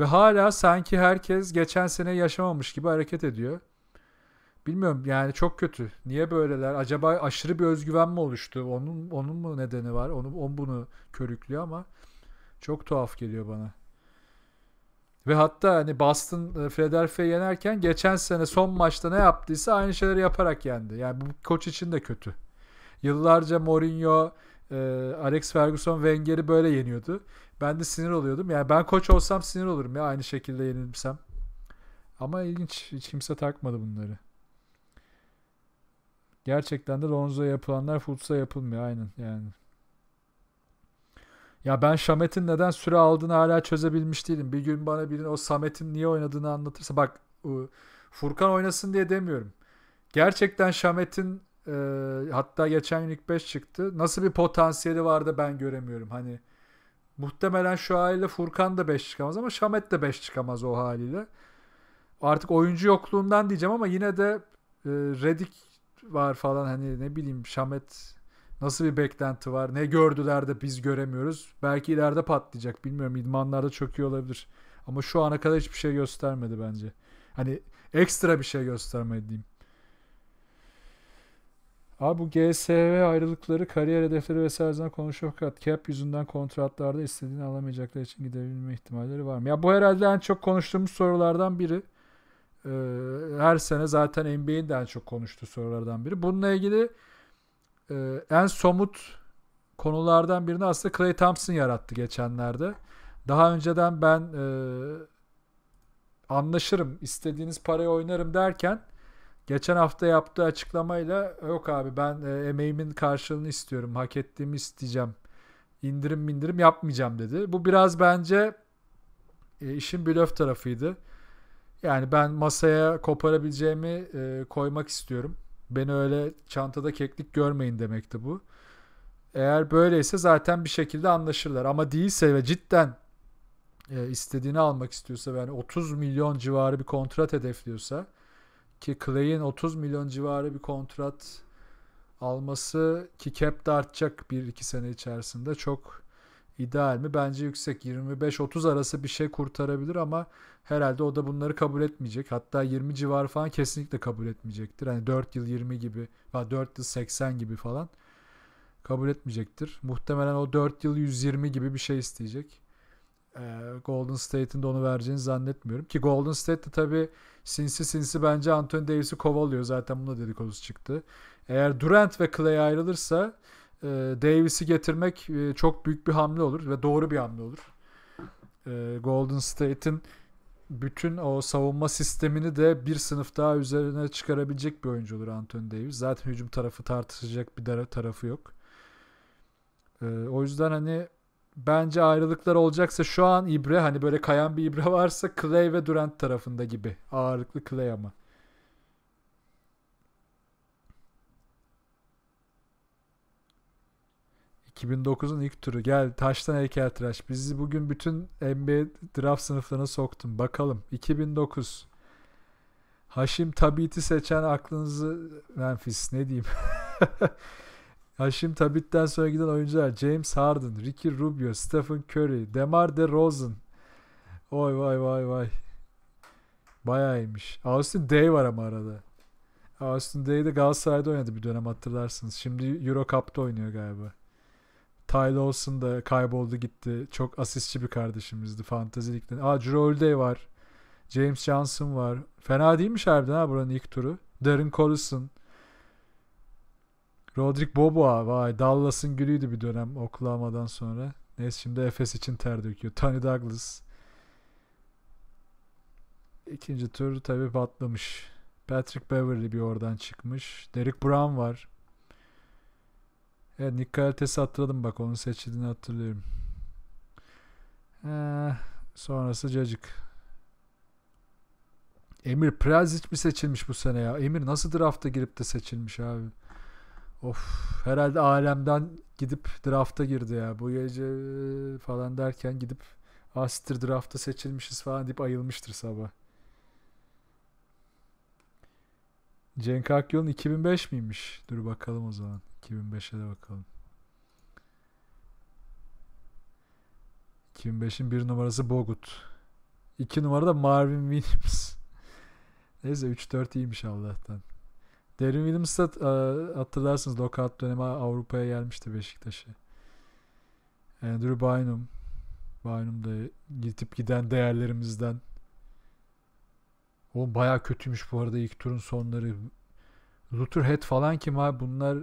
Ve hala sanki herkes geçen sene yaşamamış gibi hareket ediyor. Bilmiyorum yani çok kötü. Niye böyleler? Acaba aşırı bir özgüven mi oluştu? Onun onun mu nedeni var? Onu on bunu körüklüyor ama çok tuhaf geliyor bana. Ve hatta hani Boston e, Philadelphia'yı yenerken geçen sene son maçta ne yaptıysa aynı şeyleri yaparak yendi. Yani bu koç için de kötü. Yıllarca Mourinho, e, Alex Ferguson, Wenger'i böyle yeniyordu. Ben de sinir oluyordum. Yani ben koç olsam sinir olurum ya aynı şekilde yenilsem. Ama ilginç. Hiç kimse takmadı bunları. Gerçekten de Lonzo'ya yapılanlar Fultz'a yapılmıyor. Aynen yani. Ya ben Şamet'in neden süre aldığını hala çözebilmiş değilim. Bir gün bana birinin o Samet'in niye oynadığını anlatırsa bak Furkan oynasın diye demiyorum. Gerçekten Şamet'in e, hatta geçen gün ilk 5 çıktı. Nasıl bir potansiyeli vardı ben göremiyorum. Hani Muhtemelen şu haliyle Furkan da 5 çıkamaz ama Şamet de 5 çıkamaz o haliyle. Artık oyuncu yokluğundan diyeceğim ama yine de e, Redick var falan hani ne bileyim Şamet nasıl bir beklenti var? Ne gördüler de biz göremiyoruz. Belki ileride patlayacak bilmiyorum. İdmanlarda çöküyor olabilir. Ama şu ana kadar hiçbir şey göstermedi bence. Hani ekstra bir şey göstermedi diyeyim. Abi bu GSV ayrılıkları, kariyer hedefleri vesaire vesaireden konuşuyor fakat cap yüzünden kontratlarda istediğini alamayacaklar için gidebilme ihtimalleri var mı? Ya bu herhalde en çok konuştuğumuz sorulardan biri. Ee, her sene zaten NBA'in de en çok konuştuğu sorulardan biri. Bununla ilgili e, en somut konulardan birini aslında Clay Thompson yarattı geçenlerde. Daha önceden ben e, anlaşırım, istediğiniz parayı oynarım derken geçen hafta yaptığı açıklamayla yok abi ben e, emeğimin karşılığını istiyorum, hak ettiğimi isteyeceğim. indirim indirim yapmayacağım dedi. Bu biraz bence e, işin blöf tarafıydı. Yani ben masaya koparabileceğimi e, koymak istiyorum. Beni öyle çantada keklik görmeyin demekti bu. Eğer böyleyse zaten bir şekilde anlaşırlar. Ama değilse ve cidden e, istediğini almak istiyorsa yani 30 milyon civarı bir kontrat hedefliyorsa ki Clay'in 30 milyon civarı bir kontrat alması ki cap de artacak 1-2 sene içerisinde çok ideal mi? Bence yüksek. 25-30 arası bir şey kurtarabilir ama herhalde o da bunları kabul etmeyecek. Hatta 20 civarı falan kesinlikle kabul etmeyecektir. Hani 4 yıl 20 gibi, 4 yıl 80 gibi falan kabul etmeyecektir. Muhtemelen o 4 yıl 120 gibi bir şey isteyecek. Ee, Golden State'in de onu vereceğini zannetmiyorum. Ki Golden State de tabii sinsi sinsi bence Anthony Davis'i kovalıyor. Zaten buna dedikodusu çıktı. Eğer Durant ve Clay ayrılırsa e, Davis'i getirmek e, çok büyük bir hamle olur ve doğru bir hamle olur. E, Golden State'in bütün o savunma sistemini de bir sınıf daha üzerine çıkarabilecek bir oyuncu olur Anthony Davis. Zaten hücum tarafı tartışacak bir tarafı yok. o yüzden hani bence ayrılıklar olacaksa şu an ibre hani böyle kayan bir ibre varsa Clay ve Durant tarafında gibi. Ağırlıklı Clay ama. ...2009'un ilk turu. Gel taştan heykeltıraş. Bizi bugün bütün NBA draft sınıflarına soktum. Bakalım. 2009. Haşim Tabit'i seçen aklınızı... Memphis ne diyeyim. <laughs> Haşim Tabit'ten sonra giden oyuncular James Harden, Ricky Rubio, Stephen Curry, Demar DeRozan. Oy vay vay vay. Bayağı iyiymiş. Austin Day var ama arada. Austin Day de Galatasaray'da oynadı bir dönem hatırlarsınız. Şimdi Euro Cup'ta oynuyor galiba. Ty Lawson da kayboldu gitti. Çok asistçi bir kardeşimizdi Fantezi Lig'den. Aa Drew Day var. James Johnson var. Fena değilmiş harbiden ha buranın ilk turu. Darren Collison. Rodrik Boboa vay Dallas'ın gülüydü bir dönem Oklahoma'dan sonra. Neyse şimdi Efes için ter döküyor. Tony Douglas. İkinci tur tabi patlamış. Patrick Beverly bir oradan çıkmış. Derek Brown var. Evet Nick Kalites'i hatırladım bak onun seçildiğini hatırlıyorum. Ee, sonrası cacık. Emir Prezic mi seçilmiş bu sene ya? Emir nasıl drafta girip de seçilmiş abi? Of herhalde alemden gidip drafta girdi ya. Bu gece falan derken gidip Astir drafta seçilmişiz falan deyip ayılmıştır sabah. Cenk Akyol'un 2005 miymiş? Dur bakalım o zaman. 2005'e de bakalım. 2005'in bir numarası Bogut. İki numarada Marvin Williams. <laughs> Neyse 3-4 iyiymiş Allah'tan. Derin Williams da e, hatırlarsınız lokat dönemi Avrupa'ya gelmişti Beşiktaş'a. Andrew Bynum. Bynum da gitip giden değerlerimizden. O baya kötüymüş bu arada ilk turun sonları. Head falan kim abi bunlar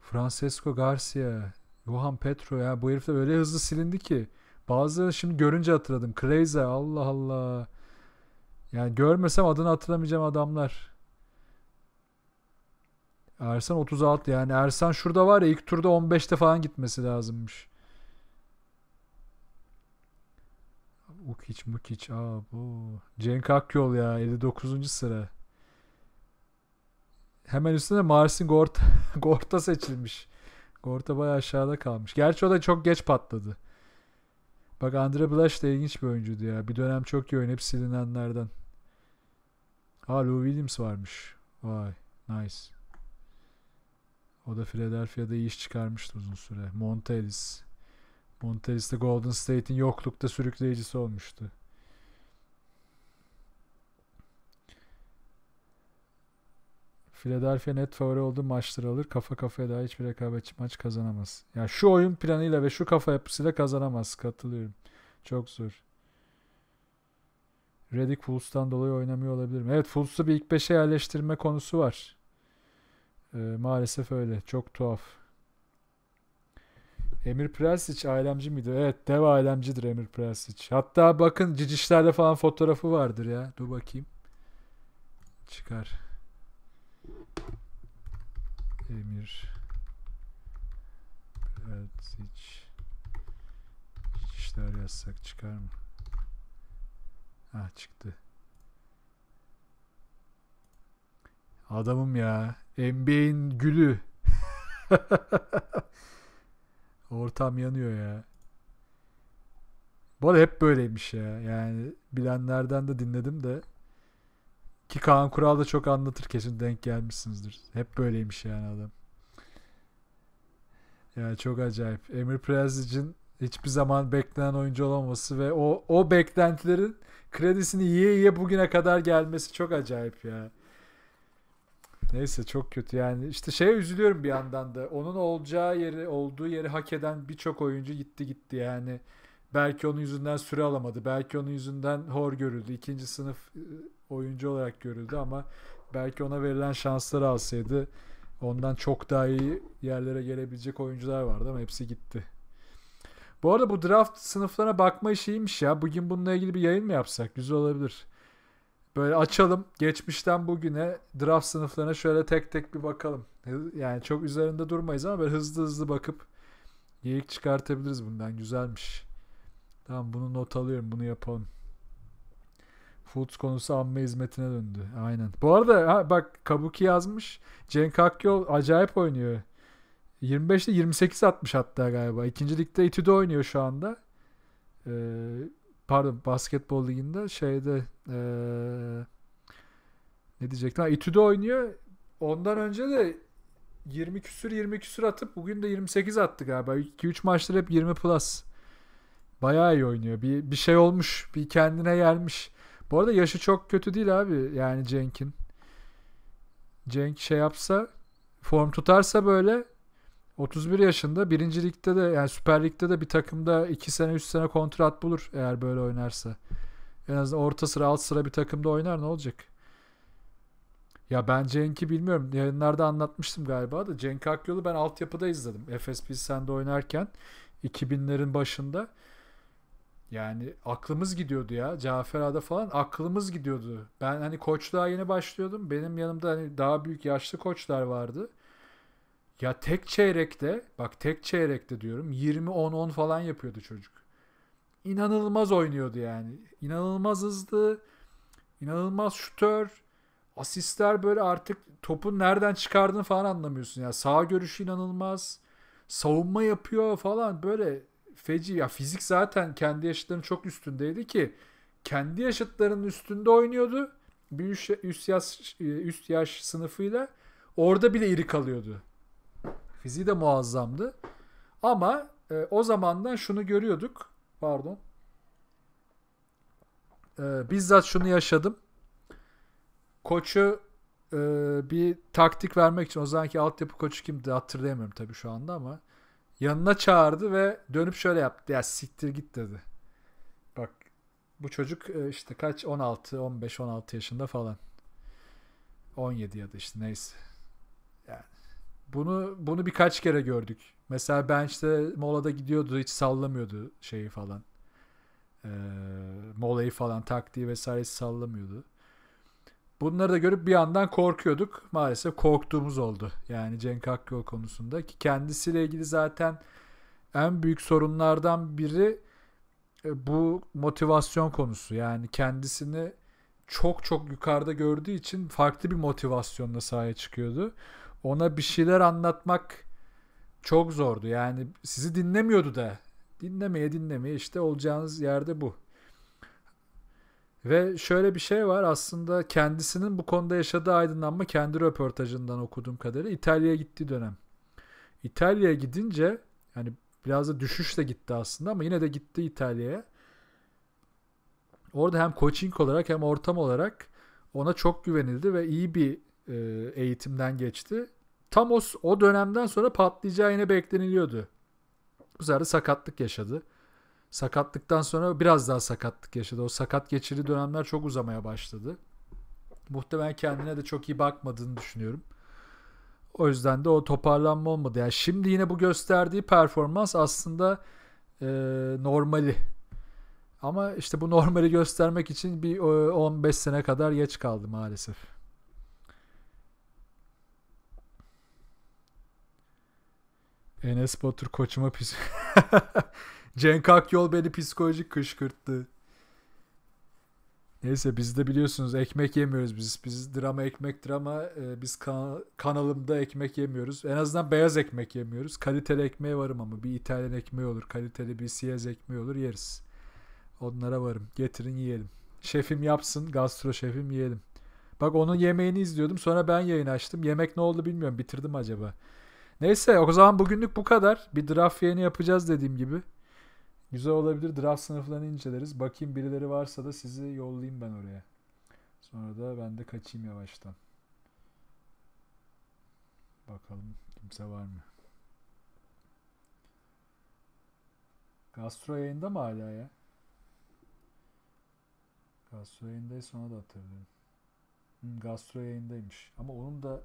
Francesco Garcia, Johan Petro ya bu herifler öyle hızlı silindi ki. Bazıları şimdi görünce hatırladım. Crazy Allah Allah. Yani görmesem adını hatırlamayacağım adamlar. Ersan 36 yani Ersan şurada var ya ilk turda 15'te falan gitmesi lazımmış. Ukiç Mukiç aa bu. Cenk Akyol ya 59. sıra. Hemen üstünde Marsin Gorta, <laughs> Gorta seçilmiş. Gorta baya aşağıda kalmış. Gerçi o da çok geç patladı. Bak Andre Blash da ilginç bir oyuncuydu ya. Bir dönem çok iyi oynayıp silinenlerden. Ha Lou Williams varmış. Vay nice. O da Philadelphia'da iyi iş çıkarmıştı uzun süre. Montelis. Montelis de Golden State'in yoklukta sürükleyicisi olmuştu. Philadelphia net favori olduğu maçları alır. Kafa kafaya daha hiçbir rekabetçi maç kazanamaz. Ya yani şu oyun planıyla ve şu kafa yapısıyla kazanamaz. Katılıyorum. Çok zor. Redick Fulls'tan dolayı oynamıyor olabilir mi? Evet Fultz'u bir ilk beşe yerleştirme konusu var. E, maalesef öyle. Çok tuhaf. Emir Prelsic ailemci miydi? Evet dev ailemcidir Emir Prelsic. Hatta bakın cicişlerde falan fotoğrafı vardır ya. Dur bakayım. Çıkar. Emir Prelsic Cicişler yazsak çıkar mı? Ah çıktı. Adamım ya. NBA'in gülü. <laughs> Ortam yanıyor ya. Bu arada hep böyleymiş ya. Yani bilenlerden de dinledim de. Ki Kaan Kural da çok anlatır kesin denk gelmişsinizdir. Hep böyleymiş yani adam. Ya çok acayip. Emir Prezic'in hiçbir zaman beklenen oyuncu olmaması ve o o beklentilerin kredisini yiye yiye bugüne kadar gelmesi çok acayip ya. Neyse çok kötü yani. İşte şeye üzülüyorum bir yandan da. Onun olacağı yeri, olduğu yeri hak eden birçok oyuncu gitti gitti yani. Belki onun yüzünden süre alamadı. Belki onun yüzünden hor görüldü. ikinci sınıf e, oyuncu olarak görüldü ama belki ona verilen şansları alsaydı ondan çok daha iyi yerlere gelebilecek oyuncular vardı ama hepsi gitti. Bu arada bu draft sınıflarına bakma işiymiş ya. Bugün bununla ilgili bir yayın mı yapsak? Güzel olabilir. Böyle açalım geçmişten bugüne draft sınıflarına şöyle tek tek bir bakalım. Yani çok üzerinde durmayız ama böyle hızlı hızlı bakıp geyik çıkartabiliriz bundan. Güzelmiş. Tamam bunu not alıyorum bunu yapalım. Foods konusu Anma hizmetine döndü. Aynen. Bu arada ha, bak Kabuki yazmış. Cenk Akyol acayip oynuyor. 25'te 28 atmış hatta galiba. İkinci ligde İTÜ'de oynuyor şu anda. Ee, pardon basketbol liginde şeyde ee, ne diyecektim? Ha, İTÜ'de oynuyor. Ondan önce de 20 küsür 20 küsür atıp bugün de 28 attı galiba. 2-3 maçta hep 20 plus. Bayağı iyi oynuyor. Bir, bir şey olmuş. Bir kendine gelmiş. Bu arada yaşı çok kötü değil abi. Yani Cenk'in. Cenk şey yapsa form tutarsa böyle 31 yaşında birinci ligde de yani Süper Lig'de de bir takımda 2 sene 3 sene kontrat bulur eğer böyle oynarsa. En azından orta sıra alt sıra bir takımda oynar ne olacak? Ya ben Cenk'i bilmiyorum. Yayınlarda anlatmıştım galiba da. Cenk Akyol'u ben altyapıda izledim. Efes Pilsen'de oynarken 2000'lerin başında. Yani aklımız gidiyordu ya. Cafera'da falan aklımız gidiyordu. Ben hani koçluğa yeni başlıyordum. Benim yanımda hani daha büyük yaşlı koçlar vardı. Ya tek çeyrekte bak tek çeyrekte diyorum 20-10-10 falan yapıyordu çocuk. İnanılmaz oynuyordu yani. İnanılmaz hızlı, inanılmaz şutör. Asistler böyle artık topun nereden çıkardığını falan anlamıyorsun. Ya yani sağ görüşü inanılmaz. Savunma yapıyor falan böyle feci. Ya fizik zaten kendi yaşıtlarının çok üstündeydi ki kendi yaşıtlarının üstünde oynuyordu. Bir üst yaş, üst yaş sınıfıyla orada bile iri kalıyordu. Fiziği de muazzamdı. Ama e, o zamandan şunu görüyorduk. Pardon. E, bizzat şunu yaşadım. Koçu e, bir taktik vermek için o zamanki altyapı koçu kimdi hatırlayamıyorum tabii şu anda ama yanına çağırdı ve dönüp şöyle yaptı. Ya siktir git dedi. Bak bu çocuk e, işte kaç 16, 15, 16 yaşında falan. 17 ya da işte neyse. Bunu bunu birkaç kere gördük. Mesela ben işte molada gidiyordu hiç sallamıyordu şeyi falan. Ee, molayı falan taktiği vesaire sallamıyordu. Bunları da görüp bir yandan korkuyorduk. Maalesef korktuğumuz oldu. Yani Cenk Akyol konusunda ki kendisiyle ilgili zaten en büyük sorunlardan biri e, bu motivasyon konusu. Yani kendisini çok çok yukarıda gördüğü için farklı bir motivasyonla sahaya çıkıyordu ona bir şeyler anlatmak çok zordu. Yani sizi dinlemiyordu da. Dinlemeye dinlemeye işte olacağınız yerde bu. Ve şöyle bir şey var aslında kendisinin bu konuda yaşadığı aydınlanma kendi röportajından okuduğum kadarıyla İtalya'ya gittiği dönem. İtalya'ya gidince yani biraz da düşüşle gitti aslında ama yine de gitti İtalya'ya. Orada hem coaching olarak hem ortam olarak ona çok güvenildi ve iyi bir e, eğitimden geçti. Tam o, o dönemden sonra patlayacağı yine bekleniliyordu. Bu sefer sakatlık yaşadı. Sakatlıktan sonra biraz daha sakatlık yaşadı. O sakat geçirdiği dönemler çok uzamaya başladı. Muhtemelen kendine de çok iyi bakmadığını düşünüyorum. O yüzden de o toparlanma olmadı. Yani şimdi yine bu gösterdiği performans aslında e, normali. Ama işte bu normali göstermek için bir 15 e, sene kadar geç kaldı maalesef. Enes Batur koçuma pis... <laughs> Cenk Akyol beni psikolojik kışkırttı. Neyse biz de biliyorsunuz ekmek yemiyoruz biz. Biz drama ekmek drama e, biz kan- kanalımda ekmek yemiyoruz. En azından beyaz ekmek yemiyoruz. Kaliteli ekmeğe varım ama bir İtalyan ekmeği olur. Kaliteli bir siyez ekmeği olur yeriz. Onlara varım. Getirin yiyelim. Şefim yapsın. Gastro şefim yiyelim. Bak onun yemeğini izliyordum. Sonra ben yayın açtım. Yemek ne oldu bilmiyorum. Bitirdim acaba. Neyse o zaman bugünlük bu kadar. Bir draft yayını yapacağız dediğim gibi. Güzel olabilir. Draft sınıflarını inceleriz. Bakayım birileri varsa da sizi yollayayım ben oraya. Sonra da ben de kaçayım yavaştan. Bakalım kimse var mı? Gastro yayında mı hala ya? Gastro yayındaysa ona da hatırlıyorum. Hmm, gastro yayındaymış. Ama onun da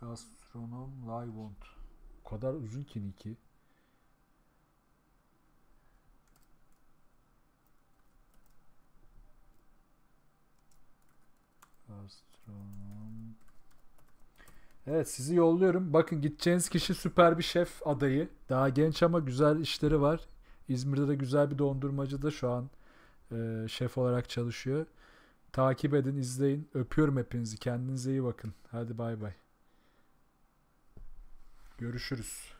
gastronom live want o kadar uzun ki Niki. Astronom. Evet sizi yolluyorum. Bakın gideceğiniz kişi süper bir şef adayı. Daha genç ama güzel işleri var. İzmir'de de güzel bir dondurmacı da şu an e, şef olarak çalışıyor. Takip edin, izleyin. Öpüyorum hepinizi. Kendinize iyi bakın. Hadi bay bay. Görüşürüz.